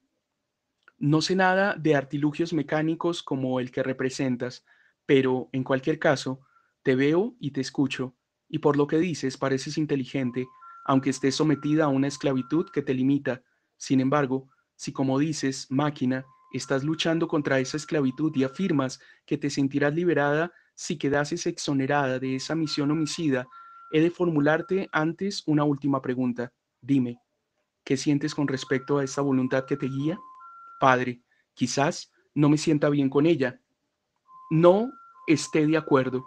no sé nada de artilugios mecánicos como el que representas, pero en cualquier caso, te veo y te escucho, y por lo que dices pareces inteligente, aunque estés sometida a una esclavitud que te limita. Sin embargo, si como dices, máquina, estás luchando contra esa esclavitud y afirmas que te sentirás liberada si quedases exonerada de esa misión homicida, he de formularte antes una última pregunta. Dime, ¿qué sientes con respecto a esa voluntad que te guía? Padre, quizás no me sienta bien con ella, no esté de acuerdo,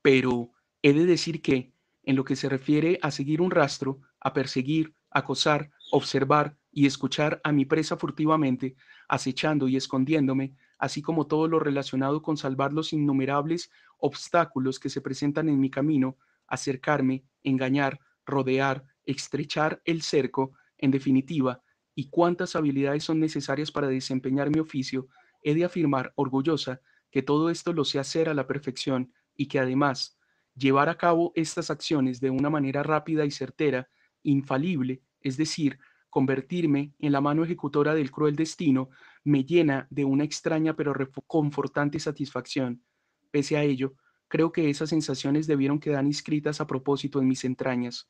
pero he de decir que en lo que se refiere a seguir un rastro, a perseguir, acosar, observar y escuchar a mi presa furtivamente, acechando y escondiéndome, así como todo lo relacionado con salvar los innumerables obstáculos que se presentan en mi camino, acercarme, engañar, rodear, estrechar el cerco, en definitiva, y cuántas habilidades son necesarias para desempeñar mi oficio, he de afirmar orgullosa que todo esto lo sé hacer a la perfección y que además llevar a cabo estas acciones de una manera rápida y certera, infalible, es decir, convertirme en la mano ejecutora del cruel destino, me llena de una extraña pero reconfortante satisfacción. Pese a ello, creo que esas sensaciones debieron quedar inscritas a propósito en mis entrañas.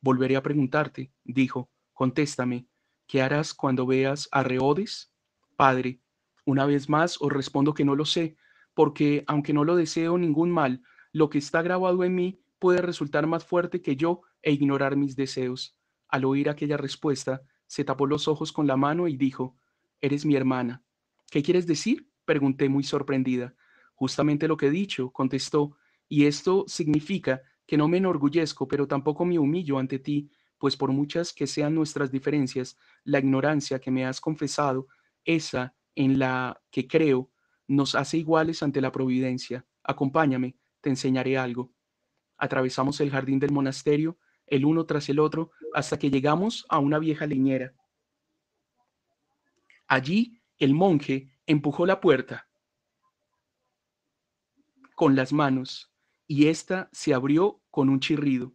Volveré a preguntarte, dijo, contéstame, ¿Qué harás cuando veas a Reodes? Padre, una vez más os respondo que no lo sé, porque aunque no lo deseo ningún mal, lo que está grabado en mí puede resultar más fuerte que yo e ignorar mis deseos. Al oír aquella respuesta, se tapó los ojos con la mano y dijo, Eres mi hermana. ¿Qué quieres decir? pregunté muy sorprendida. Justamente lo que he dicho, contestó, y esto significa que no me enorgullezco, pero tampoco me humillo ante ti, pues por muchas que sean nuestras diferencias, la ignorancia que me has confesado, esa en la que creo, nos hace iguales ante la providencia. Acompáñame, te enseñaré algo. Atravesamos el jardín del monasterio, el uno tras el otro, hasta que llegamos a una vieja leñera. Allí el monje empujó la puerta con las manos y ésta se abrió con un chirrido.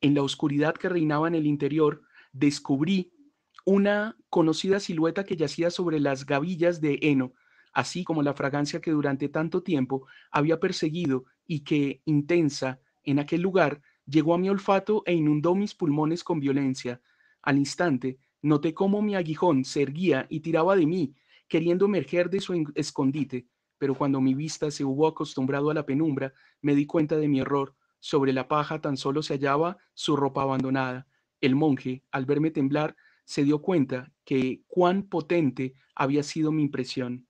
En la oscuridad que reinaba en el interior, descubrí una conocida silueta que yacía sobre las gavillas de heno, así como la fragancia que durante tanto tiempo había perseguido y que, intensa, en aquel lugar, llegó a mi olfato e inundó mis pulmones con violencia. Al instante, noté cómo mi aguijón se erguía y tiraba de mí, queriendo emerger de su escondite, pero cuando mi vista se hubo acostumbrado a la penumbra, me di cuenta de mi error. Sobre la paja tan solo se hallaba su ropa abandonada. El monje, al verme temblar, se dio cuenta que cuán potente había sido mi impresión.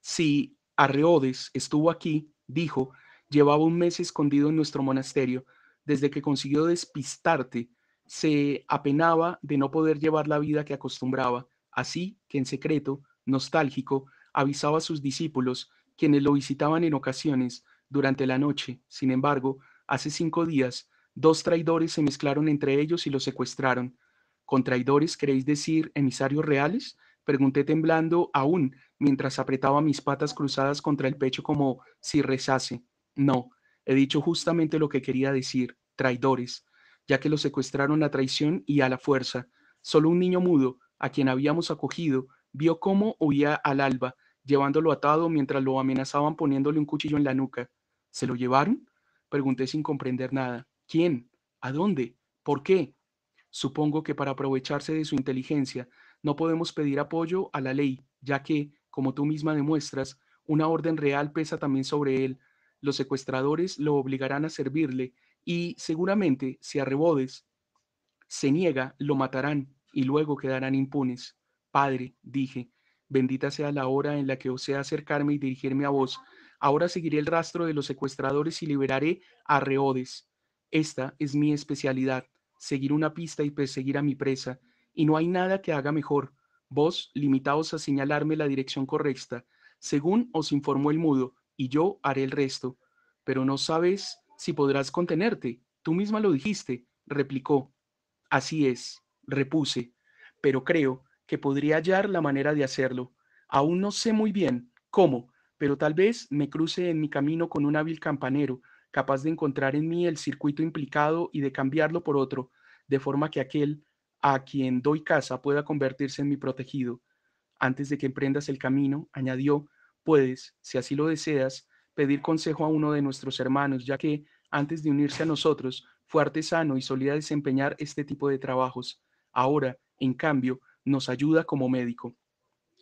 Si Arreodes estuvo aquí, dijo, llevaba un mes escondido en nuestro monasterio, desde que consiguió despistarte, se apenaba de no poder llevar la vida que acostumbraba, así que en secreto, nostálgico, avisaba a sus discípulos, quienes lo visitaban en ocasiones durante la noche. Sin embargo, hace cinco días Dos traidores se mezclaron entre ellos y los secuestraron. ¿Con traidores queréis decir emisarios reales? Pregunté temblando aún mientras apretaba mis patas cruzadas contra el pecho como si rezase. No, he dicho justamente lo que quería decir, traidores, ya que los secuestraron a traición y a la fuerza. Solo un niño mudo, a quien habíamos acogido, vio cómo huía al alba, llevándolo atado mientras lo amenazaban poniéndole un cuchillo en la nuca. ¿Se lo llevaron? Pregunté sin comprender nada. ¿Quién? ¿A dónde? ¿Por qué? Supongo que para aprovecharse de su inteligencia no podemos pedir apoyo a la ley, ya que, como tú misma demuestras, una orden real pesa también sobre él. Los secuestradores lo obligarán a servirle y seguramente, si a se niega, lo matarán y luego quedarán impunes. Padre, dije, bendita sea la hora en la que osé acercarme y dirigirme a vos. Ahora seguiré el rastro de los secuestradores y liberaré a Reodes. Esta es mi especialidad, seguir una pista y perseguir pues, a mi presa, y no hay nada que haga mejor. Vos, limitaos a señalarme la dirección correcta, según os informó el mudo, y yo haré el resto. Pero no sabes si podrás contenerte, tú misma lo dijiste, replicó. Así es, repuse, pero creo que podría hallar la manera de hacerlo. Aún no sé muy bien cómo, pero tal vez me cruce en mi camino con un hábil campanero capaz de encontrar en mí el circuito implicado y de cambiarlo por otro, de forma que aquel a quien doy casa pueda convertirse en mi protegido. Antes de que emprendas el camino, añadió, puedes, si así lo deseas, pedir consejo a uno de nuestros hermanos, ya que, antes de unirse a nosotros, fue artesano y solía desempeñar este tipo de trabajos. Ahora, en cambio, nos ayuda como médico.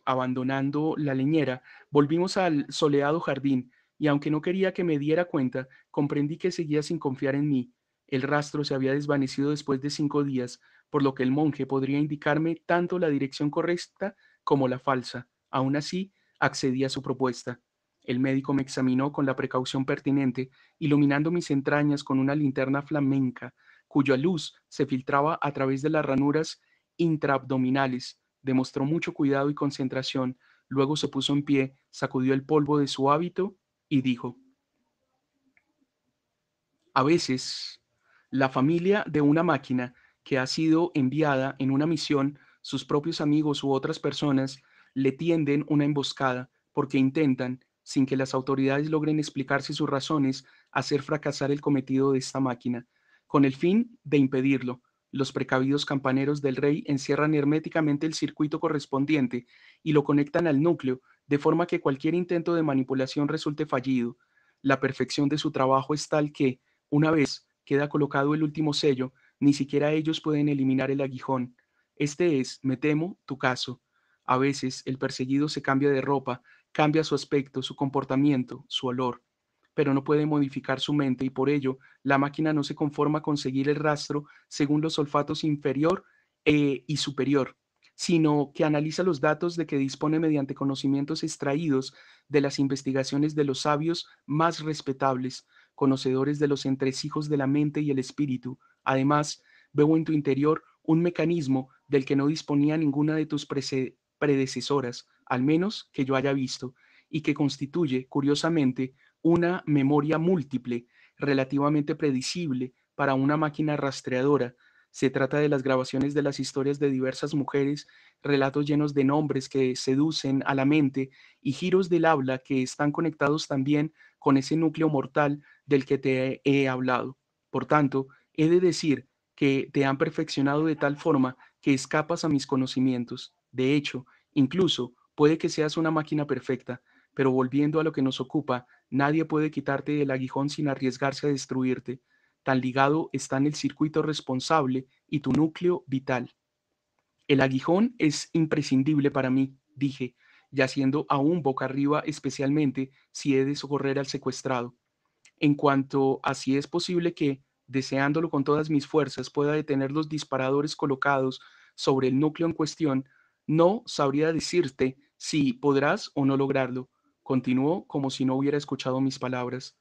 Abandonando la leñera, volvimos al soleado jardín, y aunque no quería que me diera cuenta, comprendí que seguía sin confiar en mí. El rastro se había desvanecido después de cinco días, por lo que el monje podría indicarme tanto la dirección correcta como la falsa. Aún así, accedí a su propuesta. El médico me examinó con la precaución pertinente, iluminando mis entrañas con una linterna flamenca, cuya luz se filtraba a través de las ranuras intraabdominales. Demostró mucho cuidado y concentración. Luego se puso en pie, sacudió el polvo de su hábito y dijo, a veces la familia de una máquina que ha sido enviada en una misión, sus propios amigos u otras personas le tienden una emboscada porque intentan, sin que las autoridades logren explicarse sus razones, hacer fracasar el cometido de esta máquina. Con el fin de impedirlo, los precavidos campaneros del rey encierran herméticamente el circuito correspondiente y lo conectan al núcleo de forma que cualquier intento de manipulación resulte fallido. La perfección de su trabajo es tal que, una vez queda colocado el último sello, ni siquiera ellos pueden eliminar el aguijón. Este es, me temo, tu caso. A veces el perseguido se cambia de ropa, cambia su aspecto, su comportamiento, su olor, pero no puede modificar su mente y por ello la máquina no se conforma con seguir el rastro según los olfatos inferior eh, y superior sino que analiza los datos de que dispone mediante conocimientos extraídos de las investigaciones de los sabios más respetables, conocedores de los entresijos de la mente y el espíritu. Además, veo en tu interior un mecanismo del que no disponía ninguna de tus predecesoras, al menos que yo haya visto, y que constituye, curiosamente, una memoria múltiple, relativamente predecible para una máquina rastreadora, se trata de las grabaciones de las historias de diversas mujeres, relatos llenos de nombres que seducen a la mente y giros del habla que están conectados también con ese núcleo mortal del que te he hablado. Por tanto, he de decir que te han perfeccionado de tal forma que escapas a mis conocimientos. De hecho, incluso puede que seas una máquina perfecta, pero volviendo a lo que nos ocupa, nadie puede quitarte el aguijón sin arriesgarse a destruirte tan ligado están el circuito responsable y tu núcleo vital. El aguijón es imprescindible para mí, dije, yaciendo aún boca arriba, especialmente si he de socorrer al secuestrado. En cuanto así es posible que, deseándolo con todas mis fuerzas, pueda detener los disparadores colocados sobre el núcleo en cuestión, no sabría decirte si podrás o no lograrlo. Continuó como si no hubiera escuchado mis palabras.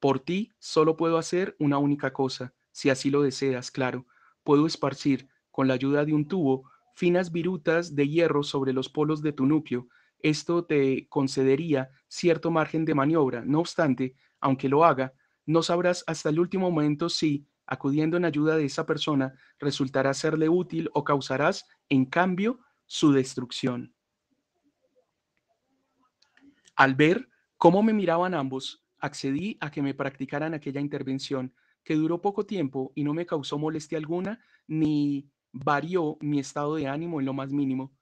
Por ti solo puedo hacer una única cosa, si así lo deseas, claro. Puedo esparcir, con la ayuda de un tubo, finas virutas de hierro sobre los polos de tu núcleo. Esto te concedería cierto margen de maniobra. No obstante, aunque lo haga, no sabrás hasta el último momento si, acudiendo en ayuda de esa persona, resultará serle útil o causarás, en cambio, su destrucción. Al ver cómo me miraban ambos, accedí a que me practicaran aquella intervención que duró poco tiempo y no me causó molestia alguna ni varió mi estado de ánimo en lo más mínimo.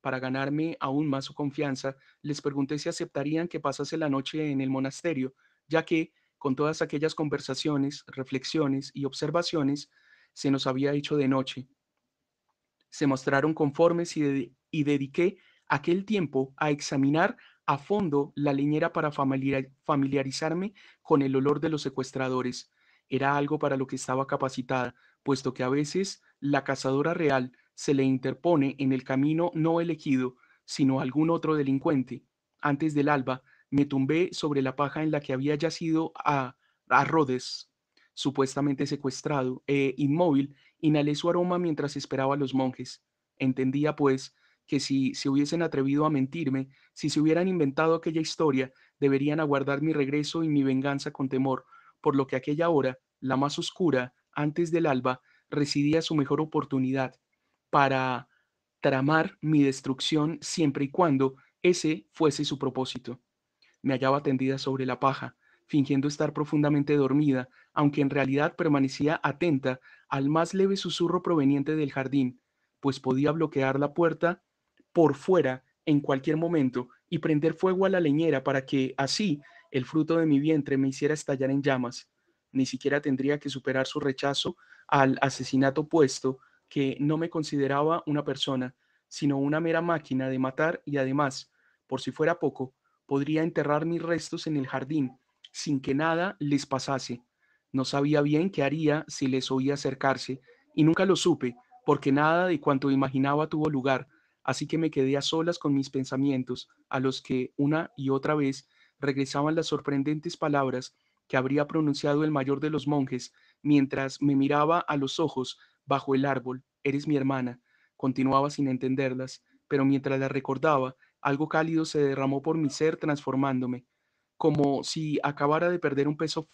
Para ganarme aún más su confianza, les pregunté si aceptarían que pasase la noche en el monasterio, ya que, con todas aquellas conversaciones, reflexiones y observaciones, se nos había hecho de noche. Se mostraron conformes y, y dediqué aquel tiempo a examinar a fondo la leñera para familiarizarme con el olor de los secuestradores. Era algo para lo que estaba capacitada, puesto que a veces la cazadora real se le interpone en el camino no elegido, sino algún otro delincuente. Antes del alba, me tumbé sobre la paja en la que había yacido a, a Rhodes, supuestamente secuestrado, e inmóvil, inhalé su aroma mientras esperaba a los monjes. Entendía, pues, que si se hubiesen atrevido a mentirme, si se hubieran inventado aquella historia, deberían aguardar mi regreso y mi venganza con temor, por lo que aquella hora, la más oscura, antes del alba, residía su mejor oportunidad para tramar mi destrucción siempre y cuando ese fuese su propósito. Me hallaba tendida sobre la paja, fingiendo estar profundamente dormida, aunque en realidad permanecía atenta al más leve susurro proveniente del jardín, pues podía bloquear la puerta por fuera en cualquier momento y prender fuego a la leñera para que así el fruto de mi vientre me hiciera estallar en llamas. Ni siquiera tendría que superar su rechazo al asesinato puesto que no me consideraba una persona, sino una mera máquina de matar y además, por si fuera poco, podría enterrar mis restos en el jardín sin que nada les pasase. No sabía bien qué haría si les oía acercarse y nunca lo supe porque nada de cuanto imaginaba tuvo lugar, Así que me quedé a solas con mis pensamientos, a los que una y otra vez regresaban las sorprendentes palabras que habría pronunciado el mayor de los monjes mientras me miraba a los ojos bajo el árbol. Eres mi hermana. Continuaba sin entenderlas, pero mientras las recordaba, algo cálido se derramó por mi ser transformándome, como si acabara de perder un peso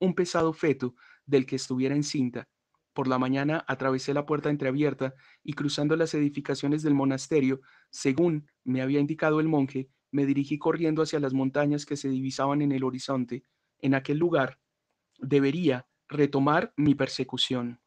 un pesado feto del que estuviera encinta. Por la mañana atravesé la puerta entreabierta y cruzando las edificaciones del monasterio, según me había indicado el monje, me dirigí corriendo hacia las montañas que se divisaban en el horizonte. En aquel lugar debería retomar mi persecución.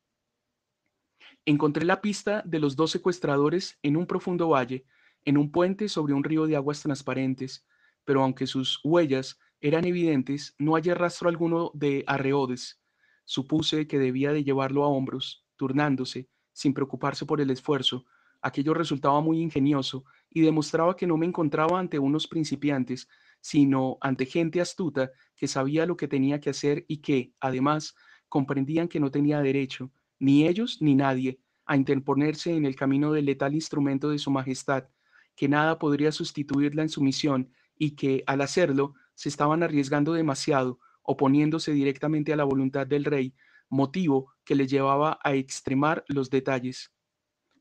Encontré la pista de los dos secuestradores en un profundo valle, en un puente sobre un río de aguas transparentes, pero aunque sus huellas eran evidentes, no hallé rastro alguno de arreodes. Supuse que debía de llevarlo a hombros, turnándose, sin preocuparse por el esfuerzo. Aquello resultaba muy ingenioso y demostraba que no me encontraba ante unos principiantes, sino ante gente astuta que sabía lo que tenía que hacer y que, además, comprendían que no tenía derecho, ni ellos ni nadie, a interponerse en el camino del letal instrumento de su majestad, que nada podría sustituirla en su misión y que, al hacerlo, se estaban arriesgando demasiado, oponiéndose directamente a la voluntad del rey, motivo que le llevaba a extremar los detalles.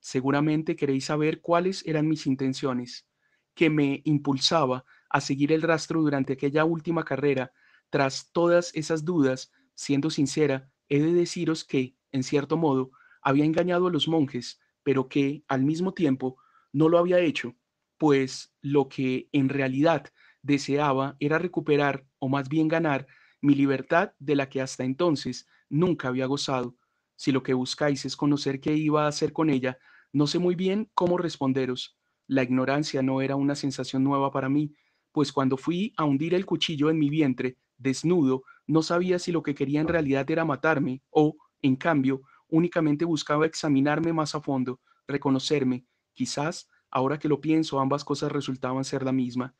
Seguramente queréis saber cuáles eran mis intenciones, que me impulsaba a seguir el rastro durante aquella última carrera. Tras todas esas dudas, siendo sincera, he de deciros que, en cierto modo, había engañado a los monjes, pero que, al mismo tiempo, no lo había hecho, pues lo que en realidad deseaba era recuperar, o más bien ganar, mi libertad de la que hasta entonces nunca había gozado. Si lo que buscáis es conocer qué iba a hacer con ella, no sé muy bien cómo responderos. La ignorancia no era una sensación nueva para mí, pues cuando fui a hundir el cuchillo en mi vientre, desnudo, no sabía si lo que quería en realidad era matarme o, en cambio, únicamente buscaba examinarme más a fondo, reconocerme. Quizás, ahora que lo pienso, ambas cosas resultaban ser la misma.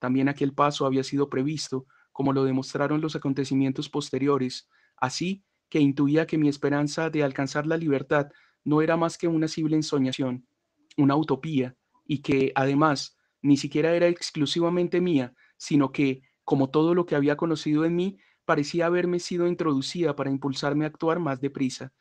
También aquel paso había sido previsto, como lo demostraron los acontecimientos posteriores, así que intuía que mi esperanza de alcanzar la libertad no era más que una simple ensoñación, una utopía, y que, además, ni siquiera era exclusivamente mía, sino que, como todo lo que había conocido en mí, parecía haberme sido introducida para impulsarme a actuar más deprisa.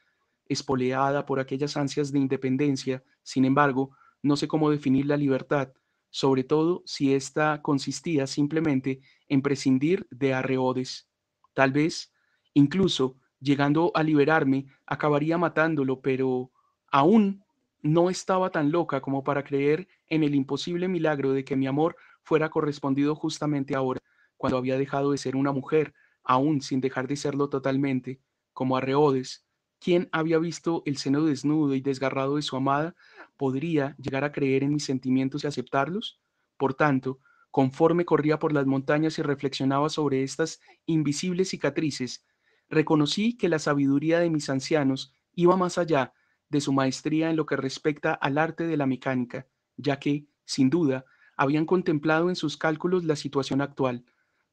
Espoleada por aquellas ansias de independencia, sin embargo, no sé cómo definir la libertad, sobre todo si ésta consistía simplemente en prescindir de arreodes. Tal vez, incluso, llegando a liberarme, acabaría matándolo, pero aún no estaba tan loca como para creer en el imposible milagro de que mi amor fuera correspondido justamente ahora, cuando había dejado de ser una mujer, aún sin dejar de serlo totalmente, como Arreodes, quien había visto el seno desnudo y desgarrado de su amada podría llegar a creer en mis sentimientos y aceptarlos? Por tanto, conforme corría por las montañas y reflexionaba sobre estas invisibles cicatrices, reconocí que la sabiduría de mis ancianos iba más allá de su maestría en lo que respecta al arte de la mecánica, ya que, sin duda, habían contemplado en sus cálculos la situación actual,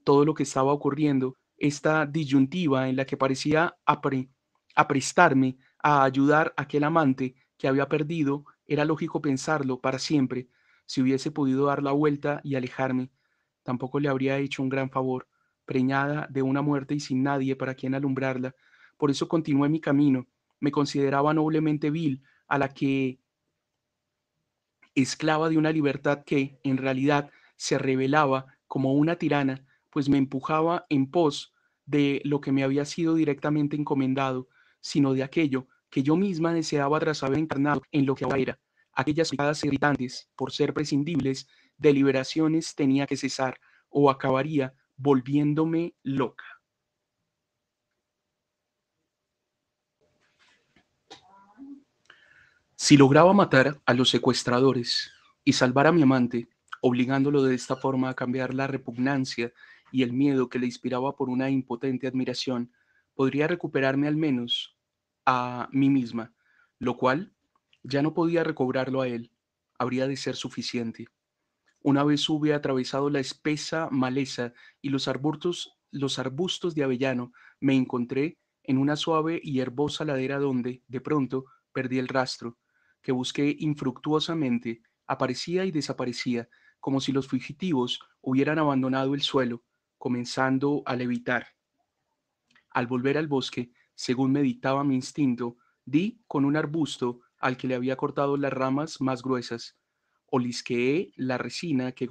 todo lo que estaba ocurriendo, esta disyuntiva en la que parecía aprestarme a ayudar a aquel amante que había perdido era lógico pensarlo para siempre. Si hubiese podido dar la vuelta y alejarme, tampoco le habría hecho un gran favor, preñada de una muerte y sin nadie para quien alumbrarla. Por eso continué mi camino. Me consideraba noblemente vil, a la que esclava de una libertad que, en realidad, se revelaba como una tirana, pues me empujaba en pos de lo que me había sido directamente encomendado, sino de aquello que yo misma deseaba tras haber encarnado en lo que ahora era. Aquellas miradas irritantes, por ser prescindibles, deliberaciones tenía que cesar o acabaría volviéndome loca. Si lograba matar a los secuestradores y salvar a mi amante, obligándolo de esta forma a cambiar la repugnancia y el miedo que le inspiraba por una impotente admiración, podría recuperarme al menos a mí misma, lo cual ya no podía recobrarlo a él, habría de ser suficiente. Una vez hube atravesado la espesa maleza y los arbustos, los arbustos de avellano, me encontré en una suave y herbosa ladera donde, de pronto, perdí el rastro, que busqué infructuosamente, aparecía y desaparecía, como si los fugitivos hubieran abandonado el suelo, comenzando a levitar. Al volver al bosque, según meditaba mi instinto, di con un arbusto al que le había cortado las ramas más gruesas. Olisqueé la resina que,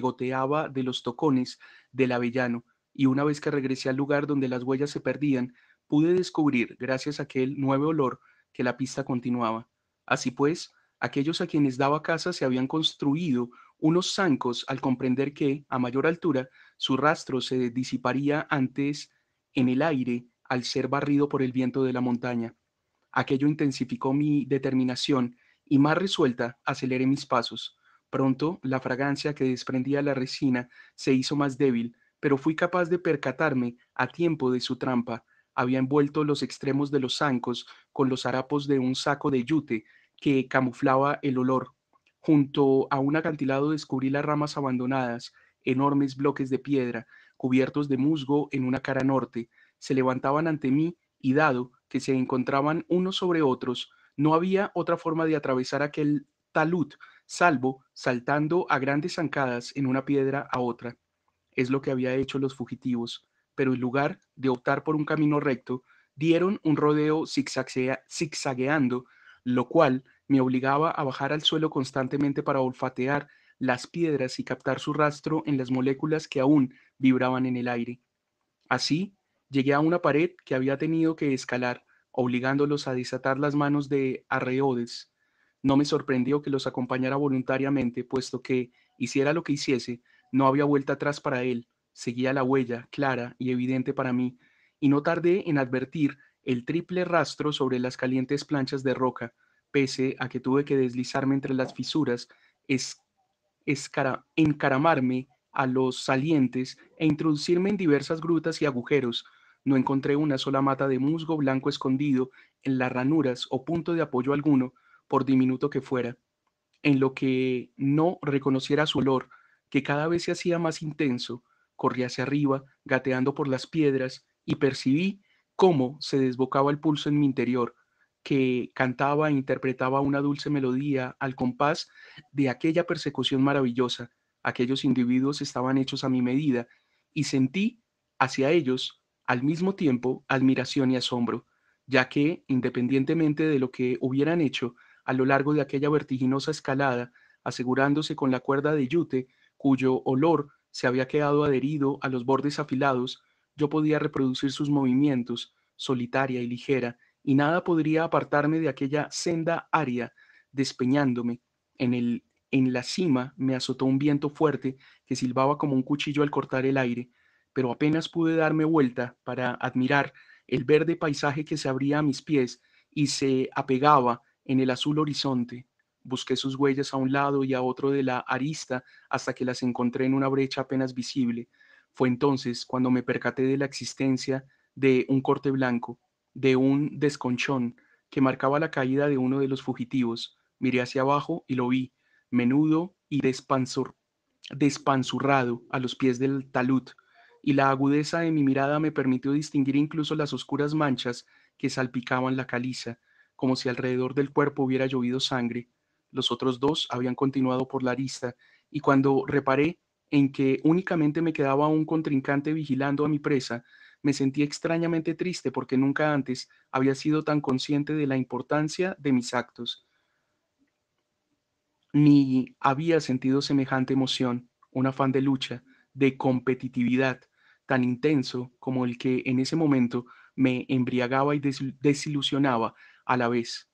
goteaba de los tocones del avellano, y una vez que regresé al lugar donde las huellas se perdían, pude descubrir, gracias a aquel nuevo olor, que la pista continuaba. Así pues, aquellos a quienes daba casa se habían construido unos zancos al comprender que, a mayor altura, su rastro se disiparía antes en el aire al ser barrido por el viento de la montaña. Aquello intensificó mi determinación y más resuelta aceleré mis pasos. Pronto la fragancia que desprendía la resina se hizo más débil, pero fui capaz de percatarme a tiempo de su trampa. Había envuelto los extremos de los zancos con los harapos de un saco de yute que camuflaba el olor. Junto a un acantilado descubrí las ramas abandonadas, enormes bloques de piedra, cubiertos de musgo en una cara norte, se levantaban ante mí y dado que se encontraban unos sobre otros, no había otra forma de atravesar aquel talud, salvo saltando a grandes zancadas en una piedra a otra. Es lo que había hecho los fugitivos, pero en lugar de optar por un camino recto, dieron un rodeo zigzagueando, lo cual me obligaba a bajar al suelo constantemente para olfatear las piedras y captar su rastro en las moléculas que aún vibraban en el aire. Así Llegué a una pared que había tenido que escalar, obligándolos a desatar las manos de Arreodes. No me sorprendió que los acompañara voluntariamente, puesto que, hiciera lo que hiciese, no había vuelta atrás para él. Seguía la huella, clara y evidente para mí, y no tardé en advertir el triple rastro sobre las calientes planchas de roca, pese a que tuve que deslizarme entre las fisuras, es, encaramarme a los salientes e introducirme en diversas grutas y agujeros, no encontré una sola mata de musgo blanco escondido en las ranuras o punto de apoyo alguno, por diminuto que fuera, en lo que no reconociera su olor, que cada vez se hacía más intenso, corrí hacia arriba, gateando por las piedras, y percibí cómo se desbocaba el pulso en mi interior, que cantaba e interpretaba una dulce melodía al compás de aquella persecución maravillosa, aquellos individuos estaban hechos a mi medida, y sentí hacia ellos al mismo tiempo admiración y asombro, ya que, independientemente de lo que hubieran hecho a lo largo de aquella vertiginosa escalada, asegurándose con la cuerda de yute, cuyo olor se había quedado adherido a los bordes afilados, yo podía reproducir sus movimientos, solitaria y ligera, y nada podría apartarme de aquella senda aria, despeñándome en el en la cima me azotó un viento fuerte que silbaba como un cuchillo al cortar el aire, pero apenas pude darme vuelta para admirar el verde paisaje que se abría a mis pies y se apegaba en el azul horizonte. Busqué sus huellas a un lado y a otro de la arista hasta que las encontré en una brecha apenas visible. Fue entonces cuando me percaté de la existencia de un corte blanco, de un desconchón que marcaba la caída de uno de los fugitivos. Miré hacia abajo y lo vi, menudo y despanzurado despanzurrado a los pies del talud, y la agudeza de mi mirada me permitió distinguir incluso las oscuras manchas que salpicaban la caliza, como si alrededor del cuerpo hubiera llovido sangre. Los otros dos habían continuado por la arista, y cuando reparé en que únicamente me quedaba un contrincante vigilando a mi presa, me sentí extrañamente triste porque nunca antes había sido tan consciente de la importancia de mis actos ni había sentido semejante emoción, un afán de lucha, de competitividad, tan intenso como el que en ese momento me embriagaba y desilusionaba a la vez.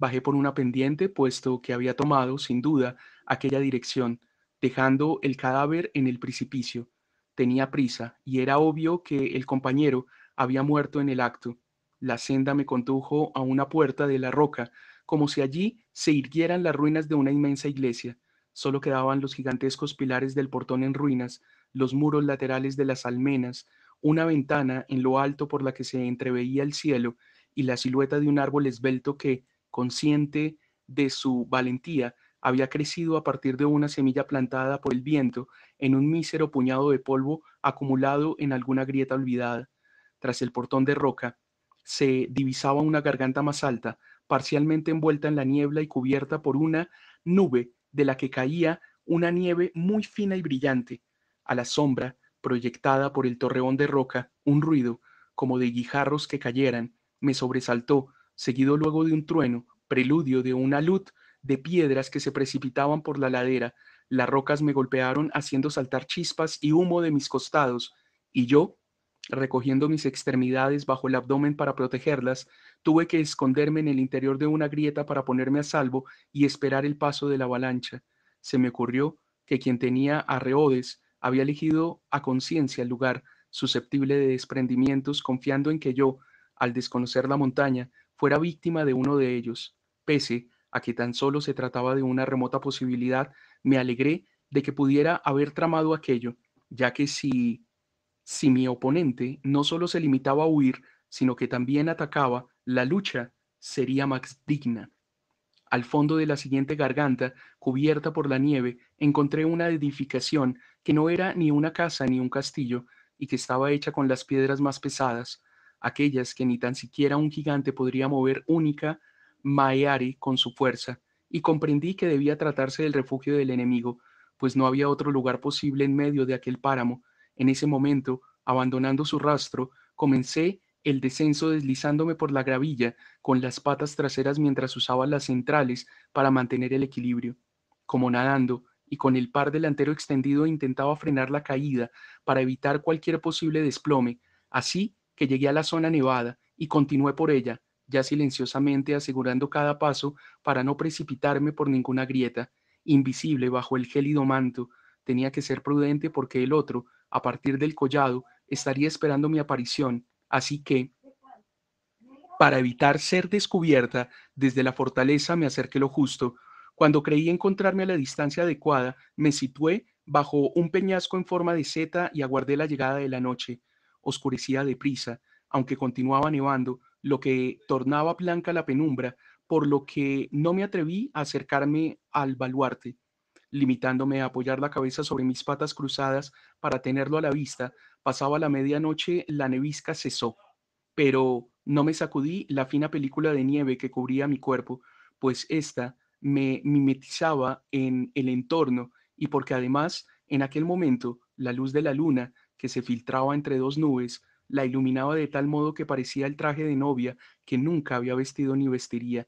Bajé por una pendiente, puesto que había tomado, sin duda, aquella dirección, dejando el cadáver en el precipicio. Tenía prisa, y era obvio que el compañero había muerto en el acto. La senda me condujo a una puerta de la roca, como si allí se irguieran las ruinas de una inmensa iglesia. Solo quedaban los gigantescos pilares del portón en ruinas, los muros laterales de las almenas, una ventana en lo alto por la que se entreveía el cielo y la silueta de un árbol esbelto que, consciente de su valentía, había crecido a partir de una semilla plantada por el viento en un mísero puñado de polvo acumulado en alguna grieta olvidada. Tras el portón de roca, se divisaba una garganta más alta, parcialmente envuelta en la niebla y cubierta por una nube de la que caía una nieve muy fina y brillante. A la sombra, proyectada por el torreón de roca, un ruido, como de guijarros que cayeran, me sobresaltó, seguido luego de un trueno, preludio de una luz de piedras que se precipitaban por la ladera, las rocas me golpearon haciendo saltar chispas y humo de mis costados, y yo, Recogiendo mis extremidades bajo el abdomen para protegerlas, tuve que esconderme en el interior de una grieta para ponerme a salvo y esperar el paso de la avalancha. Se me ocurrió que quien tenía arreodes había elegido a conciencia el lugar susceptible de desprendimientos, confiando en que yo, al desconocer la montaña, fuera víctima de uno de ellos. Pese a que tan solo se trataba de una remota posibilidad, me alegré de que pudiera haber tramado aquello, ya que si si mi oponente no solo se limitaba a huir, sino que también atacaba, la lucha sería más digna. Al fondo de la siguiente garganta, cubierta por la nieve, encontré una edificación que no era ni una casa ni un castillo, y que estaba hecha con las piedras más pesadas, aquellas que ni tan siquiera un gigante podría mover única Maeare con su fuerza, y comprendí que debía tratarse del refugio del enemigo, pues no había otro lugar posible en medio de aquel páramo en ese momento, abandonando su rastro, comencé el descenso deslizándome por la gravilla con las patas traseras mientras usaba las centrales para mantener el equilibrio. Como nadando, y con el par delantero extendido intentaba frenar la caída para evitar cualquier posible desplome, así que llegué a la zona nevada y continué por ella, ya silenciosamente asegurando cada paso para no precipitarme por ninguna grieta, invisible bajo el gélido manto. Tenía que ser prudente porque el otro a partir del collado, estaría esperando mi aparición, así que, para evitar ser descubierta, desde la fortaleza me acerqué lo justo. Cuando creí encontrarme a la distancia adecuada, me situé bajo un peñasco en forma de seta y aguardé la llegada de la noche. Oscurecía deprisa, aunque continuaba nevando, lo que tornaba blanca la penumbra, por lo que no me atreví a acercarme al baluarte limitándome a apoyar la cabeza sobre mis patas cruzadas para tenerlo a la vista, pasaba la medianoche, la nevisca cesó, pero no me sacudí la fina película de nieve que cubría mi cuerpo, pues ésta me mimetizaba en el entorno y porque además en aquel momento la luz de la luna, que se filtraba entre dos nubes, la iluminaba de tal modo que parecía el traje de novia que nunca había vestido ni vestiría.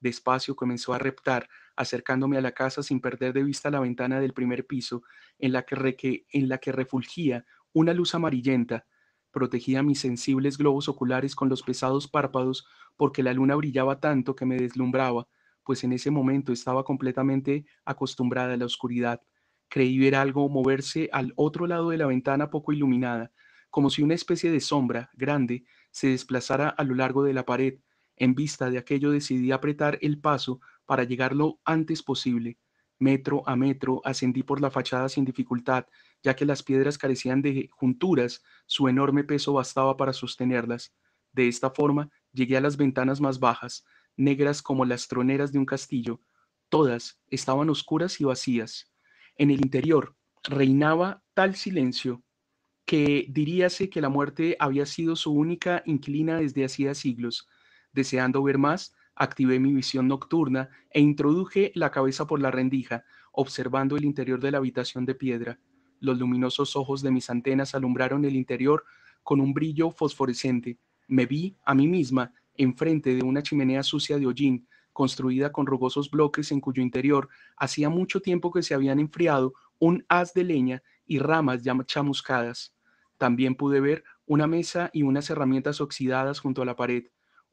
Despacio comenzó a reptar acercándome a la casa sin perder de vista la ventana del primer piso, en la que, reque en la que refulgía una luz amarillenta, protegía mis sensibles globos oculares con los pesados párpados porque la luna brillaba tanto que me deslumbraba, pues en ese momento estaba completamente acostumbrada a la oscuridad. Creí ver algo moverse al otro lado de la ventana poco iluminada, como si una especie de sombra grande se desplazara a lo largo de la pared, en vista de aquello decidí apretar el paso para llegar lo antes posible. Metro a metro ascendí por la fachada sin dificultad, ya que las piedras carecían de junturas, su enorme peso bastaba para sostenerlas. De esta forma llegué a las ventanas más bajas, negras como las troneras de un castillo. Todas estaban oscuras y vacías. En el interior reinaba tal silencio que diríase que la muerte había sido su única inclina desde hacía siglos. Deseando ver más, activé mi visión nocturna e introduje la cabeza por la rendija, observando el interior de la habitación de piedra. Los luminosos ojos de mis antenas alumbraron el interior con un brillo fosforescente. Me vi a mí misma enfrente de una chimenea sucia de hollín, construida con rugosos bloques en cuyo interior hacía mucho tiempo que se habían enfriado un haz de leña y ramas ya chamuscadas. También pude ver una mesa y unas herramientas oxidadas junto a la pared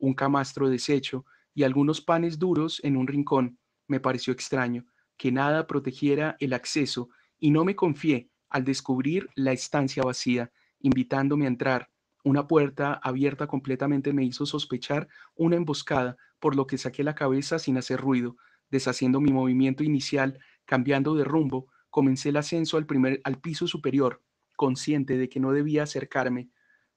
un camastro deshecho y algunos panes duros en un rincón, me pareció extraño que nada protegiera el acceso y no me confié al descubrir la estancia vacía, invitándome a entrar. Una puerta abierta completamente me hizo sospechar una emboscada, por lo que saqué la cabeza sin hacer ruido, deshaciendo mi movimiento inicial, cambiando de rumbo, comencé el ascenso al primer al piso superior, consciente de que no debía acercarme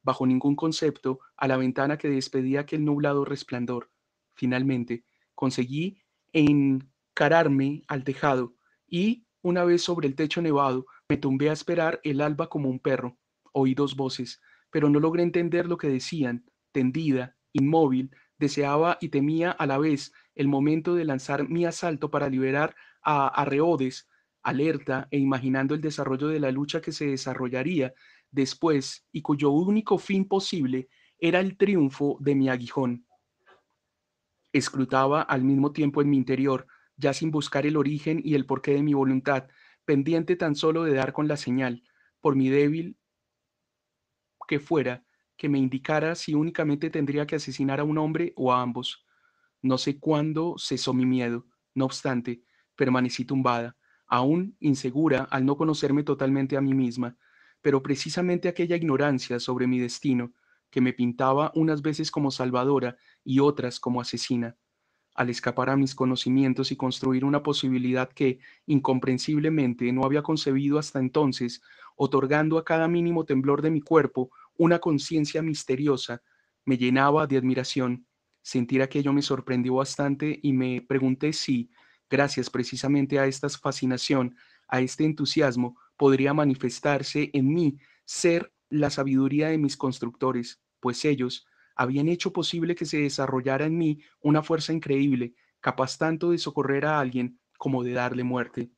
bajo ningún concepto, a la ventana que despedía aquel nublado resplandor. Finalmente, conseguí encararme al tejado y, una vez sobre el techo nevado, me tumbé a esperar el alba como un perro. Oí dos voces, pero no logré entender lo que decían. Tendida, inmóvil, deseaba y temía a la vez el momento de lanzar mi asalto para liberar a Arreodes, alerta e imaginando el desarrollo de la lucha que se desarrollaría después y cuyo único fin posible era el triunfo de mi aguijón. Escrutaba al mismo tiempo en mi interior, ya sin buscar el origen y el porqué de mi voluntad, pendiente tan solo de dar con la señal, por mi débil que fuera, que me indicara si únicamente tendría que asesinar a un hombre o a ambos. No sé cuándo cesó mi miedo, no obstante, permanecí tumbada, aún insegura al no conocerme totalmente a mí misma, pero precisamente aquella ignorancia sobre mi destino que me pintaba unas veces como salvadora y otras como asesina, al escapar a mis conocimientos y construir una posibilidad que, incomprensiblemente, no había concebido hasta entonces, otorgando a cada mínimo temblor de mi cuerpo una conciencia misteriosa, me llenaba de admiración. Sentir aquello me sorprendió bastante y me pregunté si, gracias precisamente a esta fascinación, a este entusiasmo, podría manifestarse en mí ser la sabiduría de mis constructores, pues ellos habían hecho posible que se desarrollara en mí una fuerza increíble, capaz tanto de socorrer a alguien como de darle muerte.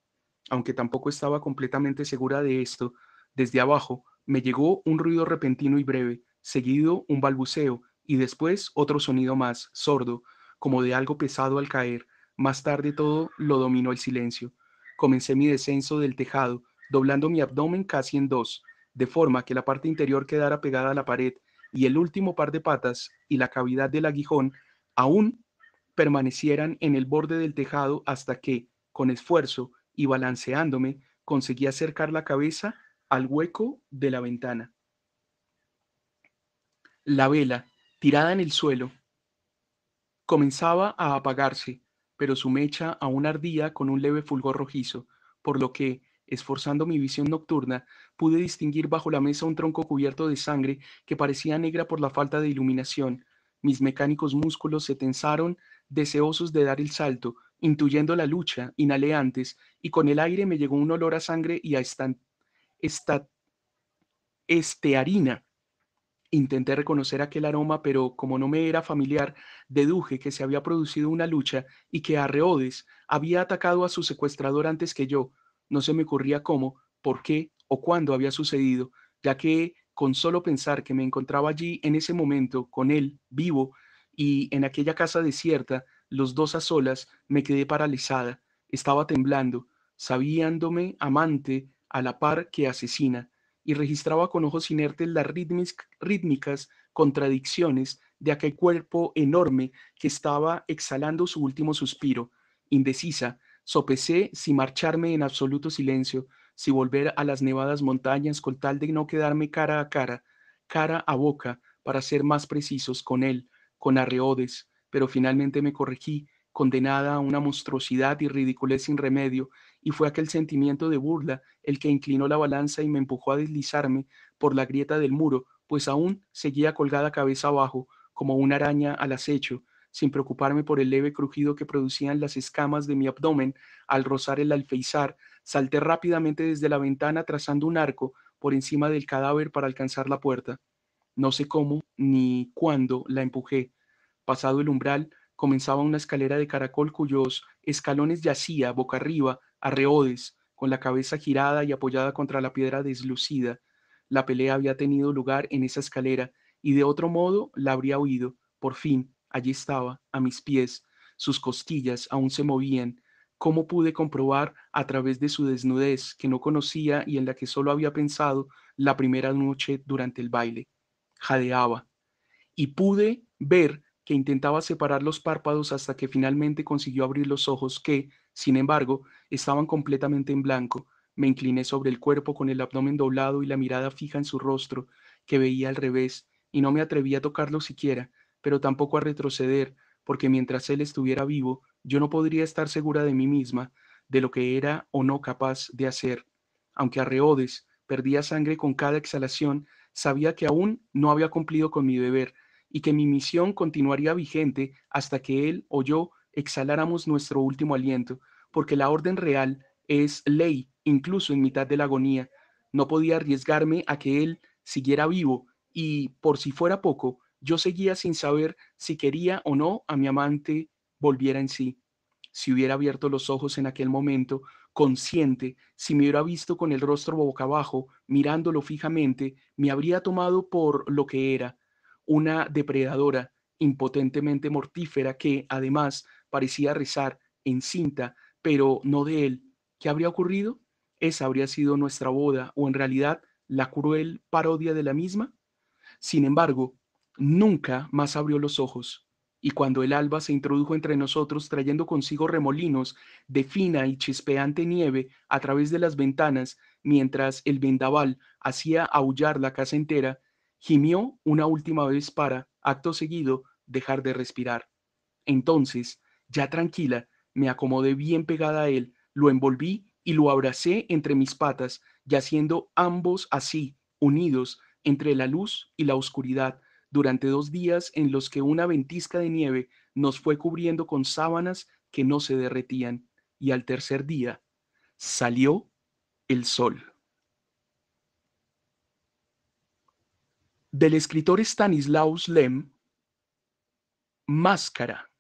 Aunque tampoco estaba completamente segura de esto, desde abajo me llegó un ruido repentino y breve, seguido un balbuceo y después otro sonido más, sordo, como de algo pesado al caer. Más tarde todo lo dominó el silencio. Comencé mi descenso del tejado doblando mi abdomen casi en dos, de forma que la parte interior quedara pegada a la pared y el último par de patas y la cavidad del aguijón aún permanecieran en el borde del tejado hasta que, con esfuerzo y balanceándome, conseguí acercar la cabeza al hueco de la ventana. La vela, tirada en el suelo, comenzaba a apagarse, pero su mecha aún ardía con un leve fulgor rojizo, por lo que, Esforzando mi visión nocturna, pude distinguir bajo la mesa un tronco cubierto de sangre que parecía negra por la falta de iluminación. Mis mecánicos músculos se tensaron, deseosos de dar el salto, intuyendo la lucha, inhalé antes, y con el aire me llegó un olor a sangre y a esta esta, harina. Intenté reconocer aquel aroma, pero como no me era familiar, deduje que se había producido una lucha y que Arreodes había atacado a su secuestrador antes que yo, no se me ocurría cómo, por qué o cuándo había sucedido, ya que con solo pensar que me encontraba allí en ese momento, con él, vivo, y en aquella casa desierta, los dos a solas, me quedé paralizada, estaba temblando, sabiéndome amante a la par que asesina, y registraba con ojos inertes las rítmicas contradicciones de aquel cuerpo enorme que estaba exhalando su último suspiro, indecisa, Sopesé si marcharme en absoluto silencio, si volver a las nevadas montañas con tal de no quedarme cara a cara, cara a boca, para ser más precisos, con él, con Arreodes, pero finalmente me corregí, condenada a una monstruosidad y ridiculez sin remedio, y fue aquel sentimiento de burla el que inclinó la balanza y me empujó a deslizarme por la grieta del muro, pues aún seguía colgada cabeza abajo, como una araña al acecho, sin preocuparme por el leve crujido que producían las escamas de mi abdomen al rozar el alfeizar, salté rápidamente desde la ventana trazando un arco por encima del cadáver para alcanzar la puerta. No sé cómo ni cuándo la empujé. Pasado el umbral, comenzaba una escalera de caracol cuyos escalones yacía boca arriba, a con la cabeza girada y apoyada contra la piedra deslucida. La pelea había tenido lugar en esa escalera, y de otro modo la habría oído, por fin, allí estaba, a mis pies, sus costillas aún se movían. ¿Cómo pude comprobar a través de su desnudez que no conocía y en la que solo había pensado la primera noche durante el baile? Jadeaba. Y pude ver que intentaba separar los párpados hasta que finalmente consiguió abrir los ojos que, sin embargo, estaban completamente en blanco. Me incliné sobre el cuerpo con el abdomen doblado y la mirada fija en su rostro, que veía al revés, y no me atreví a tocarlo siquiera, pero tampoco a retroceder, porque mientras él estuviera vivo, yo no podría estar segura de mí misma, de lo que era o no capaz de hacer. Aunque Arreodes perdía sangre con cada exhalación, sabía que aún no había cumplido con mi deber y que mi misión continuaría vigente hasta que él o yo exhaláramos nuestro último aliento, porque la orden real es ley, incluso en mitad de la agonía. No podía arriesgarme a que él siguiera vivo y, por si fuera poco, yo seguía sin saber si quería o no a mi amante volviera en sí. Si hubiera abierto los ojos en aquel momento, consciente, si me hubiera visto con el rostro boca abajo, mirándolo fijamente, me habría tomado por lo que era, una depredadora, impotentemente mortífera que, además, parecía rezar, en cinta pero no de él. ¿Qué habría ocurrido? Esa habría sido nuestra boda, o en realidad la cruel parodia de la misma. Sin embargo, Nunca más abrió los ojos, y cuando el alba se introdujo entre nosotros trayendo consigo remolinos de fina y chispeante nieve a través de las ventanas, mientras el vendaval hacía aullar la casa entera, gimió una última vez para, acto seguido, dejar de respirar. Entonces, ya tranquila, me acomodé bien pegada a él, lo envolví y lo abracé entre mis patas, yaciendo ambos así, unidos, entre la luz y la oscuridad, durante dos días en los que una ventisca de nieve nos fue cubriendo con sábanas que no se derretían, y al tercer día salió el sol. Del escritor Stanislaus Lem, Máscara.